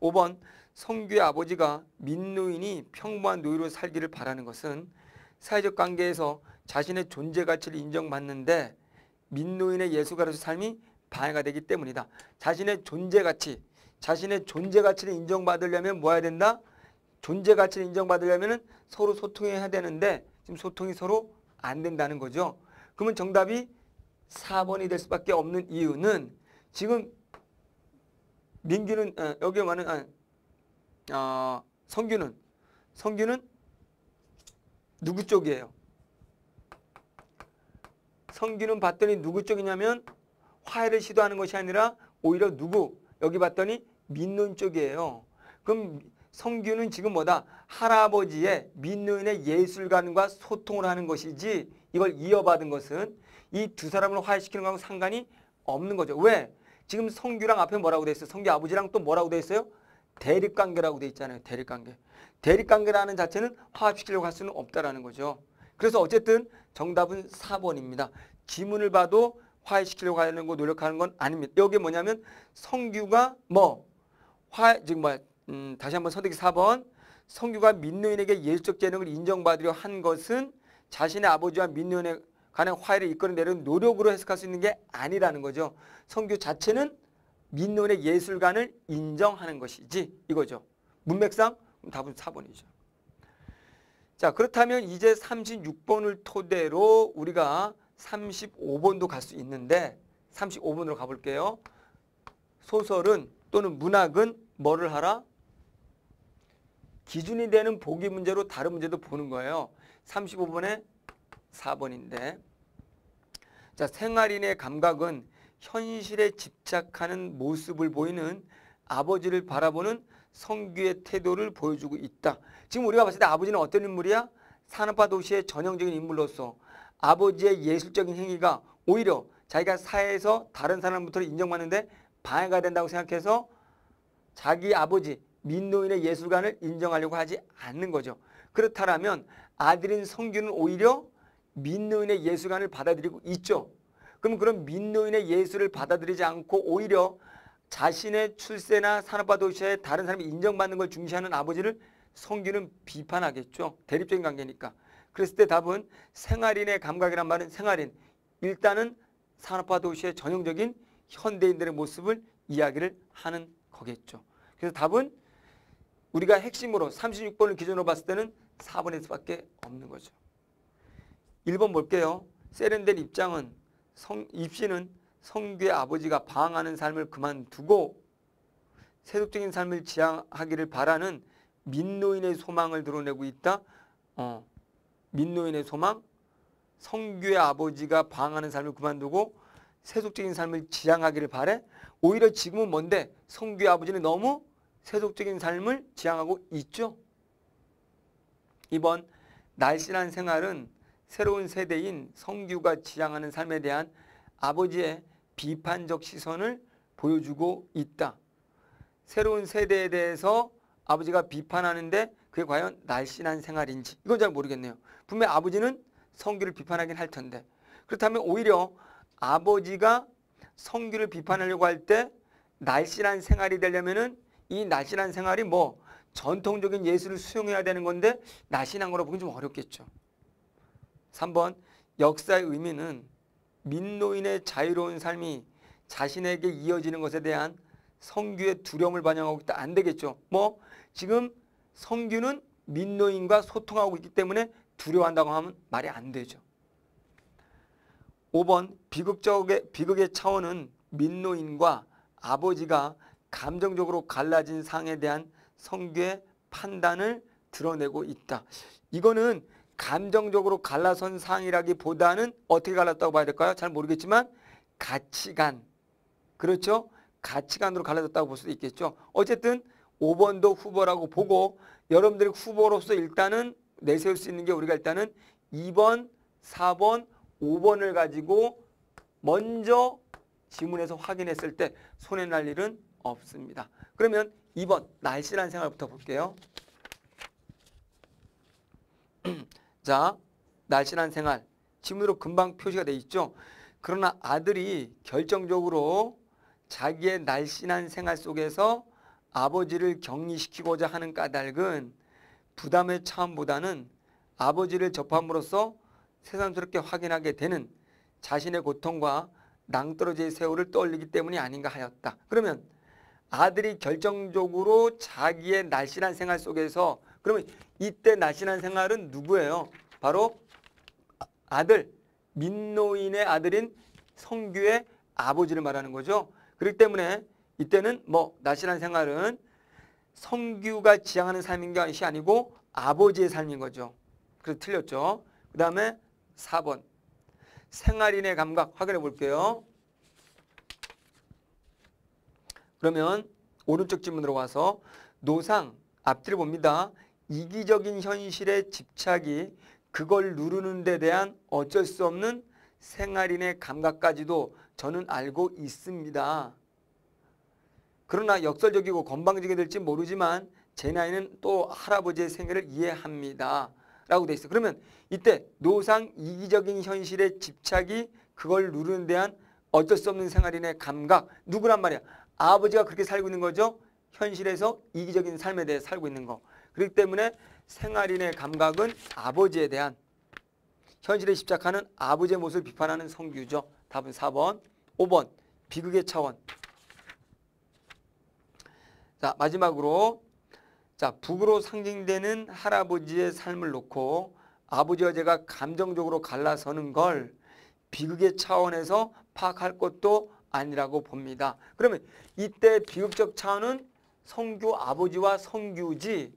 5번 성규의 아버지가 민노인이 평범한 노예로 살기를 바라는 것은 사회적 관계에서 자신의 존재 가치를 인정받는데 민노인의 예술가로서 삶이 방해가 되기 때문이다. 자신의 존재 가치, 자신의 존재 가치를 인정받으려면 뭐 해야 된다? 존재 가치를 인정받으려면 서로 소통해야 되는데 지금 소통이 서로 안 된다는 거죠. 그러면 정답이 4번이 될 수밖에 없는 이유는 지금 민규는 어, 여기에 많은 아, 어, 성규는 성규는 누구 쪽이에요? 성규는 봤더니 누구 쪽이냐면 화해를 시도하는 것이 아니라 오히려 누구 여기 봤더니 민눈 쪽이에요. 그럼 성규는 지금 뭐다? 할아버지의 민눈의 예술관과 소통을 하는 것이지 이걸 이어받은 것은 이두 사람을 화해시키는 거하고 상관이 없는 거죠. 왜? 지금 성규랑 앞에 뭐라고 돼 있어요? 성규 아버지랑 또 뭐라고 돼 있어요? 대립관계라고 돼 있잖아요. 대립관계. 대립관계라는 자체는 화합시키려고 할 수는 없다라는 거죠. 그래서 어쨌든 정답은 4번입니다. 지문을 봐도 화해시키려고 하는 거 노력하는 건 아닙니다. 여기 뭐냐면 성규가 뭐 화, 지금 뭐, 음, 다시 한번 선택 4번. 성규가 민노인에게 예술적 재능을 인정받으려 한 것은 자신의 아버지와 민노인의 가능 화해를 이끌어내는 노력으로 해석할 수 있는 게 아니라는 거죠. 성교 자체는 민론의 예술관을 인정하는 것이지 이거죠. 문맥상 답은 4번이죠. 자 그렇다면 이제 36번을 토대로 우리가 35번도 갈 수 있는데 35번으로 가볼게요. 소설은 또는 문학은 뭐를 하라? 기준이 되는 보기 문제로 다른 문제도 보는 거예요. 35번에 4번인데 자 생활인의 감각은 현실에 집착하는 모습을 보이는 아버지를 바라보는 성규의 태도를 보여주고 있다. 지금 우리가 봤을 때 아버지는 어떤 인물이야? 산업화 도시의 전형적인 인물로서 아버지의 예술적인 행위가 오히려 자기가 사회에서 다른 사람부터 인정받는데 방해가 된다고 생각해서 자기 아버지 민노인의 예술관을 인정하려고 하지 않는 거죠. 그렇다면 아들인 성규는 오히려 민노인의 예술관을 받아들이고 있죠. 그럼 그런 민노인의 예술을 받아들이지 않고 오히려 자신의 출세나 산업화 도시에 다른 사람이 인정받는 걸 중시하는 아버지를 성규는 비판하겠죠. 대립적인 관계니까. 그랬을 때 답은 생활인의 감각이란 말은 생활인. 일단은 산업화 도시의 전형적인 현대인들의 모습을 이야기를 하는 거겠죠. 그래서 답은 우리가 핵심으로 36번을 기준으로 봤을 때는 4번일 수밖에 없는 거죠. 1번 볼게요. 세련된 입장은 성, 입신은 성규의 아버지가 방황하는 삶을 그만두고 세속적인 삶을 지향하기를 바라는 민노인의 소망을 드러내고 있다. 어, 민노인의 소망, 성규의 아버지가 방황하는 삶을 그만두고 세속적인 삶을 지향하기를 바래. 오히려 지금은 뭔데 성규의 아버지는 너무 세속적인 삶을 지향하고 있죠. 이번 날씬한 생활은 새로운 세대인 성규가 지향하는 삶에 대한 아버지의 비판적 시선을 보여주고 있다. 새로운 세대에 대해서 아버지가 비판하는데 그게 과연 날씬한 생활인지 이건 잘 모르겠네요. 분명 아버지는 성규를 비판하긴 할 텐데 그렇다면 오히려 아버지가 성규를 비판하려고 할 때 날씬한 생활이 되려면이 날씬한 생활이 뭐 전통적인 예술을 수용해야 되는 건데 날씬한 거로 보기 좀 어렵겠죠. 3번 역사의 의미는 민노인의 자유로운 삶이 자신에게 이어지는 것에 대한 성규의 두려움을 반영하고 있다. 안 되겠죠. 뭐 지금 성규는 민노인과 소통하고 있기 때문에 두려워한다고 하면 말이 안 되죠. 5번 비극적의, 비극의 차원은 민노인과 아버지가 감정적으로 갈라진 상에 대한 성규의 판단을 드러내고 있다. 이거는 감정적으로 갈라선 상이라기보다는 어떻게 갈랐다고 봐야 될까요? 잘 모르겠지만 가치관 그렇죠? 가치관으로 갈라졌다고 볼 수도 있겠죠. 어쨌든 5번도 후보라고 보고 여러분들이 후보로서 일단은 내세울 수 있는 게 우리가 일단은 2번, 4번, 5번을 가지고 먼저 지문에서 확인했을 때 손해 날 일은 없습니다. 그러면 2번 날씨란 생활부터 볼게요. 자, 날씬한 생활. 지문으로 금방 표시가 되어 있죠. 그러나 아들이 결정적으로 자기의 날씬한 생활 속에서 아버지를 격리시키고자 하는 까닭은 부담의 차원보다는 아버지를 접함으로써 새삼스럽게 확인하게 되는 자신의 고통과 낭떠러지의 세월을 떠올리기 때문이 아닌가 하였다. 그러면 아들이 결정적으로 자기의 날씬한 생활 속에서 그러면 이때 나신한 생활은 누구예요? 바로 아들, 민노인의 아들인 성규의 아버지를 말하는 거죠. 그렇기 때문에 이때는 뭐 나신한 생활은 성규가 지향하는 삶인 것이 아니고 아버지의 삶인 거죠. 그래서 틀렸죠. 그 다음에 4번 생활인의 감각 확인해 볼게요. 그러면 오른쪽 지문으로 와서 노상 앞뒤를 봅니다. 이기적인 현실에 집착이 그걸 누르는 데 대한 어쩔 수 없는 생활인의 감각까지도 저는 알고 있습니다. 그러나 역설적이고 건방지게 될지 모르지만 제 나이는 또 할아버지의 생애를 이해합니다. 라고 돼 있어. 그러면 이때 노상 이기적인 현실에 집착이 그걸 누르는 데한 어쩔 수 없는 생활인의 감각 누구란 말이야. 아버지가 그렇게 살고 있는 거죠. 현실에서 이기적인 삶에 대해 살고 있는 거. 그렇기 때문에 생활인의 감각은 아버지에 대한 현실에 집착하는 아버지의 모습을 비판하는 성규죠. 답은 4번. 5번. 비극의 차원. 자, 마지막으로 자, 북으로 상징되는 할아버지의 삶을 놓고 아버지와 제가 감정적으로 갈라서는 걸 비극의 차원에서 파악할 것도 아니라고 봅니다. 그러면 이때 비극적 차원은 성규 아버지와 성규지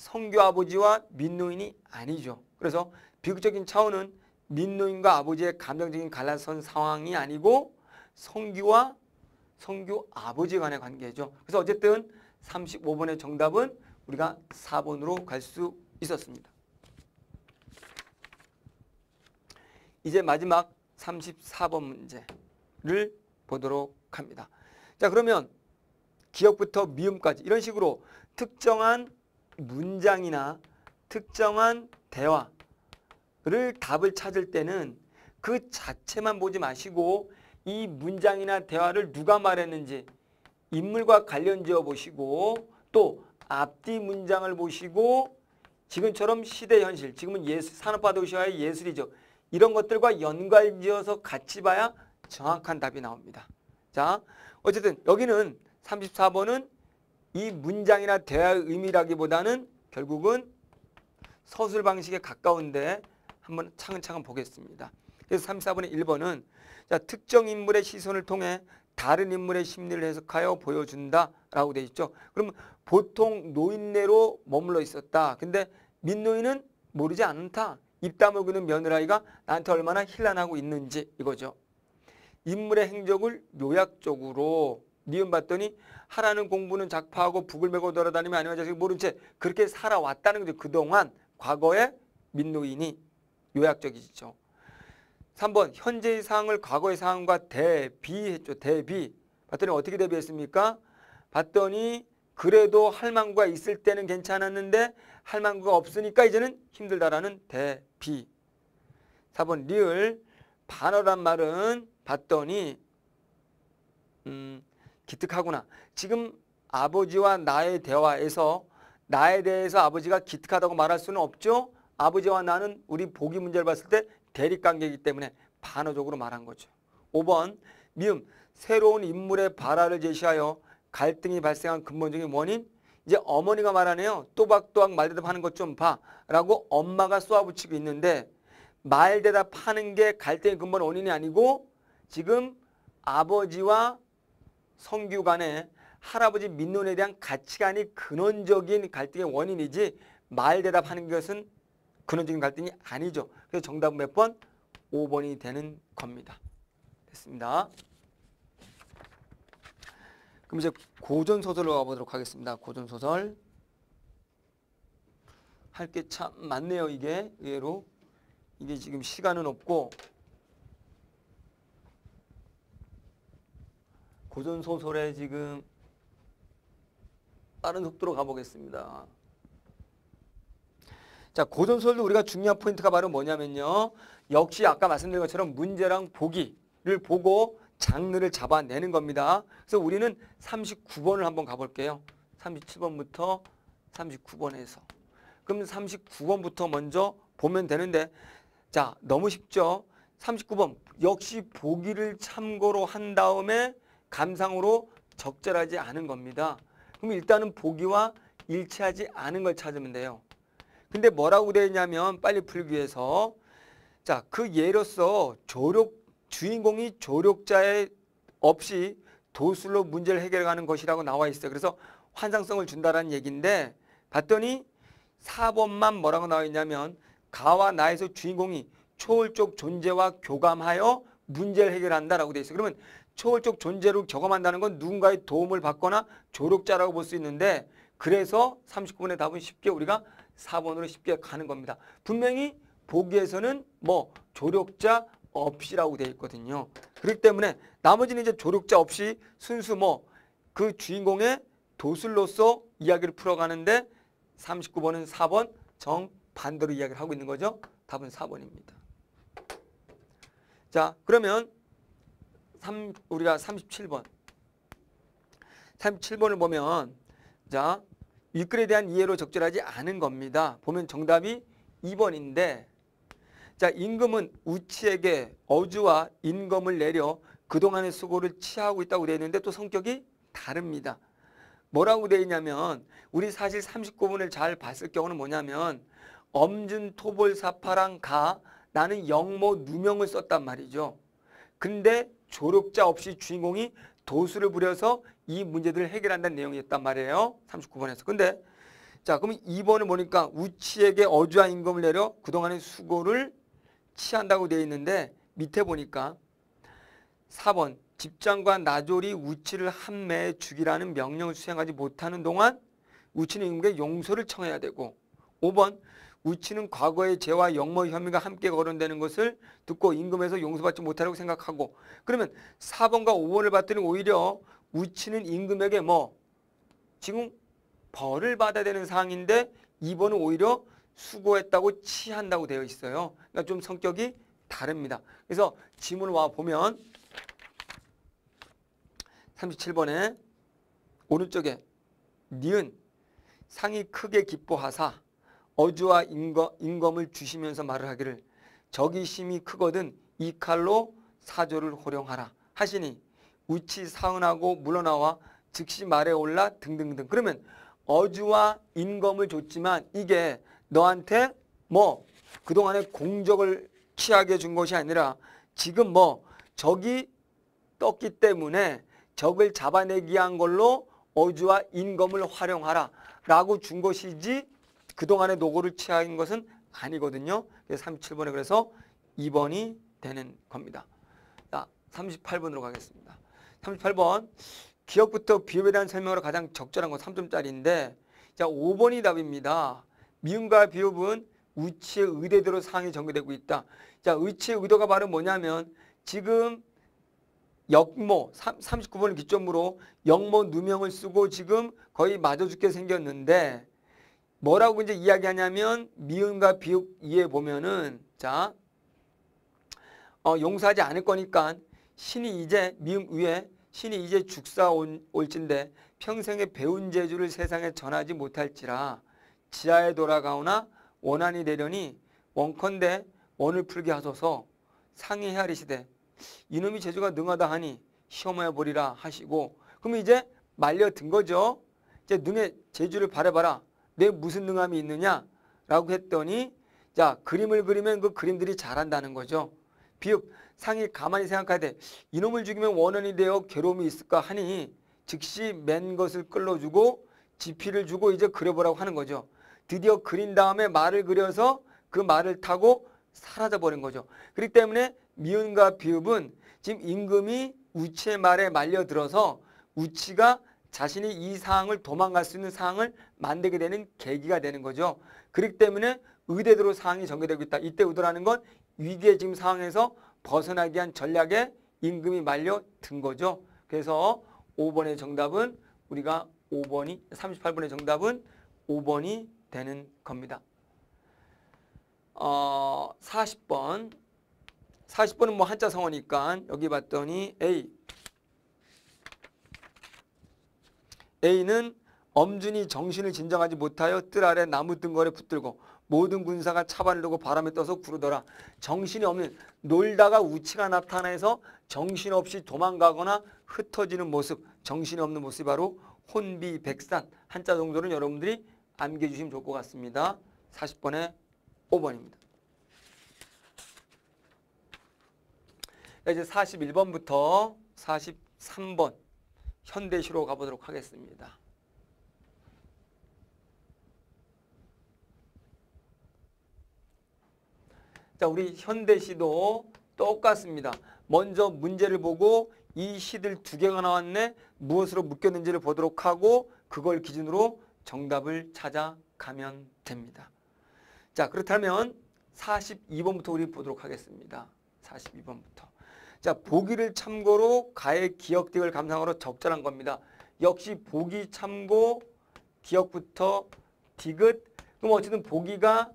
성교 아버지와 민노인이 아니죠. 그래서 비극적인 차원은 민노인과 아버지의 감정적인 갈라선 상황이 아니고 성규와 성규 아버지 간의 관계죠. 그래서 어쨌든 35번의 정답은 우리가 4번으로 갈 수 있었습니다. 이제 마지막 34번 문제를 보도록 합니다. 자 그러면 기억부터 미음까지 이런 식으로 특정한 문장이나 특정한 대화를 답을 찾을 때는 그 자체만 보지 마시고 이 문장이나 대화를 누가 말했는지 인물과 관련 지어 보시고 또 앞뒤 문장을 보시고 지금처럼 시대 현실, 지금은 예술, 산업화 도시화의 예술이죠. 이런 것들과 연관 지어서 같이 봐야 정확한 답이 나옵니다. 자, 어쨌든 여기는 34번은 이 문장이나 대화의 의미라기보다는 결국은 서술 방식에 가까운데 한번 차근차근 보겠습니다. 그래서 34번의 1번은 자, 특정 인물의 시선을 통해 다른 인물의 심리를 해석하여 보여준다라고 되어 있죠. 그러면 보통 노인네로 머물러 있었다. 근데 민노인은 모르지 않다. 입 다물고는 며느라이가 나한테 얼마나 힐난하고 있는지 이거죠. 인물의 행적을 요약적으로 니은 봤더니 하라는 공부는 작파하고 북을 메고 돌아다니며 아니면 자식 모른 채 그렇게 살아왔다는 거죠. 그동안 과거의 민노인이 요약적이죠. 3번 현재의 상황을 과거의 상황과 대비했죠. 대비. 봤더니 어떻게 대비했습니까? 봤더니 그래도 할망구가 있을 때는 괜찮았는데 할망구가 없으니까 이제는 힘들다라는 대비. 4번 리을 반어란 말은 봤더니 음, 기특하구나. 지금 아버지와 나의 대화에서 나에 대해서 아버지가 기특하다고 말할 수는 없죠. 아버지와 나는 우리 보기 문제를 봤을 때 대립관계이기 때문에 반어적으로 말한 거죠. 5번 미음 새로운 인물의 발화를 제시하여 갈등이 발생한 근본적인 원인 이제 어머니가 말하네요. 또박또박 말대답하는 것 좀 봐. 라고 엄마가 쏘아붙이고 있는데 말대답하는 게 갈등의 근본 원인이 아니고 지금 아버지와 성규 간의 할아버지 민론에 대한 가치관이 근원적인 갈등의 원인이지 말 대답하는 것은 근원적인 갈등이 아니죠. 그래서 정답은 몇 번? 5번이 되는 겁니다. 됐습니다. 그럼 이제 고전소설로 가보도록 하겠습니다. 고전소설. 할 게 참 많네요, 이게. 의외로. 이게 지금 시간은 없고 고전 소설에 지금 빠른 속도로 가보겠습니다. 자, 고전 소설도 우리가 중요한 포인트가 바로 뭐냐면요. 역시 아까 말씀드린 것처럼 문제랑 보기를 보고 장르를 잡아내는 겁니다. 그래서 우리는 39번을 한번 가볼게요. 37번부터 39번에서. 그럼 39번부터 먼저 보면 되는데 자, 너무 쉽죠? 39번 역시 보기를 참고로 한 다음에 감상으로 적절하지 않은 겁니다. 그럼 일단은 보기와 일치하지 않은 걸 찾으면 돼요. 근데 뭐라고 그냐면 빨리 풀기 위해서 자, 그 예로서 조력 주인공이 조력자의 없이 도술로 문제를 해결하는 것이라고 나와 있어요. 그래서 환상성을 준다라는 얘기인데 봤더니 4번만 뭐라고 나와 있냐면 가와 나에서 주인공이 초월적 존재와 교감하여 문제를 해결한다라고 돼 있어요. 그러면 초월적 존재로 경험한다는 건 누군가의 도움을 받거나 조력자라고 볼 수 있는데 그래서 39번의 답은 쉽게 우리가 4번으로 쉽게 가는 겁니다. 분명히 보기에서는 뭐 조력자 없이라고 되어 있거든요. 그렇기 때문에 나머지는 이제 조력자 없이 순수 뭐 그 주인공의 도술로서 이야기를 풀어가는데 39번은 4번 정반대로 이야기를 하고 있는 거죠. 답은 4번입니다. 자 그러면 3, 우리가 37번 37번을 보면 자 윗글에 대한 이해로 적절하지 않은 겁니다. 보면 정답이 2번인데 자 임금은 우치에게 어주와 임금을 내려 그동안의 수고를 취하고 있다고 되어 있는데 또 성격이 다릅니다. 뭐라고 되어 있냐면 우리 사실 39분을 잘 봤을 경우는 뭐냐면 엄준 토볼 사파랑 가 나는 영모 누명을 썼단 말이죠. 근데 조력자 없이 주인공이 도수를 부려서 이 문제들을 해결한다는 내용이었단 말이에요. 39번에서. 근데 자 그럼 2번을 보니까 우치에게 어주한 임금을 내려 그동안의 수고를 취한다고 되어 있는데 밑에 보니까 4번 집장과 나졸이 우치를 한매에 죽이라는 명령을 수행하지 못하는 동안 우치는 임금에게 용서를 청해야 되고 5번 우치는 과거의 죄와 영모 혐의가 함께 거론되는 것을 듣고 임금에서 용서받지 못하라고 생각하고 그러면 4번과 5번을 봤더니 오히려 우치는 임금에게 뭐 지금 벌을 받아야 되는 상황인데 2번은 오히려 수고했다고 치한다고 되어 있어요. 그러니까 좀 성격이 다릅니다. 그래서 지문을 와 보면 37번에 오른쪽에 니은 상이 크게 기뻐하사 어주와 임검, 을 주시면서 말을 하기를 적이 심히 크거든 이 칼로 사조를 호령하라 하시니 우치 사은하고 물러나와 즉시 말에 올라 등등등 그러면 어주와 임검을 줬지만 이게 너한테 뭐 그동안에 공적을 취하게 준 것이 아니라 지금 뭐 적이 떴기 때문에 적을 잡아내기 한 걸로 어주와 임검을 활용하라 라고 준 것이지 그동안의 노고를 취한 것은 아니거든요. 그래서 37번에 그래서 2번이 되는 겁니다. 자, 38번으로 가겠습니다. 38번 기억부터 비읍에 대한 설명으로 가장 적절한 건 3점짜리인데 자 5번이 답입니다. 미음과 비읍은 우치의 의대대로 상황이 전개되고 있다. 자 의치의 의도가 바로 뭐냐면 지금 역모 39번을 기점으로 역모 누명을 쓰고 지금 거의 마저 죽게 생겼는데 뭐라고 이제 이야기하냐면 미음과 비읍 이해 보면은 자 어, 용서하지 않을 거니까 신이 이제 미음 위에 신이 이제 죽사 온, 올진데 평생에 배운 재주를 세상에 전하지 못할지라 지하에 돌아가오나 원한이 되려니 원컨대 원을 풀게 하소서 상의 헤아리시되 이놈이 재주가 능하다 하니 시험하여 보리라 하시고 그럼 이제 말려든 거죠. 이제 능의 재주를 바래봐라. 내 무슨 능함이 있느냐? 라고 했더니 자 그림을 그리면 그 그림들이 잘한다는 거죠. 비읍 상이 가만히 생각하되 이놈을 죽이면 원언이 되어 괴로움이 있을까 하니 즉시 맨 것을 끌어주고 지피를 주고 이제 그려보라고 하는 거죠. 드디어 그린 다음에 말을 그려서 그 말을 타고 사라져버린 거죠. 그렇기 때문에 미운과 비읍은 지금 임금이 우치의 말에 말려들어서 우치가 자신이 이 사항을 도망갈 수 있는 사항을 만들게 되는 계기가 되는 거죠. 그렇기 때문에 의대대로 사항이 전개되고 있다. 이때 의도라는 건 위기의 지금 상황에서 벗어나기 위한 전략에 임금이 말려든 거죠. 그래서 5번의 정답은 우리가 5번이 38번의 정답은 5번이 되는 겁니다. 어, 40번 40번은 뭐 한자 성어니까 여기 봤더니 A A는 엄준이 정신을 진정하지 못하여 뜰 아래 나무 등걸에 붙들고 모든 군사가 차발을 두고 바람에 떠서 구르더라. 정신이 없는 놀다가 우치가 나타나서 정신없이 도망가거나 흩어지는 모습 정신이 없는 모습이 바로 혼비백산 한자 정도는 여러분들이 암기주시면 좋을 것 같습니다. 40번에 5번입니다. 이제 41번부터 43번 현대시로 가보도록 하겠습니다. 자, 우리 현대시도 똑같습니다. 먼저 문제를 보고 이 시들 두 개가 나왔네. 무엇으로 묶였는지를 보도록 하고 그걸 기준으로 정답을 찾아가면 됩니다. 자, 그렇다면 42번부터 우리 보도록 하겠습니다. 42번부터. 자, 보기를 참고로 가의 기억득을 감상으로 적절한 겁니다. 역시 보기 참고 기억부터 디귿 그럼 어쨌든 보기가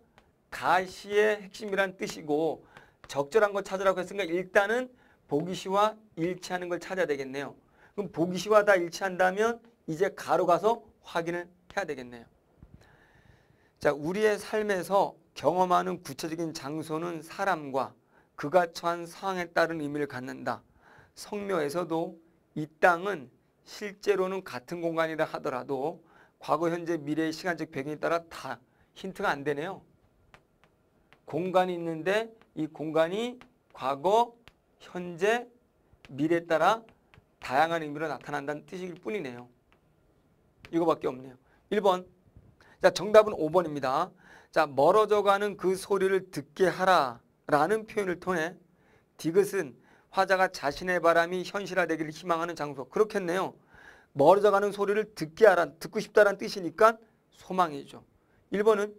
가시의 핵심이란 뜻이고 적절한 걸 찾으라고 했으니까 일단은 보기시와 일치하는 걸 찾아야 되겠네요. 그럼 보기시와 다 일치한다면 이제 가로 가서 확인을 해야 되겠네요. 자, 우리의 삶에서 경험하는 구체적인 장소는 사람과 그가 처한 상황에 따른 의미를 갖는다. 성묘에서도 이 땅은 실제로는 같은 공간이라 하더라도 과거, 현재, 미래의 시간적 배경에 따라 다 힌트가 안 되네요. 공간이 있는데 이 공간이 과거, 현재, 미래에 따라 다양한 의미로 나타난다는 뜻일 뿐이네요. 이거밖에 없네요. 1번. 자, 정답은 5번입니다. 자, 멀어져 가는 그 소리를 듣게 하라. 라는 표현을 통해 디귿은 화자가 자신의 바람이 현실화되기를 희망하는 장소 그렇겠네요. 멀어져가는 소리를 듣게 하란 듣고 싶다란 뜻이니까 소망이죠. 1번은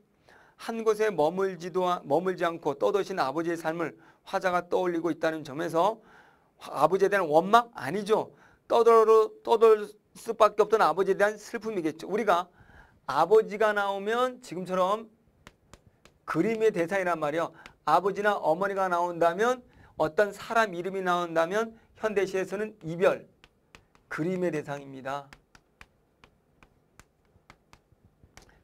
한 곳에 머물지도, 머물지 않고 떠드신 아버지의 삶을 화자가 떠올리고 있다는 점에서 아버지에 대한 원망? 아니죠. 떠돌, 떠돌 수밖에 없던 아버지에 대한 슬픔이겠죠. 우리가 아버지가 나오면 지금처럼 그림의 대상이란 말이요. 아버지나 어머니가 나온다면 어떤 사람 이름이 나온다면 현대시에서는 이별, 그림의 대상입니다.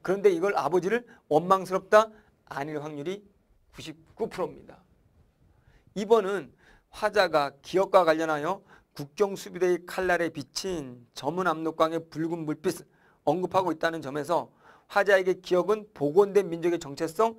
그런데 이걸 아버지를 원망스럽다 아닐 확률이 99%입니다. 2번은 화자가 기억과 관련하여 국경수비대의 칼날에 비친 점은 압록강의 붉은 물빛을 언급하고 있다는 점에서 화자에게 기억은 복원된 민족의 정체성,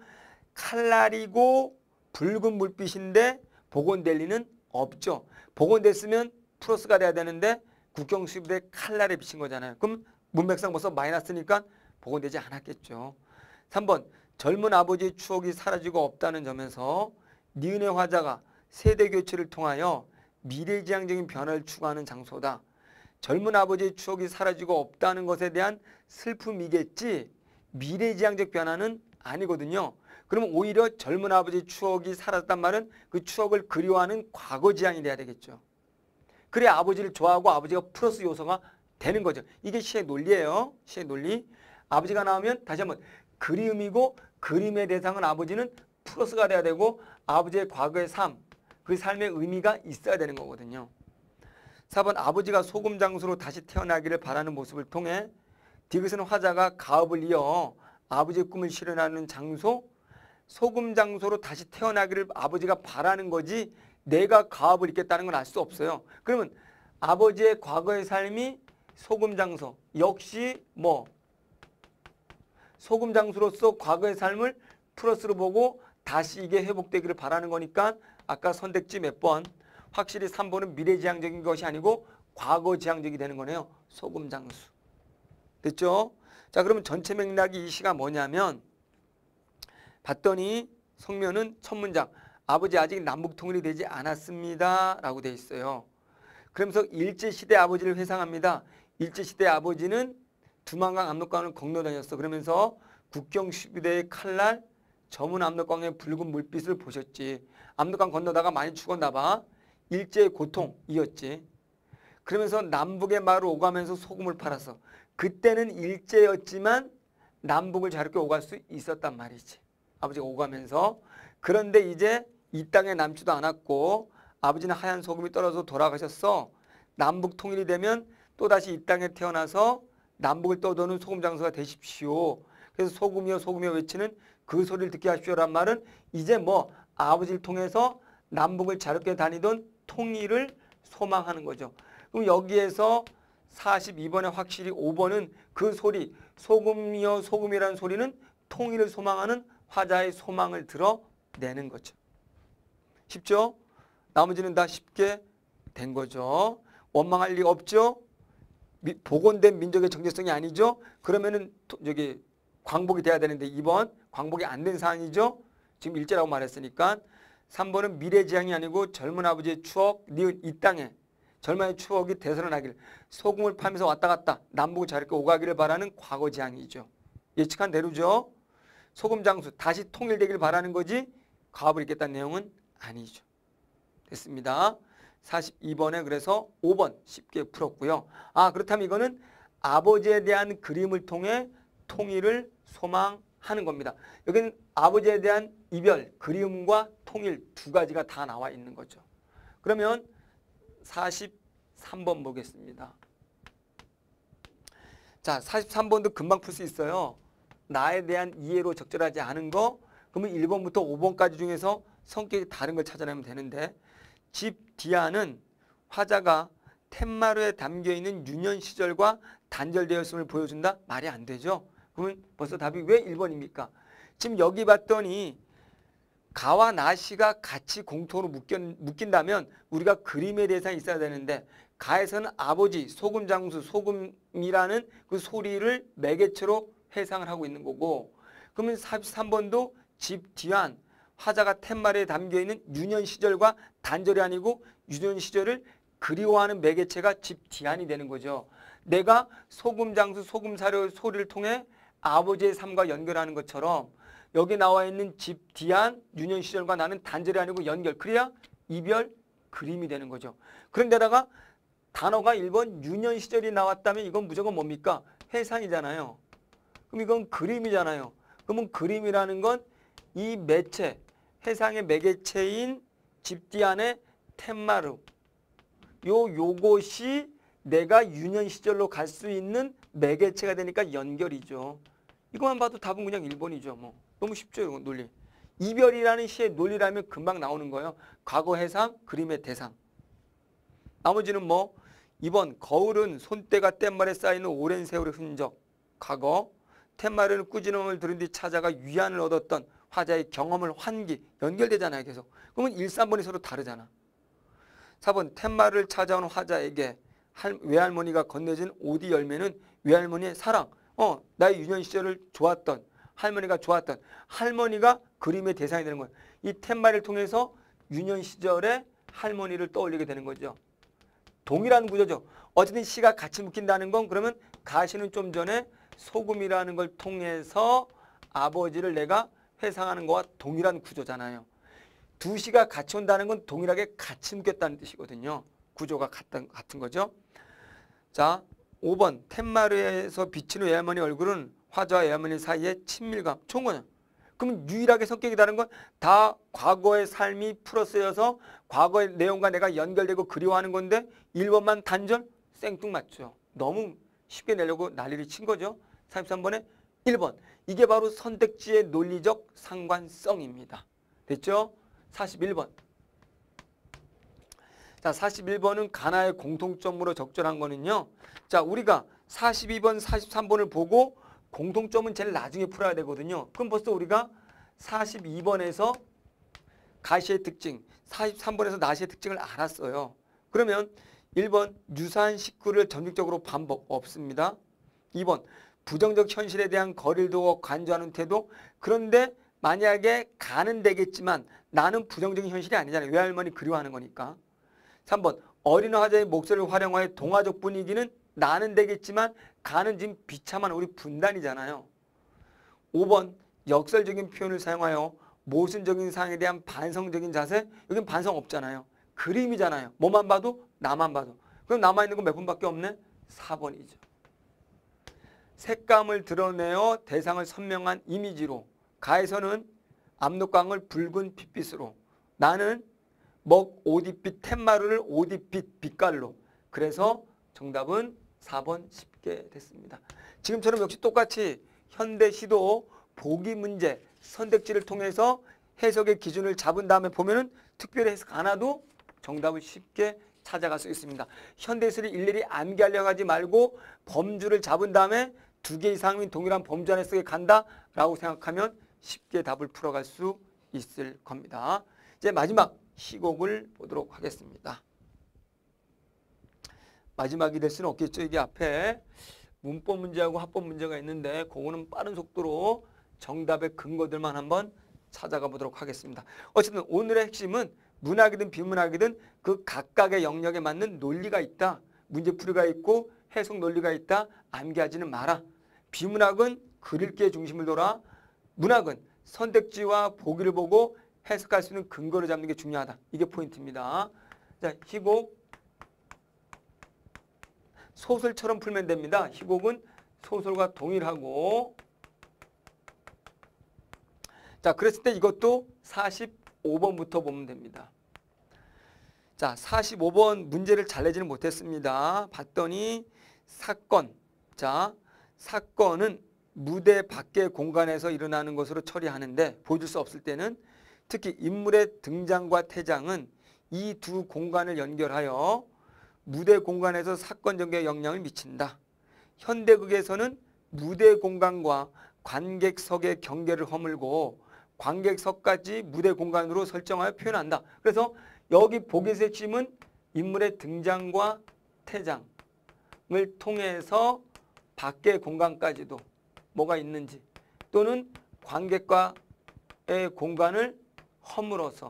칼날이고 붉은 물빛인데 복원될 리는 없죠. 복원됐으면 플러스가 돼야 되는데 국경 수입대 칼날에 비친 거잖아요. 그럼 문맥상 벌써 마이너스니까 복원되지 않았겠죠. 3번 젊은 아버지의 추억이 사라지고 없다는 점에서 니은의 화자가 세대 교체를 통하여 미래지향적인 변화를 추구하는 장소다. 젊은 아버지의 추억이 사라지고 없다는 것에 대한 슬픔이겠지 미래지향적 변화는 아니거든요. 그러면 오히려 젊은 아버지 추억이 살았단 말은 그 추억을 그리워하는 과거 지향이 돼야 되겠죠. 그래 아버지를 좋아하고 아버지가 플러스 요소가 되는 거죠. 이게 시의 논리예요. 시의 논리. 아버지가 나오면 다시 한번 그리움이고 그림의 대상은 아버지는 플러스가 돼야 되고 아버지의 과거의 삶, 그 삶의 의미가 있어야 되는 거거든요. 4번 아버지가 소금 장수로 다시 태어나기를 바라는 모습을 통해 디귿은 화자가 가업을 이어 아버지의 꿈을 실현하는 장소 소금 장소로 다시 태어나기를 아버지가 바라는 거지 내가 가업을 있겠다는 건 알 수 없어요. 그러면 아버지의 과거의 삶이 소금 장소 역시 뭐 소금 장소로서 과거의 삶을 플러스로 보고 다시 이게 회복되기를 바라는 거니까 아까 선택지 몇 번 확실히 3번은 미래지향적인 것이 아니고 과거지향적이 되는 거네요. 소금 장수. 됐죠? 자 그러면 전체 맥락이 이 시가 뭐냐면 봤더니 성면은 첫 문장 아버지 아직 남북 통일이 되지 않았습니다. 라고 돼 있어요. 그러면서 일제시대 아버지를 회상합니다. 일제시대 아버지는 두만강 압록강을 건너 다녔어. 그러면서 국경시대의 칼날 저문 압록강의 붉은 물빛을 보셨지. 압록강 건너다가 많이 죽었나 봐. 일제의 고통이었지. 그러면서 남북의 말을 오가면서 소금을 팔았어. 그때는 일제였지만 남북을 자유롭게 오갈 수 있었단 말이지. 아버지가 오가면서 그런데 이제 이 땅에 남지도 않았고 아버지는 하얀 소금이 떨어져 돌아가셨어. 남북 통일이 되면 또다시 이 땅에 태어나서 남북을 떠도는 소금 장소가 되십시오. 그래서 소금이여 소금이여 외치는 그 소리를 듣게 하십시오란 말은 이제 뭐 아버지를 통해서 남북을 자유롭게 다니던 통일을 소망하는 거죠. 그럼 여기에서 42번에 확실히 5번은 그 소리 소금이여 소금이라는 소리는 통일을 소망하는 화자의 소망을 들어내는 거죠. 쉽죠? 나머지는 다 쉽게 된 거죠. 원망할 리 없죠? 미, 복원된 민족의 정체성이 아니죠? 그러면은 여기 광복이 돼야 되는데 2번 광복이 안 된 사항이죠? 지금 일제라고 말했으니까 3번은 미래지향이 아니고 젊은 아버지의 추억, 니은 이 땅에 젊은의 추억이 되살아나길 소금을 파면서 왔다 갔다 남북을 자유롭게 오가기를 바라는 과거지향이죠. 예측한 대로죠. 소금 장수 다시 통일되길 바라는 거지 과부을 있겠다는 내용은 아니죠. 됐습니다. 42번에 그래서 5번 쉽게 풀었고요. 아 그렇다면 이거는 아버지에 대한 그림을 통해 통일을 소망하는 겁니다. 여기는 아버지에 대한 이별, 그림과 통일 두 가지가 다 나와 있는 거죠. 그러면 43번 보겠습니다. 자, 43번도 금방 풀 수 있어요. 나에 대한 이해로 적절하지 않은 거 그러면 1번부터 5번까지 중에서 성격이 다른 걸 찾아내면 되는데 집 디아는 화자가 팻마루에 담겨있는 유년 시절과 단절되었음을 보여준다? 말이 안 되죠. 그러면 벌써 답이 왜 1번입니까? 지금 여기 봤더니 가와 나시가 같이 공통으로 묶인, 묶인다면 우리가 그림에 대상이 있어야 되는데 가에서는 아버지 소금 장수 소금이라는 그 소리를 매개체로 회상을 하고 있는 거고 그러면 43번도 집뒤안 화자가 텐리에 담겨있는 유년 시절과 단절이 아니고 유년 시절을 그리워하는 매개체가 집뒤안이 되는 거죠. 내가 소금 장수 소금 사료 소리를 통해 아버지의 삶과 연결하는 것처럼 여기 나와 있는 집뒤안 유년 시절과 나는 단절이 아니고 연결 그래야 이별 그림이 되는 거죠. 그런데다가 단어가 1번 유년 시절이 나왔다면 이건 무조건 뭡니까? 회상이잖아요. 그럼 이건 그림이잖아요. 그러면 그림이라는 건 이 매체, 해상의 매개체인 집디 안의 텐마루 요 요것이 내가 유년 시절로 갈 수 있는 매개체가 되니까 연결이죠. 이것만 봐도 답은 그냥 1번이죠. 뭐 너무 쉽죠. 이거 논리. 이별이라는 시의 논리라면 금방 나오는 거예요. 과거 해상, 그림의 대상. 나머지는 뭐 2번 거울은 손때가 뗏말에 쌓이는 오랜 세월의 흔적. 과거 텐마리는 꾸지음을 들은 뒤 찾아가 위안을 얻었던 화자의 경험을 환기 연결되잖아요 계속 그러면 1, 3번이 서로 다르잖아 4번 텐마를 찾아온 화자에게 외할머니가 건네준 오디 열매는 외할머니의 사랑 어 나의 유년 시절을 좋았던 할머니가 좋았던 할머니가 그림의 대상이 되는 거예요 이 텐마를 통해서 유년 시절의 할머니를 떠올리게 되는 거죠 동일한 구조죠 어쨌든 시가 같이 묶인다는 건 그러면 가시는 좀 전에 소금이라는 걸 통해서 아버지를 내가 회상하는 것과 동일한 구조잖아요. 두 시가 같이 온다는 건 동일하게 같이 묶였다는 뜻이거든요. 구조가 같은, 같은 거죠. 자, 5번 텐마루에서 비치는 외할머니 얼굴은 화자와 외할머니 사이의 친밀감 좋은 거죠. 그럼 유일하게 성격이 다른 건 다 과거의 삶이 풀어쓰여서 과거의 내용과 내가 연결되고 그리워하는 건데 1번만 단절 생뚱맞죠. 너무 쉽게 내려고 난리를 친 거죠. 33번에 1번. 이게 바로 선택지의 논리적 상관성입니다. 됐죠? 41번. 자, 41번은 가나의 공통점으로 적절한 거는요. 자, 우리가 42번, 43번을 보고 공통점은 제일 나중에 풀어야 되거든요. 그럼 벌써 우리가 42번에서 가시의 특징, 43번에서 나시의 특징을 알았어요. 그러면 1번 유사한 식구를 전진적으로 반복 없습니다. 2번 부정적 현실에 대한 거리를 두고 간주하는 태도 그런데 만약에 가는 되겠지만 나는 부정적인 현실이 아니잖아요. 외할머니 그리워하는 거니까. 3번 어린 화자의 목소리를 활용하여 동화적 분위기는 나는 되겠지만 가는 지금 비참한 우리 분단이잖아요. 5번 역설적인 표현을 사용하여 모순적인 상황에 대한 반성적인 자세 여긴 반성 없잖아요. 그림이잖아요. 뭐만 봐도 나만 봐도. 그럼 남아있는 건몇 분밖에 없네? 4번이죠. 색감을 드러내어 대상을 선명한 이미지로 가에서는 압록강을 붉은 빛빛으로 나는 먹 오디빛 텐마루를 오디빛 빛깔로 그래서 정답은 4번 쉽게 됐습니다. 지금처럼 역시 똑같이 현대시도 보기 문제 선택지를 통해서 해석의 기준을 잡은 다음에 보면 은 특별히 해석 안 하도 정답을 쉽게 찾아갈 수 있습니다. 현대사를 일일이 암기하려고 하지 말고 범주를 잡은 다음에 두 개 이상인 동일한 범주 안에 쓰게 간다라고 생각하면 쉽게 답을 풀어갈 수 있을 겁니다. 이제 마지막 희곡을 보도록 하겠습니다. 마지막이 될 수는 없겠죠. 이게 앞에 문법 문제하고 합법 문제가 있는데 그거는 빠른 속도로 정답의 근거들만 한번 찾아가 보도록 하겠습니다. 어쨌든 오늘의 핵심은 문학이든 비문학이든 그 각각의 영역에 맞는 논리가 있다. 문제풀이가 있고 해석 논리가 있다. 암기하지는 마라. 비문학은 글읽기 중심을 돌아 문학은 선택지와 보기를 보고 해석할 수 있는 근거를 잡는 게 중요하다. 이게 포인트입니다. 자, 희곡 소설처럼 풀면 됩니다. 희곡은 소설과 동일하고 자 그랬을 때 이것도 40 45번부터 보면 됩니다. 자, 45번 문제를 잘 내지는 못했습니다. 봤더니 사건. 자, 사건은 무대 밖의 공간에서 일어나는 것으로 처리하는데 보여줄 수 없을 때는 특히 인물의 등장과 퇴장은 이 두 공간을 연결하여 무대 공간에서 사건 전개에 영향을 미친다. 현대극에서는 무대 공간과 관객석의 경계를 허물고 관객석까지 무대 공간으로 설정하여 표현한다. 그래서 여기 보기 색심은 인물의 등장과 퇴장을 통해서 밖의 공간까지도 뭐가 있는지 또는 관객과의 공간을 허물어서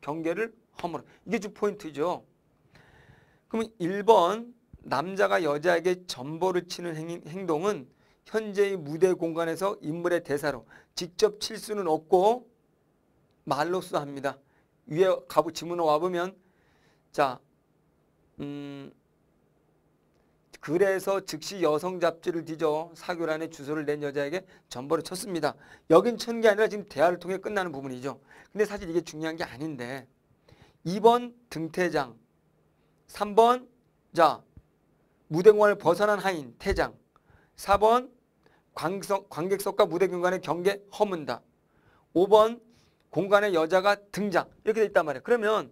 경계를 허물어 이게 주 포인트죠. 그러면 1번 남자가 여자에게 전보를 치는 행동은 현재의 무대 공간에서 인물의 대사로 직접 칠 수는 없고 말로써 합니다. 위에 가보 지문으 와보면 자 음, 그래서 즉시 여성 잡지를 뒤져 사교란의 주소를 낸 여자에게 전벌을 쳤습니다. 여긴 천게 아니라 지금 대화를 통해 끝나는 부분이죠. 근데 사실 이게 중요한 게 아닌데 2번 등퇴장 3번 자 무대공간을 벗어난 하인 퇴장 4번 관객석, 관객석과 무대경 간의 경계 허문다. 5번 공간에 여자가 등장 이렇게 돼 있단 말이에요. 그러면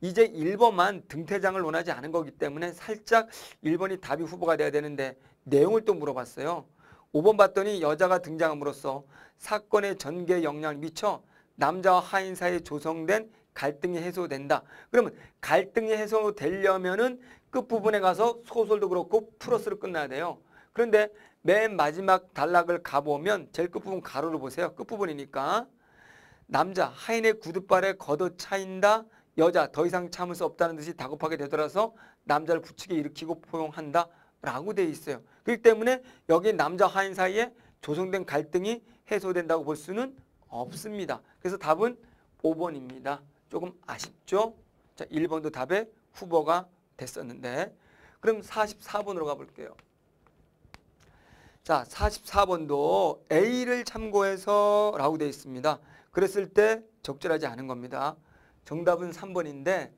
이제 1번만 등퇴장을 원하지 않은 거기 때문에 살짝 1번이 답이 후보가 돼야 되는데 내용을 또 물어봤어요. 5번 봤더니 여자가 등장함으로써 사건의 전개 역량을 미쳐 남자와 하인 사이에 조성된 갈등이 해소된다. 그러면 갈등이 해소되려면은 끝부분에 가서 소설도 그렇고 플러스로 끝나야 돼요. 그런데 맨 마지막 단락을 가보면 제일 끝부분 가로로 보세요. 끝부분이니까 남자 하인의 구둣발에 걷어 차인다. 여자 더 이상 참을 수 없다는 듯이 다급하게 되돌아서 남자를 부축에 일으키고 포용한다. 라고 돼 있어요. 그렇기 때문에 여기 남자 하인 사이에 조성된 갈등이 해소된다고 볼 수는 없습니다. 그래서 답은 5번입니다. 조금 아쉽죠? 자, 1번도 답에 후보가 됐었는데 그럼 44번으로 가볼게요. 자, 44번도 A를 참고해서 라고 되어 있습니다. 그랬을 때 적절하지 않은 겁니다. 정답은 3번인데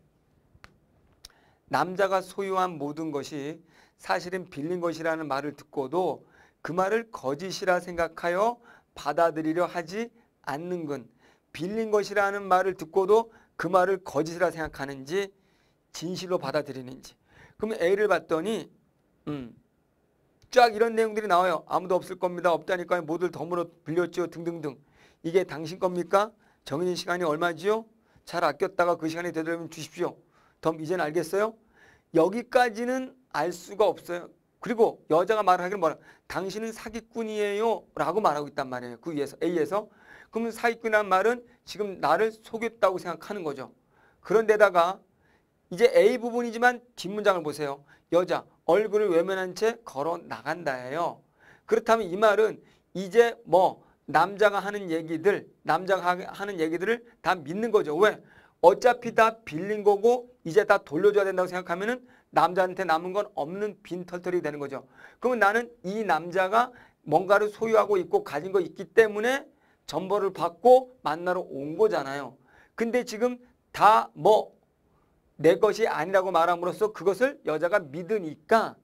남자가 소유한 모든 것이 사실은 빌린 것이라는 말을 듣고도 그 말을 거짓이라 생각하여 받아들이려 하지 않는 건 빌린 것이라는 말을 듣고도 그 말을 거짓이라 생각하는지 진실로 받아들이는지 그럼 A를 봤더니 음, 쫙 이런 내용들이 나와요. 아무도 없을 겁니다. 없다니까요. 모두 덤으로 빌렸죠. 등등등. 이게 당신 겁니까? 정해진 시간이 얼마지요? 잘 아꼈다가 그 시간이 되려면 주십시오. 덤 이젠 알겠어요? 여기까지는 알 수가 없어요. 그리고 여자가 말을 하기는 뭐라 당신은 사기꾼이에요 라고 말하고 있단 말이에요. 그 위에서 A에서 그러면 사기꾼이란 말은 지금 나를 속였다고 생각하는 거죠. 그런데다가 이제 A 부분이지만 뒷문장을 보세요. 여자 얼굴을 외면한 채 걸어 나간다해요 그렇다면 이 말은 이제 뭐 남자가 하는 얘기들, 남자가 하는 얘기들을 다 믿는 거죠. 왜? 어차피 다 빌린 거고 이제 다 돌려줘야 된다고 생각하면은 남자한테 남은 건 없는 빈털털이 되는 거죠. 그러면 나는 이 남자가 뭔가를 소유하고 있고 가진 거 있기 때문에 전벌을 받고 만나러 온 거잖아요. 근데 지금 다뭐 내 것이 아니라고 말함으로써 그것을 여자가 믿으니까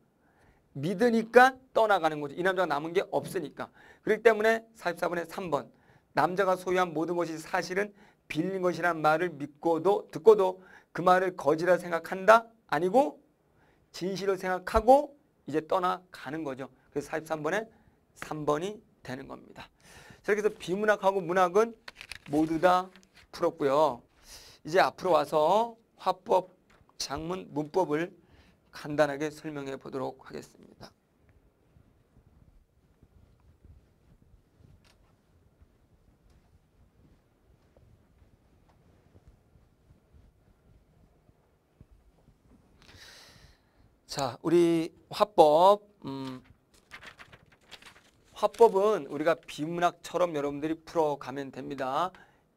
믿으니까 떠나가는 거죠. 이 남자가 남은 게 없으니까. 그렇기 때문에 44번에 3번 남자가 소유한 모든 것이 사실은 빌린 것이란 말을 믿고도 듣고도 그 말을 거지라 생각한다? 아니고 진실을 생각하고 이제 떠나가는 거죠. 그래서 43번에 3번이 되는 겁니다. 자, 이렇게 해서 비문학하고 문학은 모두 다 풀었고요. 이제 앞으로 와서 화법, 장문, 문법을 간단하게 설명해 보도록 하겠습니다. 자, 우리 화법 음, 화법은 우리가 비문학처럼 여러분들이 풀어가면 됩니다.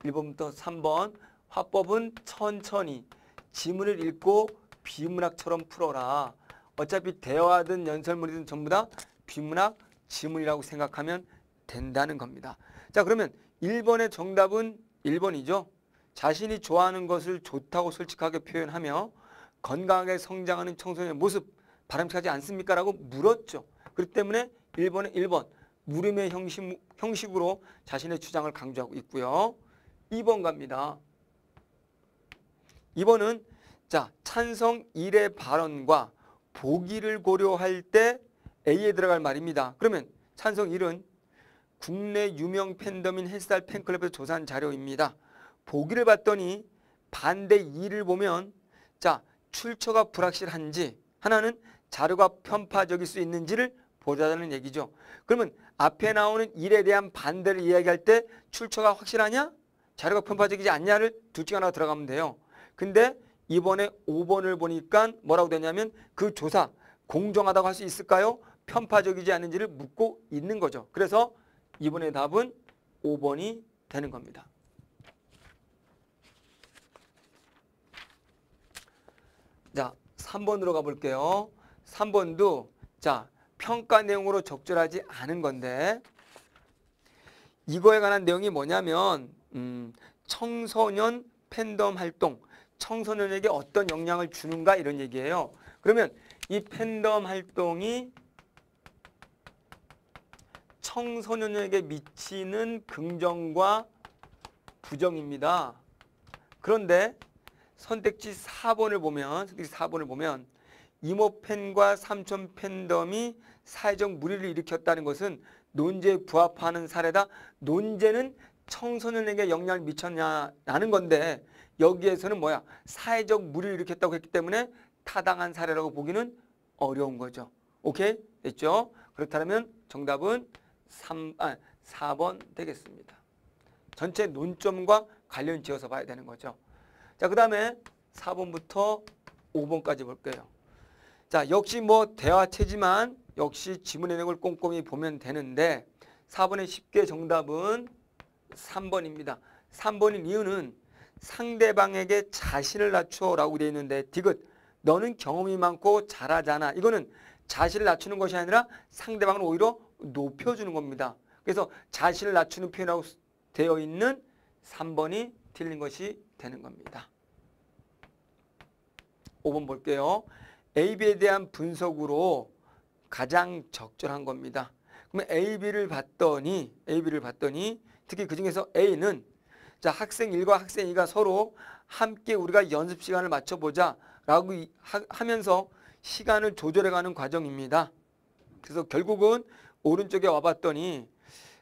1번부터 3번 화법은 천천히 지문을 읽고 비문학처럼 풀어라. 어차피 대화든 연설문이든 전부 다 비문학 지문이라고 생각하면 된다는 겁니다. 자 그러면 1번의 정답은 1번이죠. 자신이 좋아하는 것을 좋다고 솔직하게 표현하며 건강하게 성장하는 청소년의 모습 바람직하지 않습니까? 라고 물었죠. 그렇기 때문에 1번은 1번 물음의 형식, 형식으로 자신의 주장을 강조하고 있고요. 2번 갑니다. 2번은 자 찬성 1의 발언과 보기를 고려할 때 A에 들어갈 말입니다. 그러면 찬성 1은 국내 유명 팬덤인 헬스 팬클럽에서 조사한 자료입니다. 보기를 봤더니 반대 2를 보면 자 출처가 불확실한지 하나는 자료가 편파적일 수 있는지를 보자는 얘기죠. 그러면 앞에 나오는 일에 대한 반대를 이야기할 때 출처가 확실하냐? 자료가 편파적이지 않냐를 둘중 하나 들어가면 돼요. 근데 이번에 5번을 보니까 뭐라고 되냐면 그 조사 공정하다고 할 수 있을까요? 편파적이지 않은지를 묻고 있는 거죠. 그래서 이번의 답은 5번이 되는 겁니다. 자, 3번으로 가볼게요. 3번도 자 평가 내용으로 적절하지 않은 건데 이거에 관한 내용이 뭐냐면 음, 청소년 팬덤 활동 청소년에게 어떤 영향을 주는가 이런 얘기예요. 그러면 이 팬덤 활동이 청소년에게 미치는 긍정과 부정입니다. 그런데 선택지 4번을 보면 선택지 4번을 보면 이모 팬과 삼촌 팬덤이 사회적 물의를 일으켰다는 것은 논제에 부합하는 사례다. 논제는 청소년에게 영향을 미쳤냐라는 건데 여기에서는 뭐야? 사회적 물을 일으켰다고 했기 때문에 타당한 사례라고 보기는 어려운 거죠. 오케이? 됐죠? 그렇다면 정답은 3, 아, 4번 되겠습니다. 전체 논점과 관련 지어서 봐야 되는 거죠. 자, 그 다음에 4번부터 5번까지 볼게요. 자, 역시 뭐 대화체지만 역시 지문의 내용을 꼼꼼히 보면 되는데 4번의 쉽게 정답은 3번입니다. 3번인 이유는 상대방에게 자신을 낮추어라고 되어 있는데 디귿 너는 경험이 많고 잘하잖아. 이거는 자신을 낮추는 것이 아니라 상대방을 오히려 높여주는 겁니다. 그래서 자신을 낮추는 표현하고 되어 있는 3번이 틀린 것이 되는 겁니다. 5번 볼게요. AB에 대한 분석으로 가장 적절한 겁니다. 그러면 AB를 봤더니 AB를 봤더니 특히 그 중에서 A는 자, 학생 1과 학생 2가 서로 함께 우리가 연습 시간을 맞춰보자 라고 하면서 시간을 조절해가는 과정입니다. 그래서 결국은 오른쪽에 와봤더니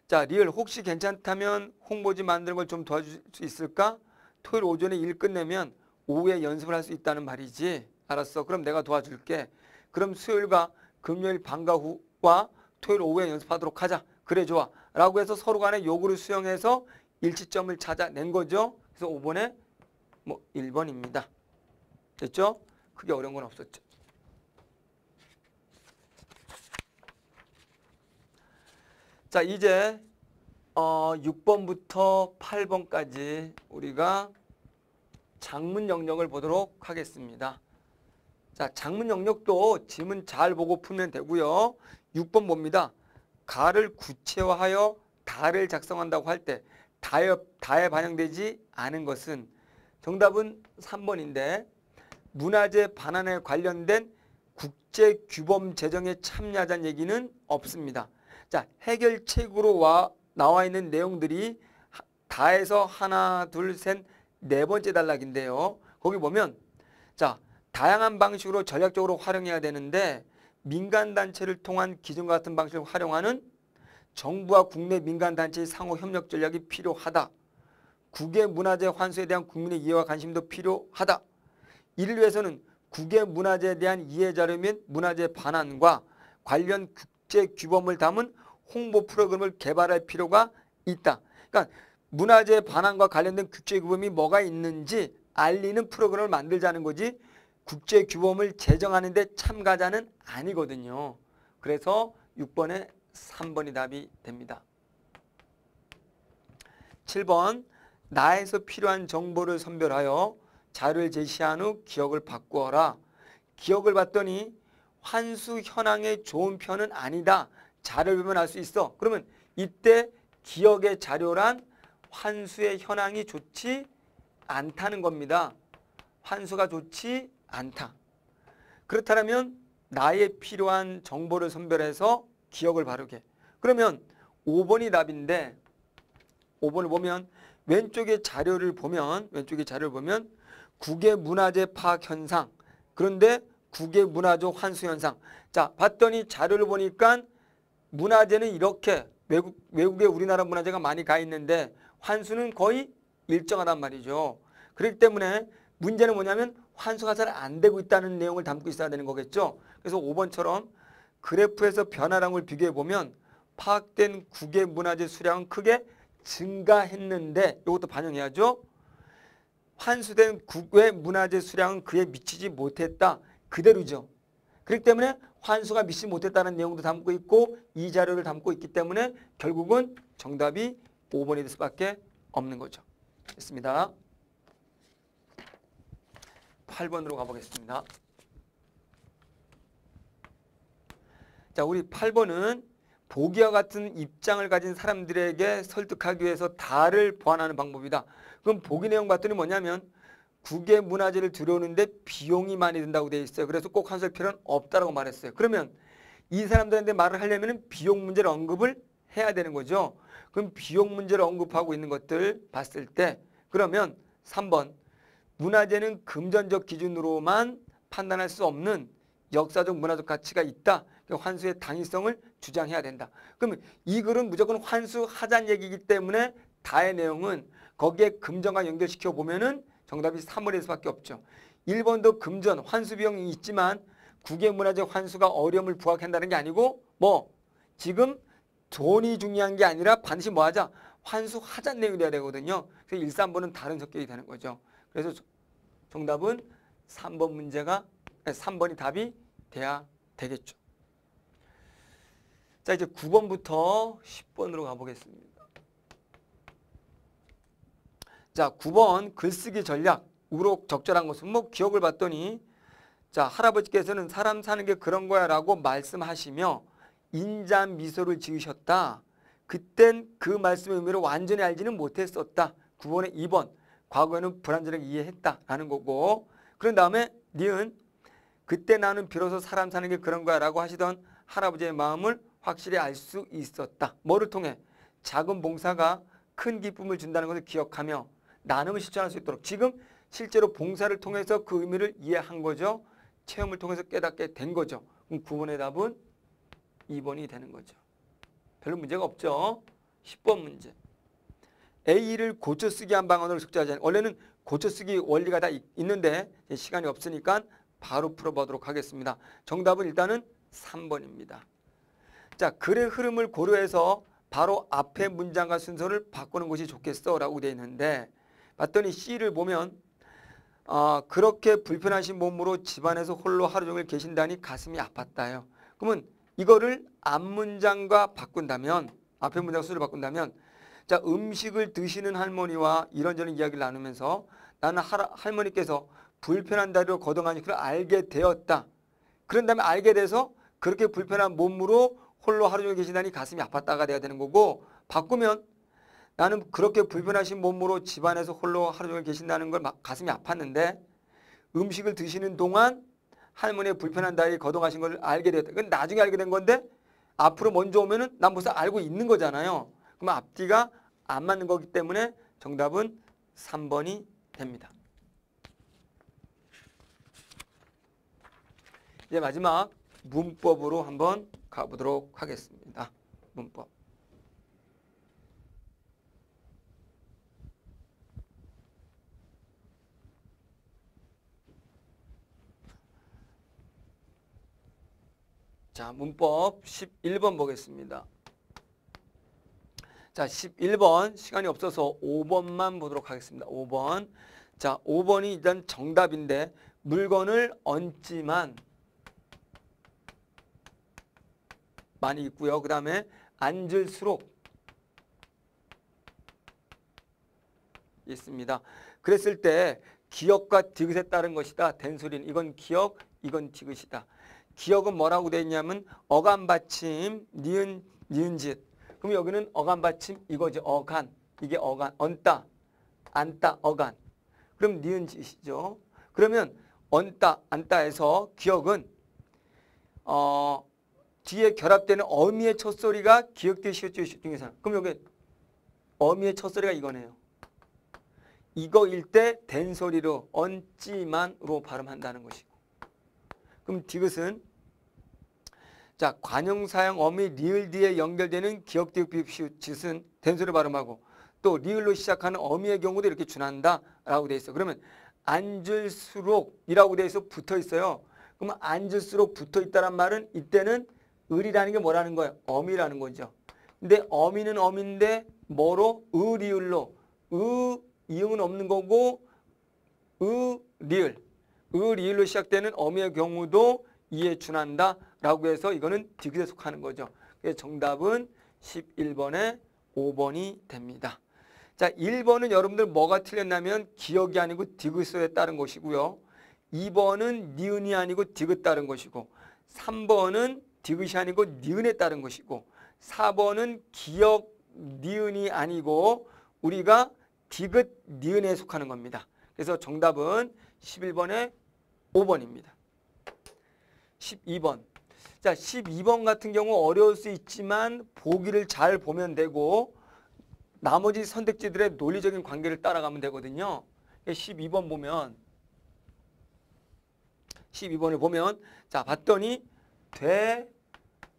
자, 리얼 혹시 괜찮다면 홍보지 만드는 걸 좀 도와줄 수 있을까? 토요일 오전에 일 끝내면 오후에 연습을 할 수 있다는 말이지. 알았어. 그럼 내가 도와줄게. 그럼 수요일과 금요일 방과 후와 토요일 오후에 연습하도록 하자. 그래 좋아. 라고 해서 서로 간에 요구를 수용해서 일치점을 찾아낸 거죠. 그래서 5번에 뭐 1번입니다. 됐죠? 크게 어려운 건 없었죠. 자, 이제 어, 6번부터 8번까지 우리가 장문 영역을 보도록 하겠습니다. 자, 장문 영역도 지문 잘 보고 풀면 되고요. 6번 봅니다. 가를 구체화하여 다를 작성한다고 할때 다에, 다에 반영되지 않은 것은 정답은 3번인데 문화재 반환에 관련된 국제 규범 제정에 참여하자는 얘기는 없습니다. 자, 해결책으로 와, 나와 있는 내용들이 다에서 하나, 둘, 셋, 네 번째 단락인데요. 거기 보면 자, 다양한 방식으로 전략적으로 활용해야 되는데 민간단체를 통한 기존 같은 방식을 활용하는 정부와 국내 민간단체의 상호 협력 전략이 필요하다. 국외 문화재 환수에 대한 국민의 이해와 관심도 필요하다. 이를 위해서는 국외 문화재에 대한 이해 자료 및 문화재 반환과 관련 국제 규범을 담은 홍보 프로그램을 개발할 필요가 있다. 그러니까 문화재 반환과 관련된 국제 규범이 뭐가 있는지 알리는 프로그램을 만들자는 거지 국제 규범을 제정하는데 참가자는 아니거든요. 그래서 6번에 3번이 답이 됩니다. 7번 나에서 필요한 정보를 선별하여 자료를 제시한 후 기억을 바꾸어라. 기억을 봤더니 환수 현황의 좋은 편은 아니다. 자료를 보면 알 수 있어. 그러면 이때 기억의 자료란 환수의 현황이 좋지 않다는 겁니다. 환수가 좋지 않다. 그렇다면 나의 필요한 정보를 선별해서 기억을 바르게. 그러면 5번이 답인데 5번을 보면 왼쪽에 자료를 보면 왼쪽에 자료를 보면 국외 문화재 파악 현상 그런데 국외 문화적 환수 현상 자 봤더니 자료를 보니까 문화재는 이렇게 외국, 외국에 우리나라 문화재가 많이 가 있는데 환수는 거의 일정하단 말이죠. 그렇기 때문에 문제는 뭐냐면 환수가 잘 안 되고 있다는 내용을 담고 있어야 되는 거겠죠. 그래서 5번처럼 그래프에서 변화량을 비교해 보면 파악된 국외 문화재 수량은 크게 증가했는데 이것도 반영해야죠. 환수된 국외 문화재 수량은 그에 미치지 못했다. 그대로죠. 그렇기 때문에 환수가 미치지 못했다는 내용도 담고 있고 이 자료를 담고 있기 때문에 결국은 정답이 5번이 될 수밖에 없는 거죠. 됐습니다. 8번으로 가보겠습니다. 자, 우리 8번은 보기와 같은 입장을 가진 사람들에게 설득하기 위해서 달을 보완하는 방법이다. 그럼 보기 내용 봤더니 뭐냐면 국외 문화재를 들여오는데 비용이 많이 든다고 돼 있어요. 그래서 꼭 한설 필요는 없다라고 말했어요. 그러면 이 사람들한테 말을 하려면 비용 문제를 언급을 해야 되는 거죠. 그럼 비용 문제를 언급하고 있는 것들 봤을 때 그러면 3번 문화재는 금전적 기준으로만 판단할 수 없는 역사적 문화적 가치가 있다. 그 환수의 당위성을 주장해야 된다. 그러면 이 글은 무조건 환수하자는 얘기이기 때문에 다의 내용은 거기에 금전과 연결시켜 보면은 정답이 3월일 수밖에 없죠. 1번도 금전, 환수 비용이 있지만 국외문화재 환수가 어려움을 부각한다는 게 아니고 뭐 지금 돈이 중요한 게 아니라 반드시 뭐 하자? 환수하자는 내용이 돼야 되거든요. 그래서 1, 3번은 다른 성격이 되는 거죠. 그래서 정답은 3번 문제가 3번이 답이 돼야 되겠죠. 자 이제 9번부터 10번으로 가보겠습니다. 자 9번 글쓰기 전략으로 적절한 것은 뭐 기억을 봤더니 자 할아버지께서는 사람 사는 게 그런 거야 라고 말씀하시며 인자한 미소를 지으셨다. 그땐 그 말씀의 의미를 완전히 알지는 못했었다. 9번에 2번 과거에는 불완전하게 이해했다라는 거고 그런 다음에 니은 그때 나는 비로소 사람 사는 게 그런 거야 라고 하시던 할아버지의 마음을 확실히 알 수 있었다. 뭐를 통해? 작은 봉사가 큰 기쁨을 준다는 것을 기억하며 나눔을 실천할 수 있도록 지금 실제로 봉사를 통해서 그 의미를 이해한 거죠. 체험을 통해서 깨닫게 된 거죠. 그럼 9번의 답은 2번이 되는 거죠. 별로 문제가 없죠. 10번 문제. A를 고쳐쓰기 한 방언으로 숙제하자. 원래는 고쳐쓰기 원리가 다 있는데 시간이 없으니까 바로 풀어보도록 하겠습니다. 정답은 일단은 3번입니다. 자, 글의 흐름을 고려해서 바로 앞에 문장과 순서를 바꾸는 것이 좋겠어 라고 되어 있는데 봤더니 C를 보면 아 그렇게 불편하신 몸으로 집안에서 홀로 하루 종일 계신다니 가슴이 아팠다요. 그러면 이거를 앞 문장과 바꾼다면 앞에 문장 순서를 바꾼다면 자 음식을 드시는 할머니와 이런저런 이야기를 나누면서 나는 할, 할머니께서 불편한 다리로 거동하니 그걸 알게 되었다. 그런 다음에 알게 돼서 그렇게 불편한 몸으로 홀로 하루 종일 계시다니 가슴이 아팠다가 돼야 되는 거고 바꾸면 나는 그렇게 불편하신 몸으로 집안에서 홀로 하루 종일 계신다는 걸 막 가슴이 아팠는데 음식을 드시는 동안 할머니의 불편한 다리 거동하신 걸 알게 되었다 그건 나중에 알게 된 건데 앞으로 먼저 오면은 난 벌써 알고 있는 거잖아요. 그럼 앞뒤가 안 맞는 거기 때문에 정답은 3번이 됩니다. 이제 마지막 문법으로 한번 가보도록 하겠습니다. 문법. 자, 문법 11번 보겠습니다. 자, 11번 시간이 없어서 5번만 보도록 하겠습니다. 5번. 자, 5번이 일단 정답인데 물건을 얹지만 많이 있고요. 그 다음에 앉을수록 있습니다. 그랬을 때 기억과 디귿에 따른 것이다. 된소리는 이건 기억, 이건 디귿이다. 기억은 뭐라고 되어 있냐면 어간 받침, 니은, 니은 짓. 그럼 여기는 어간 받침 이거지. 어간. 이게 어간. 언따, 안따, 어간. 그럼 니은 짓이죠. 그러면 언따, 안따에서 기억은 어, 뒤에 결합되는 어미의 첫소리가 기억되시오죠 중에서 그럼 여기 어미의 첫소리가 이거네요. 이거일 때된 소리로 언찌만으로 발음한다는 것이고 그럼 디귿은 자 관용사형 어미 리을 뒤에 연결되는 기억되고 비읍시읒은 된 소리 발음하고 또 리을로 시작하는 어미의 경우도 이렇게 준한다 라고 돼 있어 그러면 앉을수록 이라고 돼 있어 붙어 있어요 그러면 앉을수록 붙어 있다란 말은 이때는 을이라는 게 뭐라는 거예요? 어미라는 거죠. 근데 어미는 어미인데 뭐로? 의리을로. 으, 이응은 없는 거고 의리을. 의리을로 시작되는 어미의 경우도 이에 준한다. 라고 해서 이거는 디귿에 속하는 거죠. 그래서 정답은 11번에 5번이 됩니다. 자, 1번은 여러분들 뭐가 틀렸냐면 기억이 아니고 디귿에 따른 것이고요. 2번은 니은이 아니고 디귿 따른 것이고 3번은 디귿이 아니고 니은에 따른 것이고 4번은 기억 니은이 아니고 우리가 디귿 니은에 속하는 겁니다. 그래서 정답은 11번에 5번입니다. 12번. 자, 12번 같은 경우 어려울 수 있지만 보기를 잘 보면 되고 나머지 선택지들의 논리적인 관계를 따라가면 되거든요. 12번 그러니까 보면 12번을 보면 자, 봤더니 돼,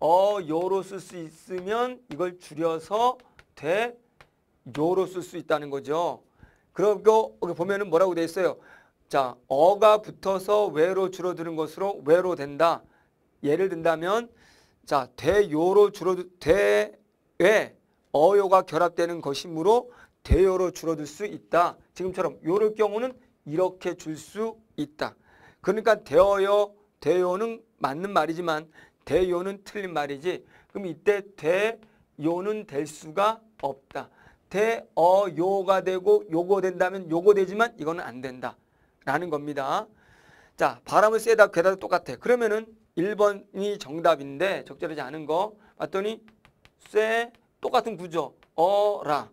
어, 요로 쓸 수 있으면 이걸 줄여서 대, 요로 쓸 수 있다는 거죠. 그리고 보면은 뭐라고 돼 있어요. 자, 어가 붙어서 외로 줄어드는 것으로 외로 된다. 예를 든다면 자, 대요로 줄어들 대외 어요가 결합되는 것이므로 대요로 줄어들 수 있다. 지금처럼 요럴 경우는 이렇게 줄 수 있다. 그러니까 대어요, 대요는 맞는 말이지만 대요는 틀린 말이지. 그럼 이때 대요는 될 수가 없다. 대어요가 되고 요거 된다면 요거 되지만 이거는 안 된다. 라는 겁니다. 자, 바람을 쐬다 괴다 똑같아. 그러면은 1번이 정답인데 적절하지 않은 거 봤더니 쇠 똑같은 구조 어라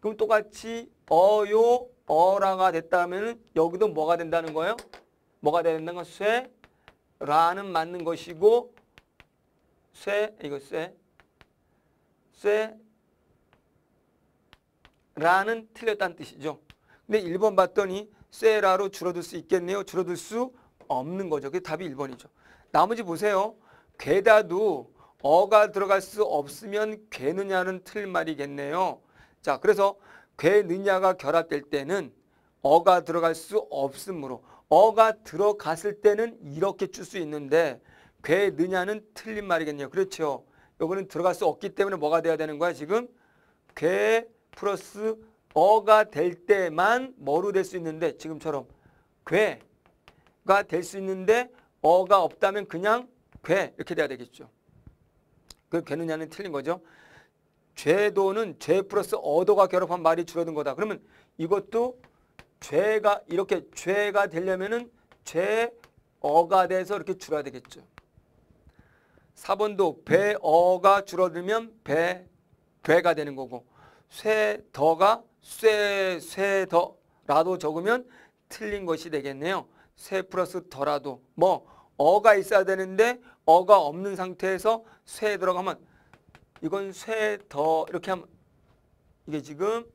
그럼 똑같이 어요 어라가 됐다면 여기도 뭐가 된다는 거예요? 뭐가 된다는 건 쇠라는 맞는 것이고 쇠 이거 쇠. 쇠 라는 틀렸다는 뜻이죠. 근데 1번 봤더니 쇠라로 줄어들 수 있겠네요. 줄어들 수 없는 거죠. 그게 답이 1번이죠. 나머지 보세요. 괴다도 어가 들어갈 수 없으면 괴느냐는 틀말이겠네요. 자, 그래서 괴느냐가 결합될 때는 어가 들어갈 수 없으므로 어가 들어갔을 때는 이렇게 줄 수 있는데 괴느냐는 틀린 말이겠네요. 그렇죠. 요거는 들어갈 수 없기 때문에 뭐가 돼야 되는 거야 지금? 괴 플러스 어가 될 때만 뭐로 될 수 있는데 지금처럼 괴가 될 수 있는데 어가 없다면 그냥 괴 이렇게 돼야 되겠죠. 그 괴느냐는 틀린 거죠. 죄도는 죄 플러스 어도가 결합한 말이 줄어든 거다. 그러면 이것도 죄가 이렇게 죄가 되려면은 죄 어가 돼서 이렇게 줄어야 되겠죠. 4번도 배어가 줄어들면 배, 배가 되는 거고 쇠더가 쇠, 쇠더라도 적으면 틀린 것이 되겠네요. 쇠 플러스 더라도 뭐 어가 있어야 되는데 어가 없는 상태에서 쇠 들어가면 이건 쇠 더 이렇게 하면 이게 지금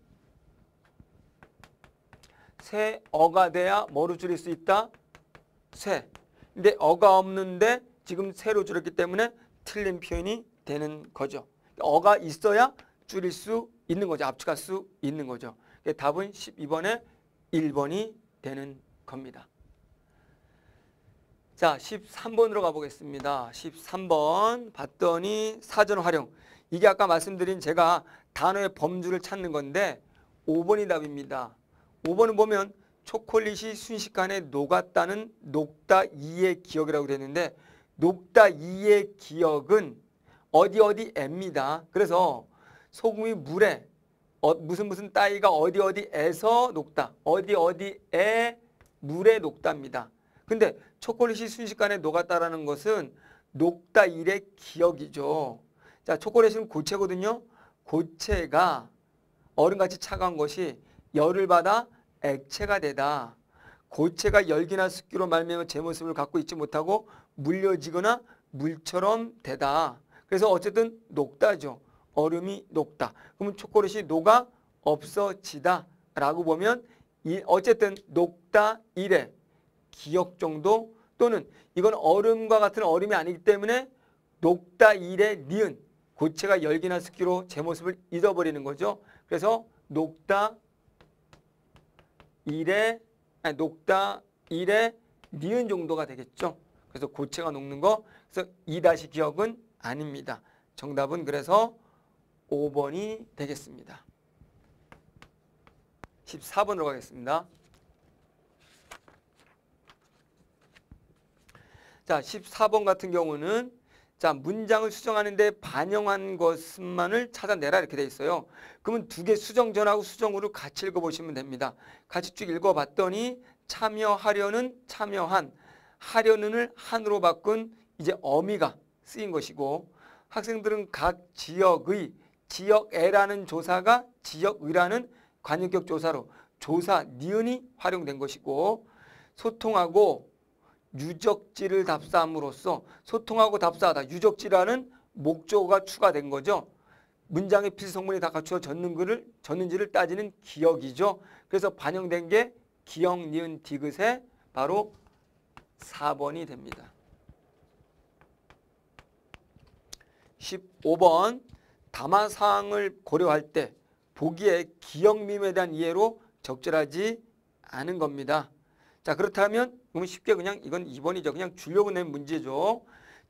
쇠 어가 돼야 뭐로 줄일 수 있다? 쇠. 근데 어가 없는데 지금 세로 줄었기 때문에 틀린 표현이 되는 거죠. 어가 있어야 줄일 수 있는 거죠. 압축할 수 있는 거죠. 답은 12번에 1번이 되는 겁니다. 자, 13번으로 가보겠습니다. 13번 봤더니 사전 활용. 이게 아까 말씀드린 제가 단어의 범주를 찾는 건데 5번이 답입니다. 5번은 보면 초콜릿이 순식간에 녹았다는 녹다 이의 기억이라고 그는데 녹다이의 기억은 어디 어디 앱니다. 그래서 소금이 물에 어, 무슨 무슨 따위가 어디 어디에서 녹다. 어디 어디에 물에 녹답니다. 근데 초콜릿이 순식간에 녹았다라는 것은 녹다 일의 기억이죠. 자, 초콜릿은 고체거든요. 고체가 얼음같이 차가운 것이 열을 받아 액체가 되다. 고체가 열기나 습기로 말미암아 제 모습을 갖고 있지 못하고 물려지거나 물처럼 되다. 그래서 어쨌든 녹다죠. 얼음이 녹다. 그러면 초콜릿이 녹아 없어지다. 라고 보면 어쨌든 녹다 이래 기억 정도 또는 이건 얼음과 같은 얼음이 아니기 때문에 녹다 이래 니은 고체가 열기나 습기로 제 모습을 잊어버리는 거죠. 그래서 녹다 이래 아니, 녹다 이래 니은 정도가 되겠죠. 그래서 고체가 녹는 거. 그래서 이 다시 기억은 아닙니다. 정답은 그래서 5번이 되겠습니다. 14번으로 가겠습니다. 자, 14번 같은 경우는 자, 문장을 수정하는데 반영한 것만을 찾아내라 이렇게 돼 있어요. 그러면 두 개 수정 전하고 수정 후를 같이 읽어보시면 됩니다. 같이 쭉 읽어봤더니 참여하려는 참여한 하려는을 한으로 바꾼 이제 어미가 쓰인 것이고 학생들은 각 지역의 지역에라는 조사가 지역의라는 관용격 조사로 조사 니은이 활용된 것이고 소통하고 유적지를 답사함으로써 소통하고 답사하다 유적지라는 목적어가 추가된 거죠. 문장의 필성문이 다 갖추어졌는 글을 졌는지를 따지는 기억이죠. 그래서 반영된 게 기억 니은 디귿의 바로 4번이 됩니다. 15번 담화 사항을 고려할 때 보기에 기역밈에 대한 이해로 적절하지 않은 겁니다. 자 그렇다면 그럼 쉽게 그냥 이건 2번이죠. 그냥 주려고 낸 문제죠.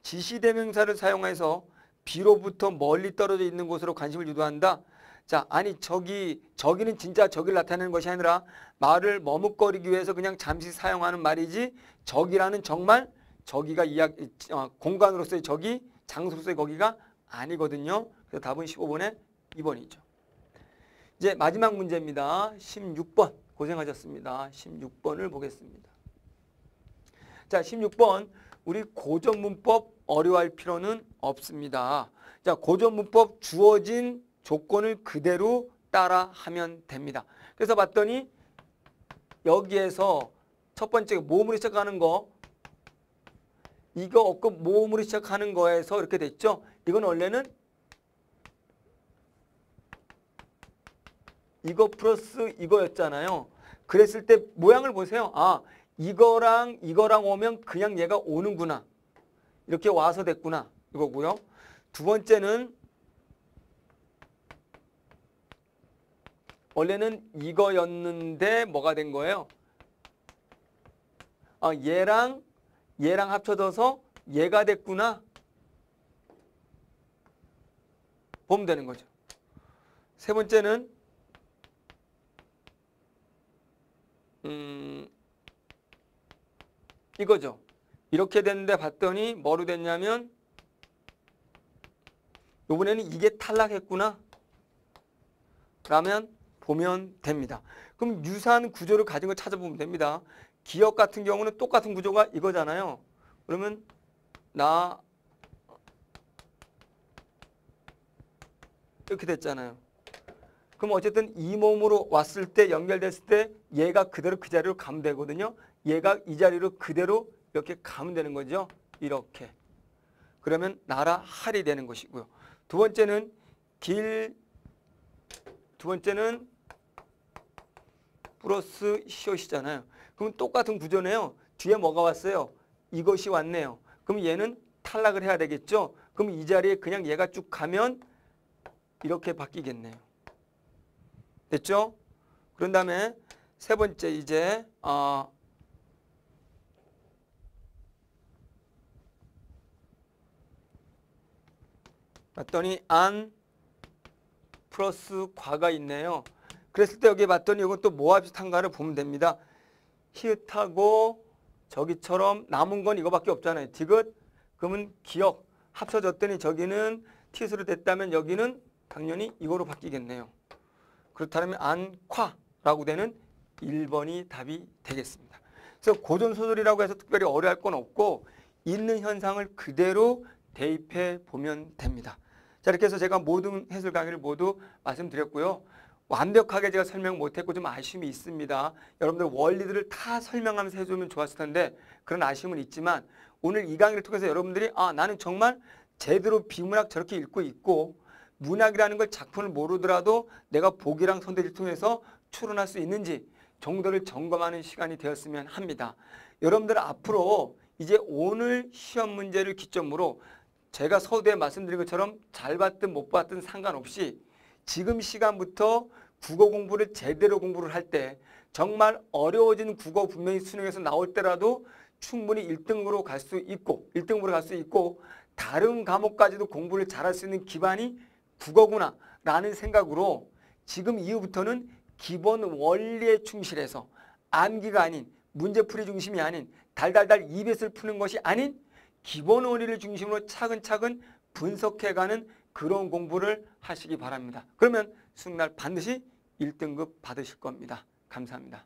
지시대명사를 사용해서 비로부터 멀리 떨어져 있는 곳으로 관심을 유도한다. 자, 아니 저기 저기는 진짜 저기를 나타내는 것이 아니라 말을 머뭇거리기 위해서 그냥 잠시 사용하는 말이지 저기라는 정말 저기가 이야 어, 공간으로서의 저기 장소로서의 거기가 아니거든요. 그래서 답은 15번에 2번이죠. 이제 마지막 문제입니다. 16번 고생하셨습니다. 16번을 보겠습니다. 자, 16번 우리 고전 문법 어려워할 필요는 없습니다. 자, 고전 문법 주어진 조건을 그대로 따라하면 됩니다. 그래서 봤더니 여기에서 첫 번째 모음으로 시작하는 거 이거 없고 모음으로 시작하는 거에서 이렇게 됐죠. 이건 원래는 이거 플러스 이거였잖아요. 그랬을 때 모양을 보세요. 아 이거랑 이거랑 오면 그냥 얘가 오는구나. 이렇게 와서 됐구나. 이거고요. 두 번째는 원래는 이거였는데 뭐가 된 거예요? 아, 얘랑 얘랑 합쳐져서 얘가 됐구나. 보면 되는 거죠. 세 번째는 음, 이거죠. 이렇게 됐는데 봤더니 뭐로 됐냐면 요번에는 이게 탈락했구나. 그러면 보면 됩니다. 그럼 유사한 구조를 가진 걸 찾아보면 됩니다. 기업 같은 경우는 똑같은 구조가 이거잖아요. 그러면 나 이렇게 됐잖아요. 그럼 어쨌든 이 몸으로 왔을 때 연결됐을 때 얘가 그대로 그 자리로 가면 되거든요. 얘가 이 자리로 그대로 이렇게 가면 되는 거죠. 이렇게. 그러면 나라 할이 되는 것이고요. 두 번째는 길, 두 번째는 플러스 시옷이잖아요. 그럼 똑같은 구조네요. 뒤에 뭐가 왔어요? 이것이 왔네요. 그럼 얘는 탈락을 해야 되겠죠. 그럼 이 자리에 그냥 얘가 쭉 가면 이렇게 바뀌겠네요. 됐죠? 그런 다음에 세 번째 이제 어, 봤더니 안 플러스 과가 있네요. 그랬을 때 여기 봤더니 이건 또 뭐와 비슷한가를 보면 됩니다. 히읗하고 저기처럼 남은 건 이거밖에 없잖아요. 디귿, 그러면 기억, 합쳐졌더니 저기는 티스로 됐다면 여기는 당연히 이거로 바뀌겠네요. 그렇다면 안콰라고 되는 1번이 답이 되겠습니다. 그래서 고전소설이라고 해서 특별히 어려할 건 없고 있는 현상을 그대로 대입해 보면 됩니다. 자 이렇게 해서 제가 모든 해설 강의를 모두 말씀드렸고요. 완벽하게 제가 설명 못했고 좀 아쉬움이 있습니다. 여러분들 원리들을 다 설명하면서 해주면 좋았을 텐데 그런 아쉬움은 있지만 오늘 이 강의를 통해서 여러분들이 아 나는 정말 제대로 비문학 저렇게 읽고 있고 문학이라는 걸 작품을 모르더라도 내가 보기랑 선대를 통해서 추론할 수 있는지 정도를 점검하는 시간이 되었으면 합니다. 여러분들 앞으로 이제 오늘 시험 문제를 기점으로 제가 서두에 말씀드린 것처럼 잘 봤든 못 봤든 상관없이 지금 시간부터 국어 공부를 제대로 공부를 할 때 정말 어려워진 국어 분명히 수능에서 나올 때라도 충분히 1등으로 갈 수 있고 1등으로 갈 수 있고 다른 과목까지도 공부를 잘할 수 있는 기반이 국어구나 라는 생각으로 지금 이후부터는 기본 원리에 충실해서 암기가 아닌 문제풀이 중심이 아닌 달달달 입에서 푸는 것이 아닌 기본 원리를 중심으로 차근차근 분석해가는 그런 공부를 하시기 바랍니다. 그러면 수능날 반드시 1등급 받으실 겁니다. 감사합니다.